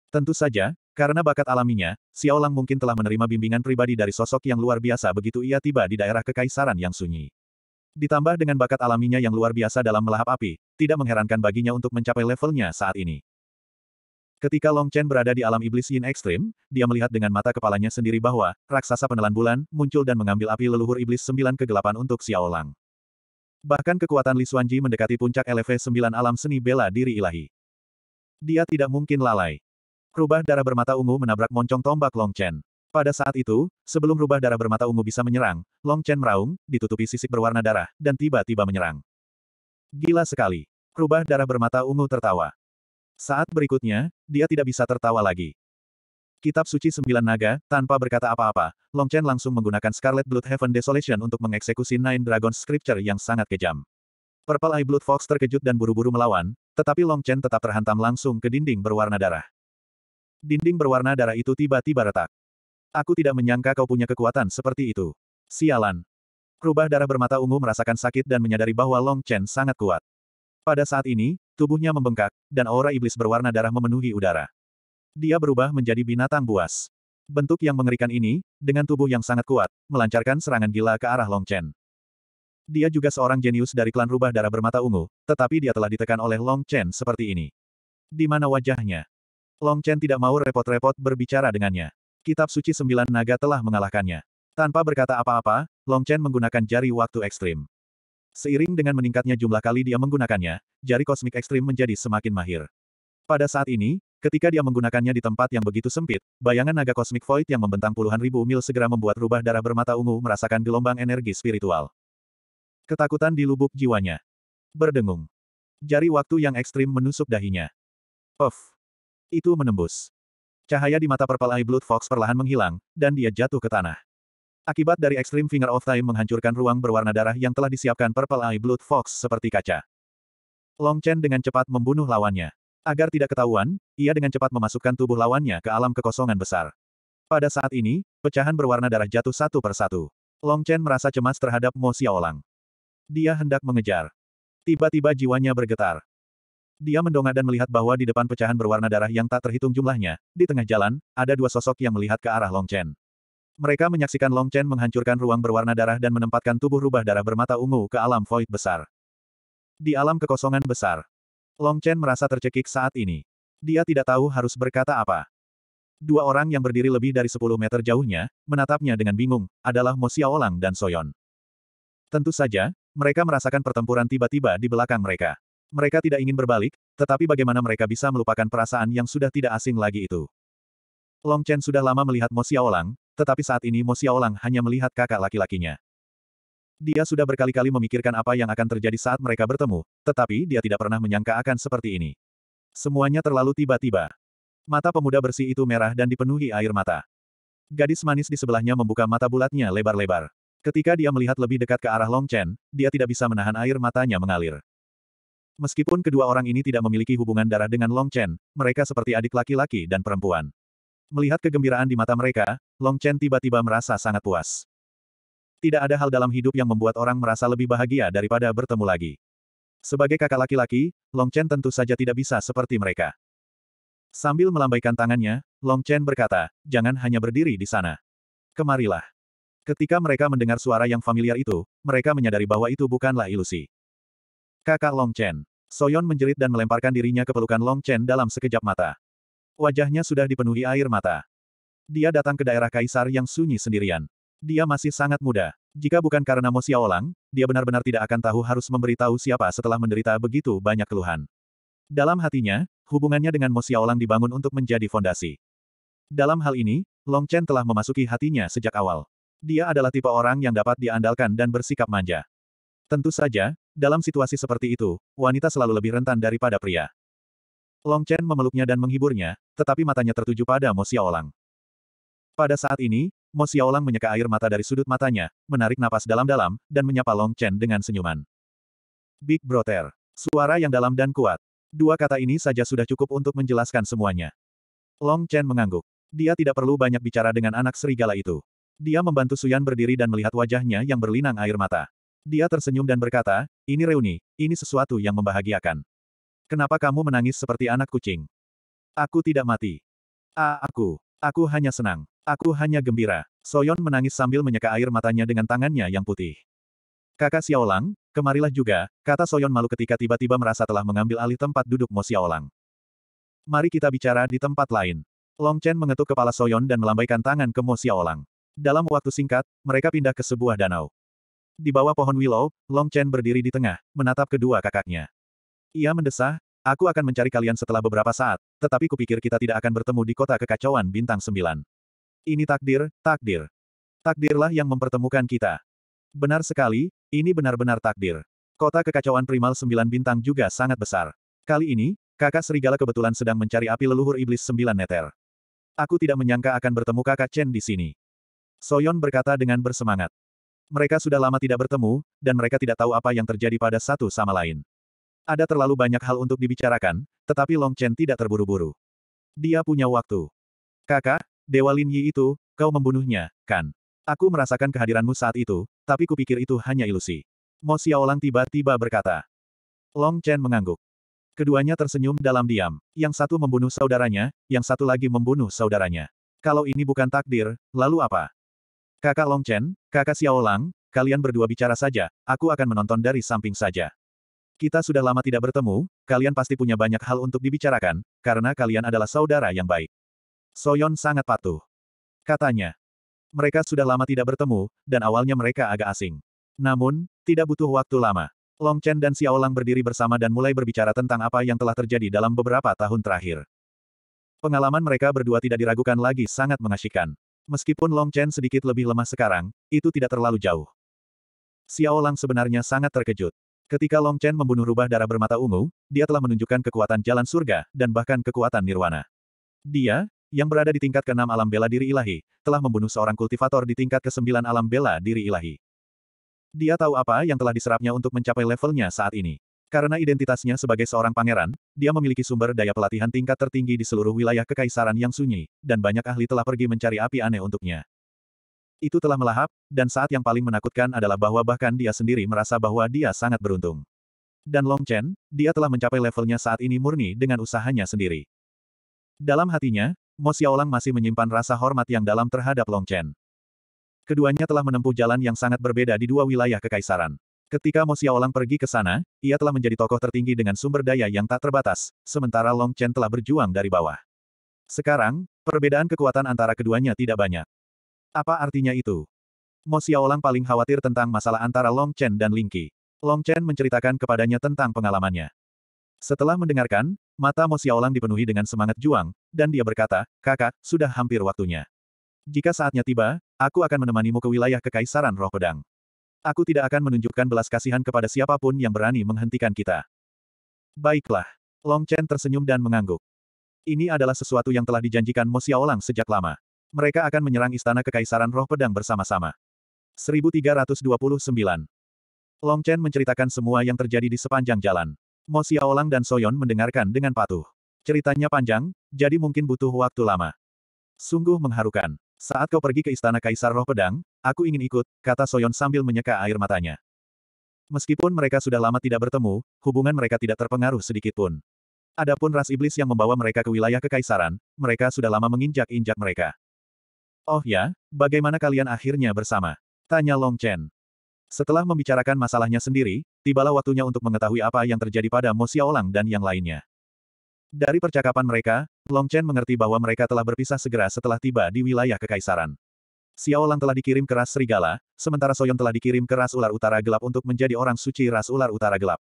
Tentu saja, karena bakat alaminya, Xiaolang mungkin telah menerima bimbingan pribadi dari sosok yang luar biasa begitu ia tiba di daerah kekaisaran yang sunyi. Ditambah dengan bakat alaminya yang luar biasa dalam melahap api, tidak mengherankan baginya untuk mencapai levelnya saat ini. Ketika Long Chen berada di alam iblis Yin ekstrim, dia melihat dengan mata kepalanya sendiri bahwa raksasa penelan bulan muncul dan mengambil api leluhur iblis sembilan kegelapan untuk Xiao Lang. Bahkan kekuatan Li Xuanji mendekati puncak lv sembilan alam seni bela diri ilahi. Dia tidak mungkin lalai. Rubah darah bermata ungu menabrak moncong tombak Long Chen. Pada saat itu, sebelum rubah darah bermata ungu bisa menyerang, Long Chen meraung, ditutupi sisik berwarna darah, dan tiba-tiba menyerang. Gila sekali. Rubah darah bermata ungu tertawa. Saat berikutnya, dia tidak bisa tertawa lagi. Kitab Suci Sembilan Naga, tanpa berkata apa-apa, Long Chen langsung menggunakan Scarlet Blood Heaven Desolation untuk mengeksekusi Nine Dragon Scripture yang sangat kejam. Purple Eye Blood Fox terkejut dan buru-buru melawan, tetapi Long Chen tetap terhantam langsung ke dinding berwarna darah. Dinding berwarna darah itu tiba-tiba retak. Aku tidak menyangka kau punya kekuatan seperti itu. Sialan. Rubah darah bermata ungu merasakan sakit dan menyadari bahwa Long Chen sangat kuat. Pada saat ini, tubuhnya membengkak, dan aura iblis berwarna darah memenuhi udara. Dia berubah menjadi binatang buas. Bentuk yang mengerikan ini, dengan tubuh yang sangat kuat, melancarkan serangan gila ke arah Long Chen. Dia juga seorang jenius dari klan rubah darah bermata ungu, tetapi dia telah ditekan oleh Long Chen seperti ini. Di mana wajahnya? Long Chen tidak mau repot-repot berbicara dengannya. Kitab suci sembilan naga telah mengalahkannya. Tanpa berkata apa-apa, Long Chen menggunakan jari waktu ekstrim. Seiring dengan meningkatnya jumlah kali dia menggunakannya, jari kosmik ekstrim menjadi semakin mahir. Pada saat ini, ketika dia menggunakannya di tempat yang begitu sempit, bayangan naga kosmik void yang membentang puluhan ribu mil segera membuat rubah darah bermata ungu merasakan gelombang energi spiritual. Ketakutan di lubuk jiwanya. Berdengung. Jari waktu yang ekstrim menusuk dahinya. Of. Itu menembus. Cahaya di mata Purple Eye Blood Fox perlahan menghilang, dan dia jatuh ke tanah. Akibat dari ekstrim Finger of Time menghancurkan ruang berwarna darah yang telah disiapkan Purple Eye Blood Fox seperti kaca. Long Chen dengan cepat membunuh lawannya. Agar tidak ketahuan, ia dengan cepat memasukkan tubuh lawannya ke alam kekosongan besar. Pada saat ini, pecahan berwarna darah jatuh satu persatu. Long Chen merasa cemas terhadap Mo Xiaolang. Dia hendak mengejar. Tiba-tiba jiwanya bergetar. Dia mendongak dan melihat bahwa di depan pecahan berwarna darah yang tak terhitung jumlahnya, di tengah jalan, ada dua sosok yang melihat ke arah Long Chen. Mereka menyaksikan Long Chen menghancurkan ruang berwarna darah dan menempatkan tubuh rubah darah bermata ungu ke alam void besar. Di alam kekosongan besar, Long Chen merasa tercekik saat ini. Dia tidak tahu harus berkata apa. Dua orang yang berdiri lebih dari 10 meter jauhnya, menatapnya dengan bingung, adalah Mo Xiaolang dan Soyon. Tentu saja, mereka merasakan pertempuran tiba-tiba di belakang mereka. Mereka tidak ingin berbalik, tetapi bagaimana mereka bisa melupakan perasaan yang sudah tidak asing lagi itu. Long Chen sudah lama melihat Mo Xiaolang, tetapi saat ini Mo Xiaolang hanya melihat kakak laki-lakinya. Dia sudah berkali-kali memikirkan apa yang akan terjadi saat mereka bertemu, tetapi dia tidak pernah menyangka akan seperti ini. Semuanya terlalu tiba-tiba. Mata pemuda bersih itu merah dan dipenuhi air mata. Gadis manis di sebelahnya membuka mata bulatnya lebar-lebar. Ketika dia melihat lebih dekat ke arah Long Chen, dia tidak bisa menahan air matanya mengalir. Meskipun kedua orang ini tidak memiliki hubungan darah dengan Long Chen, mereka seperti adik laki-laki dan perempuan. Melihat kegembiraan di mata mereka, Long Chen tiba-tiba merasa sangat puas. Tidak ada hal dalam hidup yang membuat orang merasa lebih bahagia daripada bertemu lagi. Sebagai kakak laki-laki, Long Chen tentu saja tidak bisa seperti mereka. Sambil melambaikan tangannya, Long Chen berkata, jangan hanya berdiri di sana. Kemarilah. Ketika mereka mendengar suara yang familiar itu, mereka menyadari bahwa itu bukanlah ilusi. Kakak Long Chen. Soyon menjerit dan melemparkan dirinya ke pelukan Long Chen dalam sekejap mata. Wajahnya sudah dipenuhi air mata. Dia datang ke daerah kaisar yang sunyi sendirian. Dia masih sangat muda. Jika bukan karena Mo Xiaolang, dia benar-benar tidak akan tahu harus memberitahu siapa setelah menderita begitu banyak keluhan. Dalam hatinya, hubungannya dengan Mo Xiaolang dibangun untuk menjadi fondasi. Dalam hal ini, Long Chen telah memasuki hatinya sejak awal. Dia adalah tipe orang yang dapat diandalkan dan bersikap manja. Tentu saja, dalam situasi seperti itu, wanita selalu lebih rentan daripada pria. Long Chen memeluknya dan menghiburnya, tetapi matanya tertuju pada Mo Xiaolang. Pada saat ini, Mo Xiaolang menyeka air mata dari sudut matanya, menarik napas dalam-dalam, dan menyapa Long Chen dengan senyuman. Big Brother. Suara yang dalam dan kuat. Dua kata ini saja sudah cukup untuk menjelaskan semuanya. Long Chen mengangguk. Dia tidak perlu banyak bicara dengan anak serigala itu. Dia membantu Suyan berdiri dan melihat wajahnya yang berlinang air mata. Dia tersenyum dan berkata, ini reuni, ini sesuatu yang membahagiakan. Kenapa kamu menangis seperti anak kucing? Aku tidak mati. Ah, aku. Aku hanya senang. Aku hanya gembira. Soyon menangis sambil menyeka air matanya dengan tangannya yang putih. Kakak Xiaolang, kemarilah juga, kata Soyon malu ketika tiba-tiba merasa telah mengambil alih tempat duduk Mo Xiaolang. Mari kita bicara di tempat lain. Long Chen mengetuk kepala Soyon dan melambaikan tangan ke Mo Xiaolang. Dalam waktu singkat, mereka pindah ke sebuah danau. Di bawah pohon willow, Long Chen berdiri di tengah, menatap kedua kakaknya. Ia mendesah, aku akan mencari kalian setelah beberapa saat, tetapi kupikir kita tidak akan bertemu di kota kekacauan bintang sembilan. Ini takdir, takdir. Takdirlah yang mempertemukan kita. Benar sekali, ini benar-benar takdir. Kota kekacauan primal sembilan bintang juga sangat besar. Kali ini, kakak serigala kebetulan sedang mencari api leluhur iblis sembilan neter. Aku tidak menyangka akan bertemu kakak Chen di sini. Soyon berkata dengan bersemangat. Mereka sudah lama tidak bertemu, dan mereka tidak tahu apa yang terjadi pada satu sama lain. Ada terlalu banyak hal untuk dibicarakan, tetapi Long Chen tidak terburu-buru. Dia punya waktu. Kakak, Dewa Lin Yi itu, kau membunuhnya, kan? Aku merasakan kehadiranmu saat itu, tapi kupikir itu hanya ilusi. Mo Xiaolang tiba-tiba berkata. Long Chen mengangguk. Keduanya tersenyum dalam diam. Yang satu membunuh saudaranya, yang satu lagi membunuh saudaranya. Kalau ini bukan takdir, lalu apa? Kakak Long Chen, kakak Xiaolang, kalian berdua bicara saja, aku akan menonton dari samping saja. Kita sudah lama tidak bertemu, kalian pasti punya banyak hal untuk dibicarakan, karena kalian adalah saudara yang baik. Soyon sangat patuh. Katanya. Mereka sudah lama tidak bertemu, dan awalnya mereka agak asing. Namun, tidak butuh waktu lama. Long Chen dan Xiao Lang berdiri bersama dan mulai berbicara tentang apa yang telah terjadi dalam beberapa tahun terakhir. Pengalaman mereka berdua tidak diragukan lagi sangat mengasyikkan. Meskipun Long Chen sedikit lebih lemah sekarang, itu tidak terlalu jauh. Xiao Lang sebenarnya sangat terkejut. Ketika Long Chen membunuh rubah darah bermata ungu, dia telah menunjukkan kekuatan jalan surga, dan bahkan kekuatan nirwana. Dia, yang berada di tingkat ke-6 alam bela diri ilahi, telah membunuh seorang kultivator di tingkat ke-9 alam bela diri ilahi. Dia tahu apa yang telah diserapnya untuk mencapai levelnya saat ini. Karena identitasnya sebagai seorang pangeran, dia memiliki sumber daya pelatihan tingkat tertinggi di seluruh wilayah kekaisaran yang sunyi, dan banyak ahli telah pergi mencari api aneh untuknya. Itu telah melahap, dan saat yang paling menakutkan adalah bahwa bahkan dia sendiri merasa bahwa dia sangat beruntung. Dan Long Chen, dia telah mencapai levelnya saat ini murni dengan usahanya sendiri. Dalam hatinya, Mo Xiaolang masih menyimpan rasa hormat yang dalam terhadap Long Chen. Keduanya telah menempuh jalan yang sangat berbeda di dua wilayah kekaisaran. Ketika Mo Xiaolang pergi ke sana, ia telah menjadi tokoh tertinggi dengan sumber daya yang tak terbatas, sementara Long Chen telah berjuang dari bawah. Sekarang, perbedaan kekuatan antara keduanya tidak banyak. Apa artinya itu? Mo Xiaolang paling khawatir tentang masalah antara Long Chen dan Ling Qi. Long Chen menceritakan kepadanya tentang pengalamannya. Setelah mendengarkan, mata Mo Xiaolang dipenuhi dengan semangat juang, dan dia berkata, kakak, sudah hampir waktunya. Jika saatnya tiba, aku akan menemanimu ke wilayah Kekaisaran Roh Pedang. Aku tidak akan menunjukkan belas kasihan kepada siapapun yang berani menghentikan kita. Baiklah. Long Chen tersenyum dan mengangguk. Ini adalah sesuatu yang telah dijanjikan Mo Xiaolang sejak lama. Mereka akan menyerang istana kekaisaran roh pedang bersama-sama. 1329. Long Chen menceritakan semua yang terjadi di sepanjang jalan. Mo Xiaolang dan Soyon mendengarkan dengan patuh. Ceritanya panjang, jadi mungkin butuh waktu lama. Sungguh mengharukan. Saat kau pergi ke istana Kaisar Roh Pedang, aku ingin ikut, kata Soyon sambil menyeka air matanya. Meskipun mereka sudah lama tidak bertemu, hubungan mereka tidak terpengaruh sedikit pun. Adapun ras iblis yang membawa mereka ke wilayah kekaisaran, mereka sudah lama menginjak-injak mereka. Oh ya, bagaimana kalian akhirnya bersama? Tanya Long Chen. Setelah membicarakan masalahnya sendiri, tibalah waktunya untuk mengetahui apa yang terjadi pada Mo Xiaolang dan yang lainnya. Dari percakapan mereka, Long Chen mengerti bahwa mereka telah berpisah segera setelah tiba di wilayah kekaisaran. Xiaolang telah dikirim ke ras serigala, sementara Soyon telah dikirim ke ras ular utara gelap untuk menjadi orang suci ras ular utara gelap.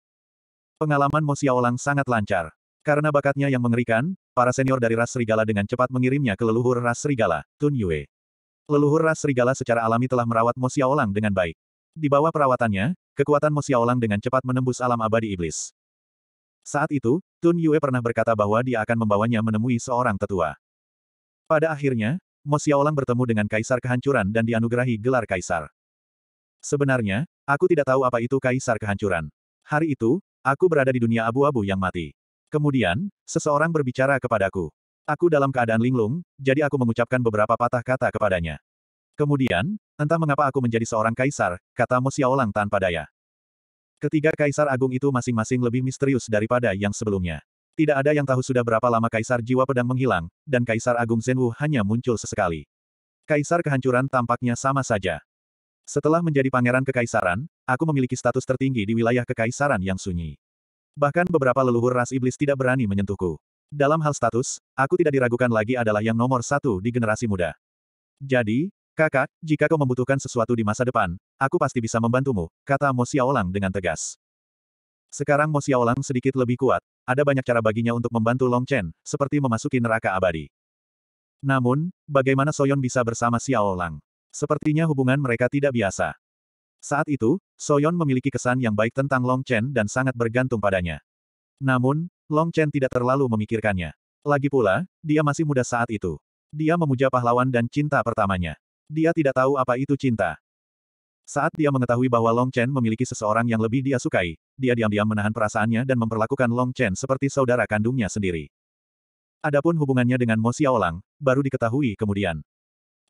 Pengalaman Mo Xiaolang sangat lancar. Karena bakatnya yang mengerikan, Para senior dari ras serigala dengan cepat mengirimnya ke leluhur ras serigala, Tun Yue. Leluhur ras serigala secara alami telah merawat Mo Xiaolang dengan baik. Di bawah perawatannya, kekuatan Mo Xiaolang dengan cepat menembus alam abadi iblis. Saat itu, Tun Yue pernah berkata bahwa dia akan membawanya menemui seorang tetua. Pada akhirnya, Mo Xiaolang bertemu dengan Kaisar Kehancuran dan dianugerahi gelar Kaisar. Sebenarnya, aku tidak tahu apa itu Kaisar Kehancuran. Hari itu, aku berada di dunia abu-abu yang mati. Kemudian, seseorang berbicara kepadaku. Aku dalam keadaan linglung, jadi aku mengucapkan beberapa patah kata kepadanya. Kemudian, entah mengapa aku menjadi seorang kaisar, kata Mo Xiaolang tanpa daya. Ketiga kaisar agung itu masing-masing lebih misterius daripada yang sebelumnya. Tidak ada yang tahu sudah berapa lama kaisar jiwa pedang menghilang, dan kaisar agung Zhenwu hanya muncul sesekali. Kaisar kehancuran tampaknya sama saja. Setelah menjadi pangeran kekaisaran, aku memiliki status tertinggi di wilayah kekaisaran yang sunyi. Bahkan beberapa leluhur ras iblis tidak berani menyentuhku. Dalam hal status, aku tidak diragukan lagi adalah yang nomor satu di generasi muda. Jadi, kakak, jika kau membutuhkan sesuatu di masa depan, aku pasti bisa membantumu, kata Mo Xiaolang dengan tegas. Sekarang Mo Xiaolang sedikit lebih kuat, ada banyak cara baginya untuk membantu Long Chen, seperti memasuki neraka abadi. Namun, bagaimana Soyon bisa bersama Xiaolang? Sepertinya hubungan mereka tidak biasa. Saat itu, Soyon memiliki kesan yang baik tentang Long Chen dan sangat bergantung padanya. Namun, Long Chen tidak terlalu memikirkannya. Lagi pula, dia masih muda saat itu. Dia memuja pahlawan dan cinta pertamanya. Dia tidak tahu apa itu cinta. Saat dia mengetahui bahwa Long Chen memiliki seseorang yang lebih dia sukai, dia diam-diam menahan perasaannya dan memperlakukan Long Chen seperti saudara kandungnya sendiri. Adapun hubungannya dengan Mo Xiaolang, baru diketahui kemudian.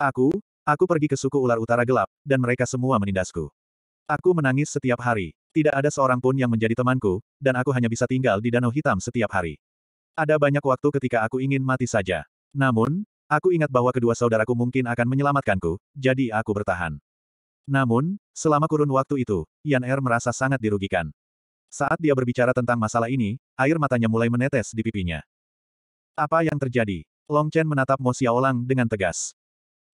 Aku, aku pergi ke suku ular utara gelap, dan mereka semua menindasku. Aku menangis setiap hari. Tidak ada seorang pun yang menjadi temanku, dan aku hanya bisa tinggal di Danau Hitam setiap hari. Ada banyak waktu ketika aku ingin mati saja. Namun, aku ingat bahwa kedua saudaraku mungkin akan menyelamatkanku, jadi aku bertahan. Namun, selama kurun waktu itu, Yan Er merasa sangat dirugikan. Saat dia berbicara tentang masalah ini, air matanya mulai menetes di pipinya. Apa yang terjadi? Long Chen menatap Mo Xiaolang dengan tegas.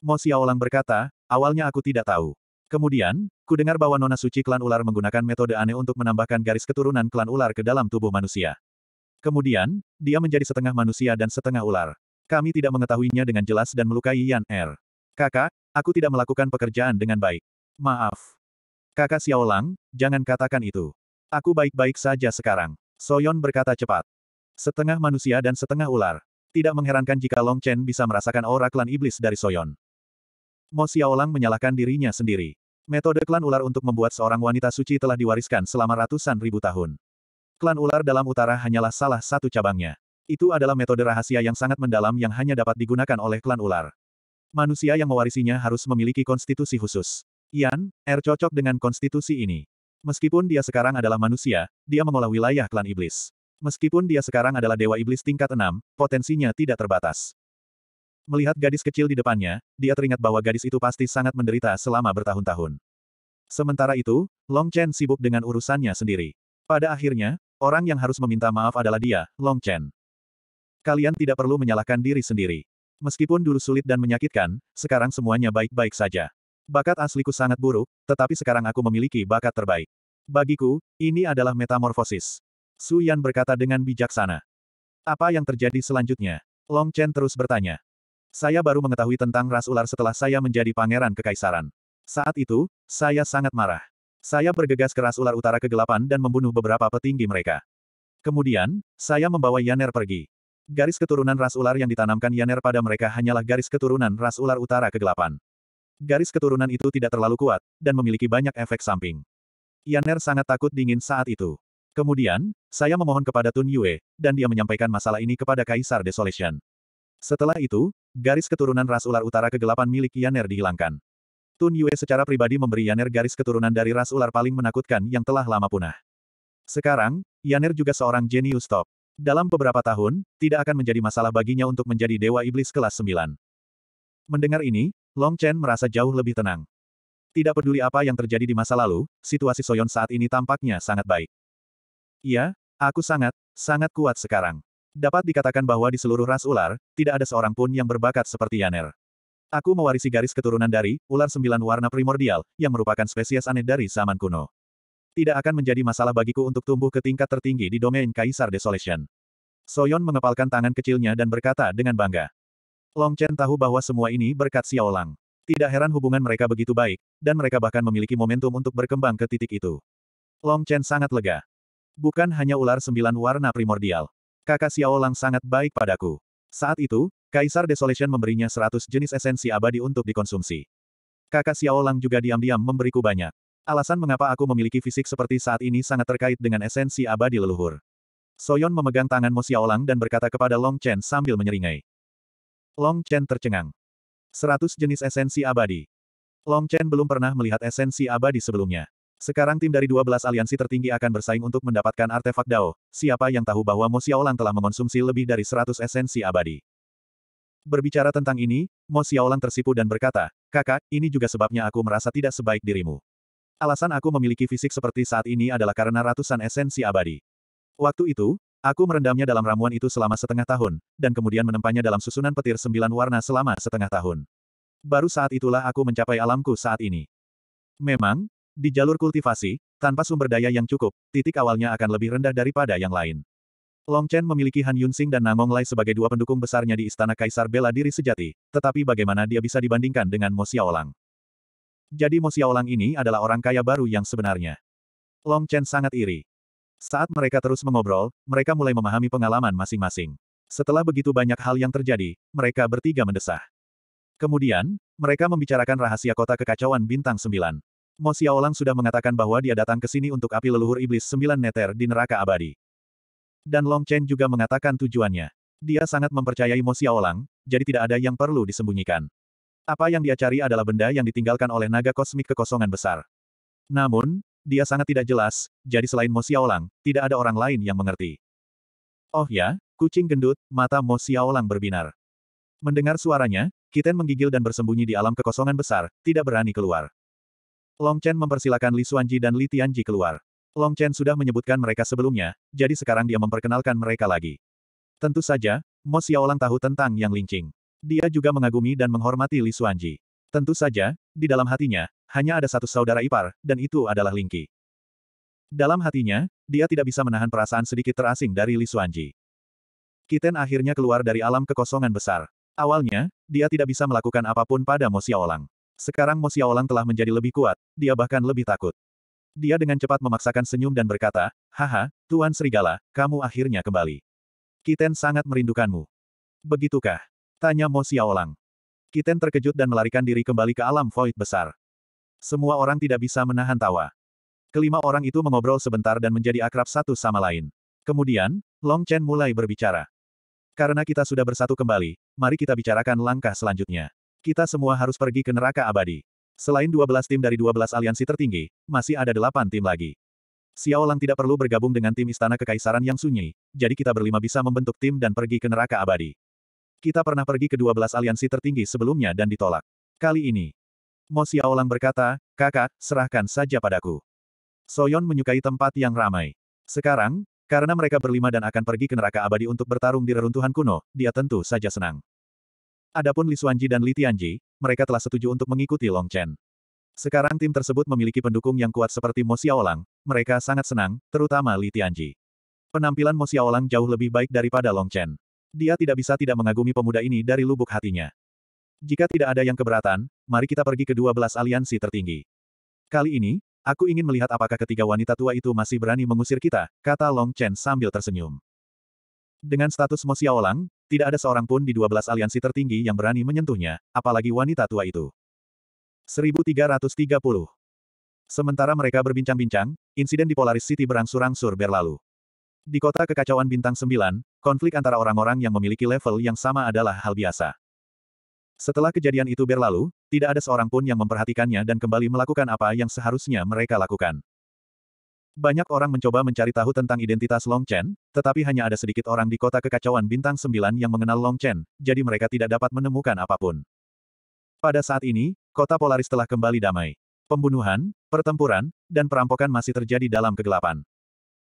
Mo Xiaolang berkata, awalnya aku tidak tahu. Kemudian, ku dengar bahwa Nona Suci klan ular menggunakan metode aneh untuk menambahkan garis keturunan klan ular ke dalam tubuh manusia. Kemudian, dia menjadi setengah manusia dan setengah ular. Kami tidak mengetahuinya dengan jelas dan melukai Yan Er. Kakak, aku tidak melakukan pekerjaan dengan baik. Maaf. Kakak Xiaolang, jangan katakan itu. Aku baik-baik saja sekarang. Soyon berkata cepat. Setengah manusia dan setengah ular. Tidak mengherankan jika Long Chen bisa merasakan aura klan iblis dari Soyon. Mo Xiaolang menyalahkan dirinya sendiri. Metode klan ular untuk membuat seorang wanita suci telah diwariskan selama ratusan ribu tahun. Klan ular dalam utara hanyalah salah satu cabangnya. Itu adalah metode rahasia yang sangat mendalam yang hanya dapat digunakan oleh klan ular. Manusia yang mewarisinya harus memiliki konstitusi khusus. Ian, Er cocok dengan konstitusi ini. Meskipun dia sekarang adalah manusia, dia mengolah wilayah klan iblis. Meskipun dia sekarang adalah dewa iblis tingkat enam, potensinya tidak terbatas. Melihat gadis kecil di depannya, dia teringat bahwa gadis itu pasti sangat menderita selama bertahun-tahun. Sementara itu, Long Chen sibuk dengan urusannya sendiri. Pada akhirnya, orang yang harus meminta maaf adalah dia, Long Chen. Kalian tidak perlu menyalahkan diri sendiri. Meskipun dulu sulit dan menyakitkan, sekarang semuanya baik-baik saja. Bakat asliku sangat buruk, tetapi sekarang aku memiliki bakat terbaik. Bagiku, ini adalah metamorfosis. Su Yan berkata dengan bijaksana. Apa yang terjadi selanjutnya? Long Chen terus bertanya. Saya baru mengetahui tentang ras ular setelah saya menjadi pangeran kekaisaran. Saat itu, saya sangat marah. Saya bergegas ke ras ular utara kegelapan dan membunuh beberapa petinggi mereka. Kemudian, saya membawa Yaner pergi. Garis keturunan ras ular yang ditanamkan Yaner pada mereka hanyalah garis keturunan ras ular utara kegelapan. Garis keturunan itu tidak terlalu kuat, dan memiliki banyak efek samping. Yaner sangat takut dingin saat itu. Kemudian, saya memohon kepada Tun Yue, dan dia menyampaikan masalah ini kepada Kaisar Desolation. Setelah itu, Garis keturunan ras ular utara kegelapan milik Yaner dihilangkan. Tun Yue secara pribadi memberi Yaner garis keturunan dari ras ular paling menakutkan yang telah lama punah. Sekarang, Yaner juga seorang jenius top. Dalam beberapa tahun, tidak akan menjadi masalah baginya untuk menjadi dewa iblis kelas 9. Mendengar ini, Long Chen merasa jauh lebih tenang. Tidak peduli apa yang terjadi di masa lalu, situasi Soyon saat ini tampaknya sangat baik. Iya, aku sangat, sangat kuat sekarang. Dapat dikatakan bahwa di seluruh ras ular, tidak ada seorang pun yang berbakat seperti Yaner. Aku mewarisi garis keturunan dari ular sembilan warna primordial, yang merupakan spesies aneh dari zaman kuno. Tidak akan menjadi masalah bagiku untuk tumbuh ke tingkat tertinggi di domain Kaisar Desolation. Soyon mengepalkan tangan kecilnya dan berkata dengan bangga. Long Chen tahu bahwa semua ini berkat Xiao Lang. Tidak heran hubungan mereka begitu baik, dan mereka bahkan memiliki momentum untuk berkembang ke titik itu. Long Chen sangat lega. Bukan hanya ular sembilan warna primordial. Kakak Xiao Lang sangat baik padaku. Saat itu, Kaisar Desolation memberinya 100 jenis esensi abadi untuk dikonsumsi. Kakak Xiao Lang juga diam-diam memberiku banyak. Alasan mengapa aku memiliki fisik seperti saat ini sangat terkait dengan esensi abadi leluhur. Soyon memegang tangan Mo Lang dan berkata kepada Long Chen sambil menyeringai. Long Chen tercengang. 100 jenis esensi abadi. Long Chen belum pernah melihat esensi abadi sebelumnya. Sekarang tim dari 12 aliansi tertinggi akan bersaing untuk mendapatkan artefak Dao. Siapa yang tahu bahwa Mo Xiaolang telah mengonsumsi lebih dari 100 esensi abadi? Berbicara tentang ini, Mo Xiaolang tersipu dan berkata, Kakak, ini juga sebabnya aku merasa tidak sebaik dirimu. Alasan aku memiliki fisik seperti saat ini adalah karena ratusan esensi abadi. Waktu itu, Aku merendamnya dalam ramuan itu selama setengah tahun, dan kemudian menempanya dalam susunan petir sembilan warna selama setengah tahun. Baru saat itulah aku mencapai alamku saat ini. Memang, di jalur kultivasi, tanpa sumber daya yang cukup, titik awalnya akan lebih rendah daripada yang lain. Long Chen memiliki Han Yunsing dan Namong Lai sebagai dua pendukung besarnya di Istana Kaisar Bela Diri Sejati, tetapi bagaimana dia bisa dibandingkan dengan Mo Xiaolang? Jadi Mo Xiaolang ini adalah orang kaya baru yang sebenarnya. Long Chen sangat iri. Saat mereka terus mengobrol, mereka mulai memahami pengalaman masing-masing. Setelah begitu banyak hal yang terjadi, mereka bertiga mendesah. Kemudian, mereka membicarakan rahasia kota kekacauan bintang Sembilan. Mo Xiaolang sudah mengatakan bahwa dia datang ke sini untuk api leluhur iblis sembilan neter di neraka abadi. Dan Long Chen juga mengatakan tujuannya. Dia sangat mempercayai Mo Xiaolang, jadi tidak ada yang perlu disembunyikan. Apa yang dia cari adalah benda yang ditinggalkan oleh naga kosmik kekosongan besar. Namun, dia sangat tidak jelas, jadi selain Mo Xiaolang, tidak ada orang lain yang mengerti. Oh ya, kucing gendut, mata Mo Xiaolang berbinar. Mendengar suaranya, Kiten menggigil dan bersembunyi di alam kekosongan besar, tidak berani keluar. Long Chen mempersilahkan Li Xuanji dan Li Tianji keluar. Long Chen sudah menyebutkan mereka sebelumnya, jadi sekarang dia memperkenalkan mereka lagi. Tentu saja, Mo Xiaolang tahu tentang Yang Lingqing. Dia juga mengagumi dan menghormati Li Xuanji. Tentu saja, di dalam hatinya, hanya ada satu saudara ipar, dan itu adalah Lingqi. Dalam hatinya, dia tidak bisa menahan perasaan sedikit terasing dari Li Xuanji. Kiten akhirnya keluar dari alam kekosongan besar. Awalnya, dia tidak bisa melakukan apapun pada Mo Xiaolang. Sekarang Mo Xiaolang telah menjadi lebih kuat, dia bahkan lebih takut. Dia dengan cepat memaksakan senyum dan berkata, Haha, Tuan Serigala, kamu akhirnya kembali. Kiten sangat merindukanmu. Begitukah? Tanya Mo Xiaolang. Kiten terkejut dan melarikan diri kembali ke alam void besar. Semua orang tidak bisa menahan tawa. Kelima orang itu mengobrol sebentar dan menjadi akrab satu sama lain. Kemudian, Long Chen mulai berbicara. Karena kita sudah bersatu kembali, mari kita bicarakan langkah selanjutnya. Kita semua harus pergi ke neraka abadi. Selain 12 tim dari 12 aliansi tertinggi, masih ada 8 tim lagi. Xiao Lang tidak perlu bergabung dengan tim istana kekaisaran yang sunyi, jadi kita berlima bisa membentuk tim dan pergi ke neraka abadi. Kita pernah pergi ke 12 aliansi tertinggi sebelumnya dan ditolak. Kali ini. Mo Xiao berkata, kakak, serahkan saja padaku. Soyon menyukai tempat yang ramai. Sekarang, karena mereka berlima dan akan pergi ke neraka abadi untuk bertarung di reruntuhan kuno, dia tentu saja senang. Adapun Li Xuanji dan Li Tianji, mereka telah setuju untuk mengikuti Long Chen. Sekarang tim tersebut memiliki pendukung yang kuat seperti Mo Xiaolang, mereka sangat senang, terutama Li Tianji. Penampilan Mo Xiaolang jauh lebih baik daripada Long Chen. Dia tidak bisa tidak mengagumi pemuda ini dari lubuk hatinya. Jika tidak ada yang keberatan, mari kita pergi ke dua belas aliansi tertinggi. Kali ini, aku ingin melihat apakah ketiga wanita tua itu masih berani mengusir kita, kata Long Chen sambil tersenyum. Dengan status Mo Xiaolang, tidak ada seorang pun di dua belas aliansi tertinggi yang berani menyentuhnya, apalagi wanita tua itu. 1330. Sementara mereka berbincang-bincang, insiden di Polaris City berangsur-angsur berlalu. Di kota kekacauan bintang 9, konflik antara orang-orang yang memiliki level yang sama adalah hal biasa. Setelah kejadian itu berlalu, tidak ada seorang pun yang memperhatikannya dan kembali melakukan apa yang seharusnya mereka lakukan. Banyak orang mencoba mencari tahu tentang identitas Long Chen, tetapi hanya ada sedikit orang di kota kekacauan bintang sembilan yang mengenal Long Chen, jadi mereka tidak dapat menemukan apapun. Pada saat ini, kota Polaris telah kembali damai. Pembunuhan, pertempuran, dan perampokan masih terjadi dalam kegelapan.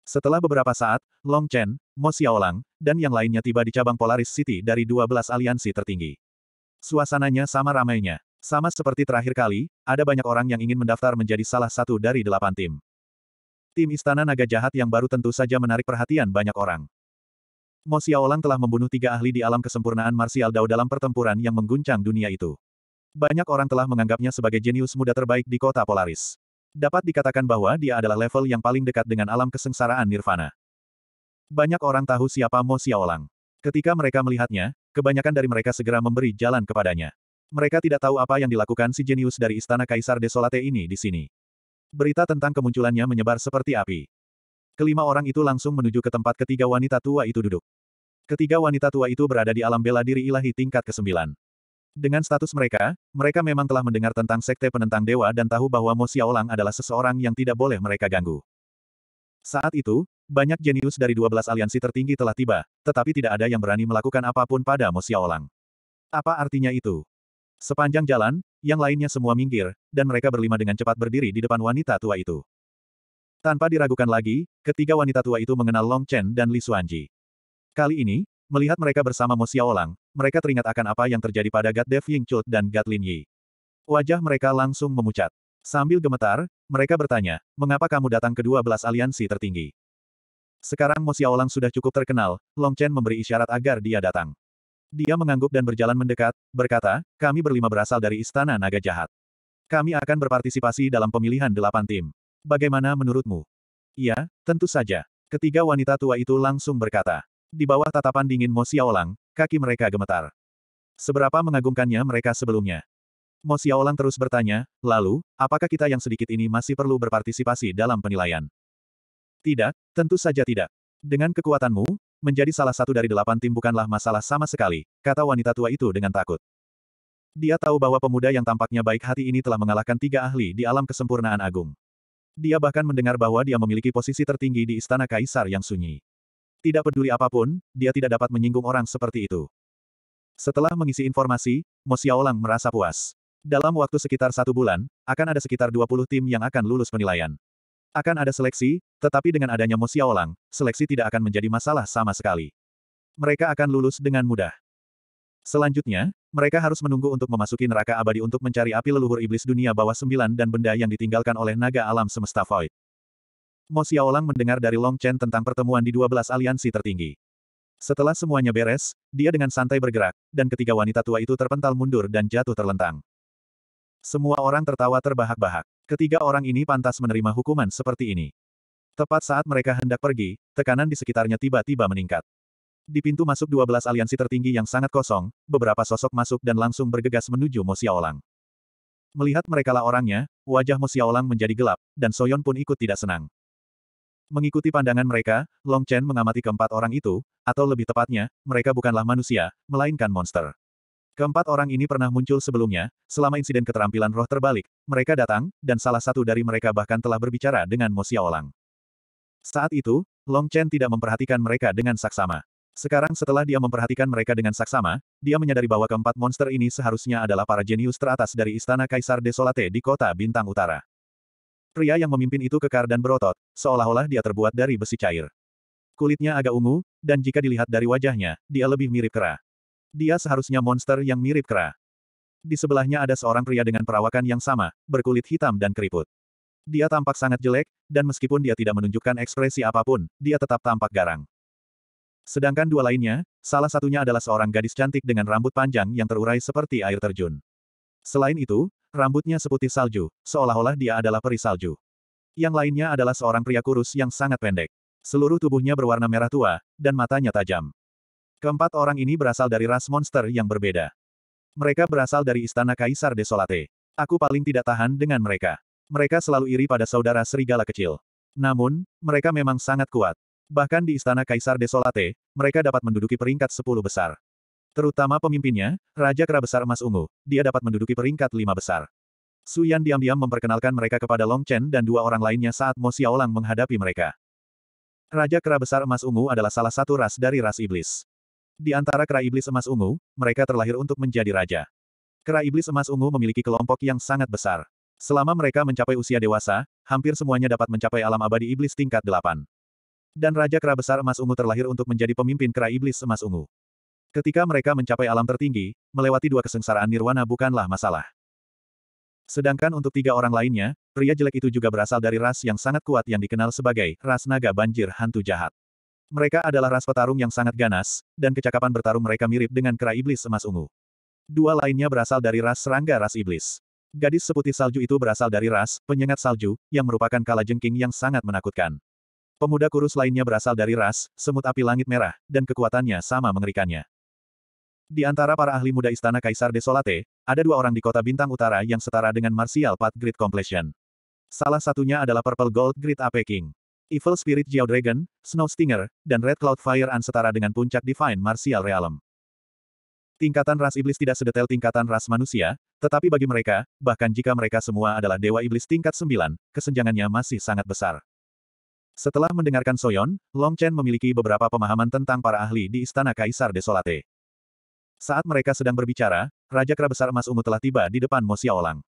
Setelah beberapa saat, Long Chen, Mo Xiaolang, dan yang lainnya tiba di cabang Polaris City dari 12 aliansi tertinggi. Suasananya sama ramainya. Sama seperti terakhir kali, ada banyak orang yang ingin mendaftar menjadi salah satu dari delapan tim. Tim Istana Naga Jahat yang baru tentu saja menarik perhatian banyak orang. Mo Xiaolang telah membunuh tiga ahli di alam kesempurnaan Martial Dao dalam pertempuran yang mengguncang dunia itu. Banyak orang telah menganggapnya sebagai jenius muda terbaik di kota Polaris. Dapat dikatakan bahwa dia adalah level yang paling dekat dengan alam kesengsaraan Nirvana. Banyak orang tahu siapa Mo Xiaolang. Ketika mereka melihatnya, kebanyakan dari mereka segera memberi jalan kepadanya. Mereka tidak tahu apa yang dilakukan si jenius dari Istana Kaisar Desolate ini di sini. Berita tentang kemunculannya menyebar seperti api. Kelima orang itu langsung menuju ke tempat ketiga wanita tua itu duduk. Ketiga wanita tua itu berada di alam bela diri ilahi tingkat ke-9. Dengan status mereka, mereka memang telah mendengar tentang sekte penentang dewa dan tahu bahwa Mo Xiaolang adalah seseorang yang tidak boleh mereka ganggu. Saat itu, banyak jenius dari 12 aliansi tertinggi telah tiba, tetapi tidak ada yang berani melakukan apapun pada Mo Xiaolang. Apa artinya itu? Sepanjang jalan, yang lainnya semua minggir, dan mereka berlima dengan cepat berdiri di depan wanita tua itu. Tanpa diragukan lagi, ketiga wanita tua itu mengenal Long Chen dan Li Xuanji. Kali ini, melihat mereka bersama Mo Xiaolang, mereka teringat akan apa yang terjadi pada Gat Dev Ying Chut dan Gat Lin Yi. Wajah mereka langsung memucat. Sambil gemetar, mereka bertanya, mengapa kamu datang ke dua belas aliansi tertinggi? Sekarang Mo Xiaolang sudah cukup terkenal, Long Chen memberi isyarat agar dia datang. Dia mengangguk dan berjalan mendekat, berkata, kami berlima berasal dari Istana Naga Jahat. Kami akan berpartisipasi dalam pemilihan delapan tim. Bagaimana menurutmu? Iya, tentu saja. Ketiga wanita tua itu langsung berkata. Di bawah tatapan dingin Mo Xiaolang, kaki mereka gemetar. Seberapa mengagumkannya mereka sebelumnya. Mo Xiaolang terus bertanya, lalu, apakah kita yang sedikit ini masih perlu berpartisipasi dalam penilaian? Tidak, tentu saja tidak. Dengan kekuatanmu, menjadi salah satu dari delapan tim bukanlah masalah sama sekali, kata wanita tua itu dengan takut. Dia tahu bahwa pemuda yang tampaknya baik hati ini telah mengalahkan tiga ahli di alam kesempurnaan agung. Dia bahkan mendengar bahwa dia memiliki posisi tertinggi di istana kaisar yang sunyi. Tidak peduli apapun, dia tidak dapat menyinggung orang seperti itu. Setelah mengisi informasi, Mo Xiaolang merasa puas. Dalam waktu sekitar satu bulan, akan ada sekitar 20 tim yang akan lulus penilaian. Akan ada seleksi, tetapi dengan adanya Mo Xiaolang, seleksi tidak akan menjadi masalah sama sekali. Mereka akan lulus dengan mudah. Selanjutnya, mereka harus menunggu untuk memasuki neraka abadi untuk mencari api leluhur iblis dunia bawah sembilan dan benda yang ditinggalkan oleh naga alam semesta void. Mo Xiaolang mendengar dari Long Chen tentang pertemuan di 12 aliansi tertinggi. Setelah semuanya beres, dia dengan santai bergerak, dan ketiga wanita tua itu terpental mundur dan jatuh terlentang. Semua orang tertawa terbahak-bahak. Ketiga orang ini pantas menerima hukuman seperti ini. Tepat saat mereka hendak pergi, tekanan di sekitarnya tiba-tiba meningkat. Di pintu masuk 12 aliansi tertinggi yang sangat kosong, beberapa sosok masuk dan langsung bergegas menuju Mo Xiaolang. Melihat merekalah orangnya, wajah Mo Xiaolang menjadi gelap, dan Soyon pun ikut tidak senang. Mengikuti pandangan mereka, Long Chen mengamati keempat orang itu, atau lebih tepatnya, mereka bukanlah manusia, melainkan monster. Keempat orang ini pernah muncul sebelumnya, selama insiden keterampilan roh terbalik, mereka datang, dan salah satu dari mereka bahkan telah berbicara dengan Mo Xiaolang. Saat itu, Long Chen tidak memperhatikan mereka dengan saksama. Sekarang setelah dia memperhatikan mereka dengan saksama, dia menyadari bahwa keempat monster ini seharusnya adalah para jenius teratas dari Istana Kaisar Desolate di kota Bintang Utara. Pria yang memimpin itu kekar dan berotot, seolah-olah dia terbuat dari besi cair. Kulitnya agak ungu, dan jika dilihat dari wajahnya, dia lebih mirip kera. Dia seharusnya monster yang mirip kera. Di sebelahnya ada seorang pria dengan perawakan yang sama, berkulit hitam dan keriput. Dia tampak sangat jelek, dan meskipun dia tidak menunjukkan ekspresi apapun, dia tetap tampak garang. Sedangkan dua lainnya, salah satunya adalah seorang gadis cantik dengan rambut panjang yang terurai seperti air terjun. Selain itu, rambutnya seputih salju, seolah-olah dia adalah peri salju. Yang lainnya adalah seorang pria kurus yang sangat pendek. Seluruh tubuhnya berwarna merah tua, dan matanya tajam. Keempat orang ini berasal dari ras monster yang berbeda. Mereka berasal dari Istana Kaisar Desolate. Aku paling tidak tahan dengan mereka. Mereka selalu iri pada saudara serigala kecil. Namun, mereka memang sangat kuat. Bahkan di Istana Kaisar Desolate, mereka dapat menduduki peringkat 10 besar. Terutama pemimpinnya, Raja Kera Besar Emas Ungu, dia dapat menduduki peringkat 5 besar. Su Yan diam-diam memperkenalkan mereka kepada Long Chen dan dua orang lainnya saat Mo Xiaolang menghadapi mereka. Raja Kera Besar Emas Ungu adalah salah satu ras dari ras iblis. Di antara kera iblis emas ungu, mereka terlahir untuk menjadi raja. Kera iblis emas ungu memiliki kelompok yang sangat besar. Selama mereka mencapai usia dewasa, hampir semuanya dapat mencapai alam abadi iblis tingkat delapan. Dan Raja Kera Besar Emas Ungu terlahir untuk menjadi pemimpin kera iblis emas ungu. Ketika mereka mencapai alam tertinggi, melewati dua kesengsaraan nirwana bukanlah masalah. Sedangkan untuk tiga orang lainnya, pria jelek itu juga berasal dari ras yang sangat kuat yang dikenal sebagai ras naga banjir hantu jahat. Mereka adalah ras petarung yang sangat ganas, dan kecakapan bertarung mereka mirip dengan kera iblis emas ungu. Dua lainnya berasal dari ras serangga ras iblis. Gadis seputih salju itu berasal dari ras penyengat salju, yang merupakan kala jengking yang sangat menakutkan. Pemuda kurus lainnya berasal dari ras semut api langit merah, dan kekuatannya sama mengerikannya. Di antara para ahli muda Istana Kaisar Desolate, ada dua orang di kota Bintang Utara yang setara dengan Martial Path Grid Completion. Salah satunya adalah Purple Gold Grid Ape King. Evil Spirit Geo Dragon, Snow Stinger, dan Red Cloud Fire An setara dengan puncak Divine Martial Realm. Tingkatan ras iblis tidak sedetail tingkatan ras manusia, tetapi bagi mereka, bahkan jika mereka semua adalah dewa iblis tingkat 9, kesenjangannya masih sangat besar. Setelah mendengarkan Soyon, Long Chen memiliki beberapa pemahaman tentang para ahli di Istana Kaisar Desolate. Saat mereka sedang berbicara, Raja Kera Besar Emas Ungu telah tiba di depan Mo Xiaolang.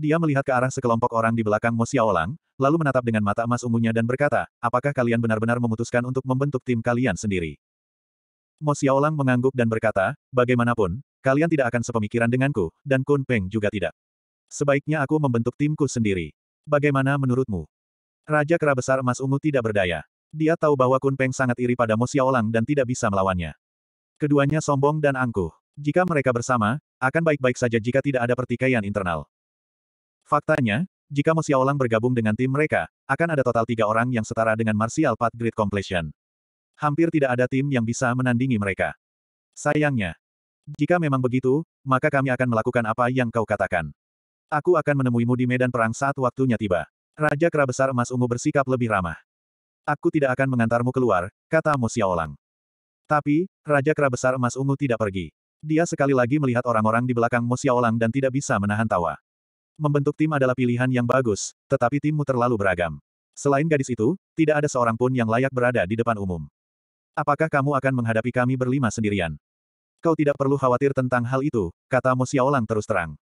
Dia melihat ke arah sekelompok orang di belakang Mo Xiaolang, lalu menatap dengan mata emas ungunya dan berkata, apakah kalian benar-benar memutuskan untuk membentuk tim kalian sendiri? Mo Xiaolang mengangguk dan berkata, bagaimanapun, kalian tidak akan sepemikiran denganku, dan Kun Peng juga tidak. Sebaiknya aku membentuk timku sendiri. Bagaimana menurutmu? Raja Kera Besar Emas Ungu tidak berdaya. Dia tahu bahwa Kun Peng sangat iri pada Mo Xiaolang dan tidak bisa melawannya. Keduanya sombong dan angkuh. Jika mereka bersama, akan baik-baik saja jika tidak ada pertikaian internal. Faktanya, jika Mo Xiaolang bergabung dengan tim mereka, akan ada total tiga orang yang setara dengan Martial Path Great Completion. Hampir tidak ada tim yang bisa menandingi mereka. Sayangnya. Jika memang begitu, maka kami akan melakukan apa yang kau katakan. Aku akan menemuimu di medan perang saat waktunya tiba. Raja Kera Besar Emas Ungu bersikap lebih ramah. Aku tidak akan mengantarmu keluar, kata Mo Xiaolang. Tapi, Raja Kera Besar Emas Ungu tidak pergi. Dia sekali lagi melihat orang-orang di belakang Mo Xiaolang dan tidak bisa menahan tawa membentuk tim adalah pilihan yang bagus, tetapi timmu terlalu beragam. Selain gadis itu, tidak ada seorang pun yang layak berada di depan umum. Apakah kamu akan menghadapi kami berlima sendirian? Kau tidak perlu khawatir tentang hal itu, kata Mo Xiaolang terus terang.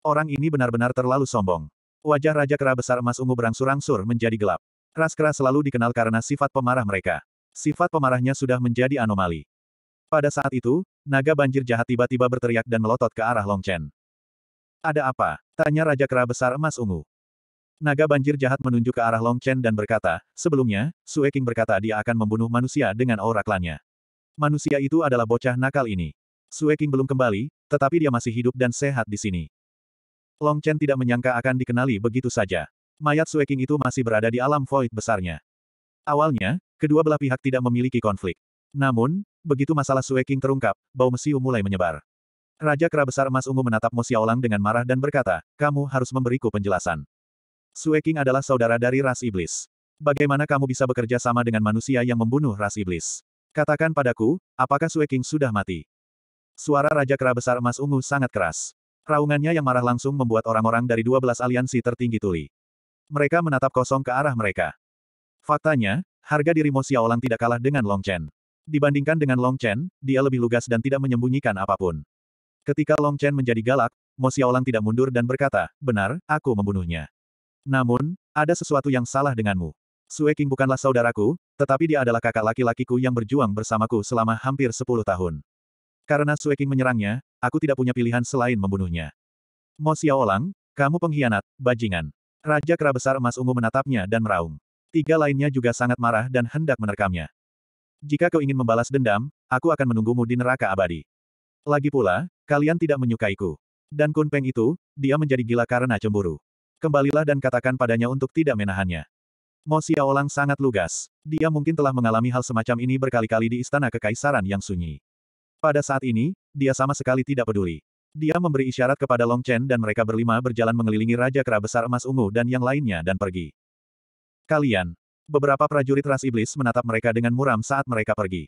Orang ini benar-benar terlalu sombong. Wajah Raja Kera Besar Emas Ungu berangsur-angsur menjadi gelap. Ras Kera selalu dikenal karena sifat pemarah mereka. Sifat pemarahnya sudah menjadi anomali. Pada saat itu, naga banjir jahat tiba-tiba berteriak dan melotot ke arah Long Chen. Ada apa? Tanya Raja Kera Besar Emas Ungu. Naga banjir jahat menunjuk ke arah Long Chen dan berkata, sebelumnya, Sue King berkata dia akan membunuh manusia dengan aura klannya. Manusia itu adalah bocah nakal ini. Sue King belum kembali, tetapi dia masih hidup dan sehat di sini. Long Chen tidak menyangka akan dikenali begitu saja. Mayat Sue King itu masih berada di alam void besarnya. Awalnya, kedua belah pihak tidak memiliki konflik. Namun, begitu masalah Sue King terungkap, bau mesiu mulai menyebar. Raja Kera Besar Emas Ungu menatap Mo Xiaolang dengan marah dan berkata, kamu harus memberiku penjelasan. Sue King adalah saudara dari ras iblis. Bagaimana kamu bisa bekerja sama dengan manusia yang membunuh ras iblis? Katakan padaku, apakah Sue King sudah mati? Suara Raja Kera Besar Emas Ungu sangat keras. Raungannya yang marah langsung membuat orang-orang dari 12 aliansi tertinggi tuli. Mereka menatap kosong ke arah mereka. Faktanya, harga diri Mo Xiaolang tidak kalah dengan Long Chen. Dibandingkan dengan Long Chen, dia lebih lugas dan tidak menyembunyikan apapun. Ketika Long Chen menjadi galak, Mo Xiaolang tidak mundur dan berkata, benar, aku membunuhnya. Namun, ada sesuatu yang salah denganmu. Sue King bukanlah saudaraku, tetapi dia adalah kakak laki-lakiku yang berjuang bersamaku selama hampir sepuluh tahun. Karena Sue King menyerangnya, aku tidak punya pilihan selain membunuhnya. Mo Xiaolang, kamu pengkhianat, bajingan. Raja Kera Besar Emas Ungu menatapnya dan meraung. Tiga lainnya juga sangat marah dan hendak menerkamnya. Jika kau ingin membalas dendam, aku akan menunggumu di neraka abadi. Lagi pula, kalian tidak menyukaiku. Dan Kunpeng itu, dia menjadi gila karena cemburu. Kembalilah dan katakan padanya untuk tidak menahannya. Mo Xiaolang sangat lugas. Dia mungkin telah mengalami hal semacam ini berkali-kali di istana kekaisaran yang sunyi. Pada saat ini, dia sama sekali tidak peduli. Dia memberi isyarat kepada Long Chen dan mereka berlima berjalan mengelilingi Raja Kera Besar Emas Ungu dan yang lainnya dan pergi. Kalian. Beberapa prajurit ras iblis menatap mereka dengan muram saat mereka pergi.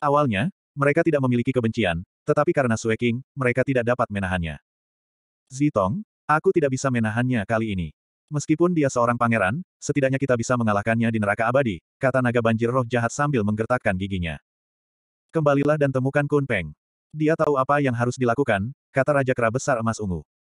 Awalnya, mereka tidak memiliki kebencian, tetapi karena Sue mereka tidak dapat menahannya. Zitong, aku tidak bisa menahannya kali ini. Meskipun dia seorang pangeran, setidaknya kita bisa mengalahkannya di neraka abadi, kata naga banjir roh jahat sambil menggertakkan giginya. Kembalilah dan temukan Kun Peng. Dia tahu apa yang harus dilakukan, kata Raja Kera Besar Emas Ungu.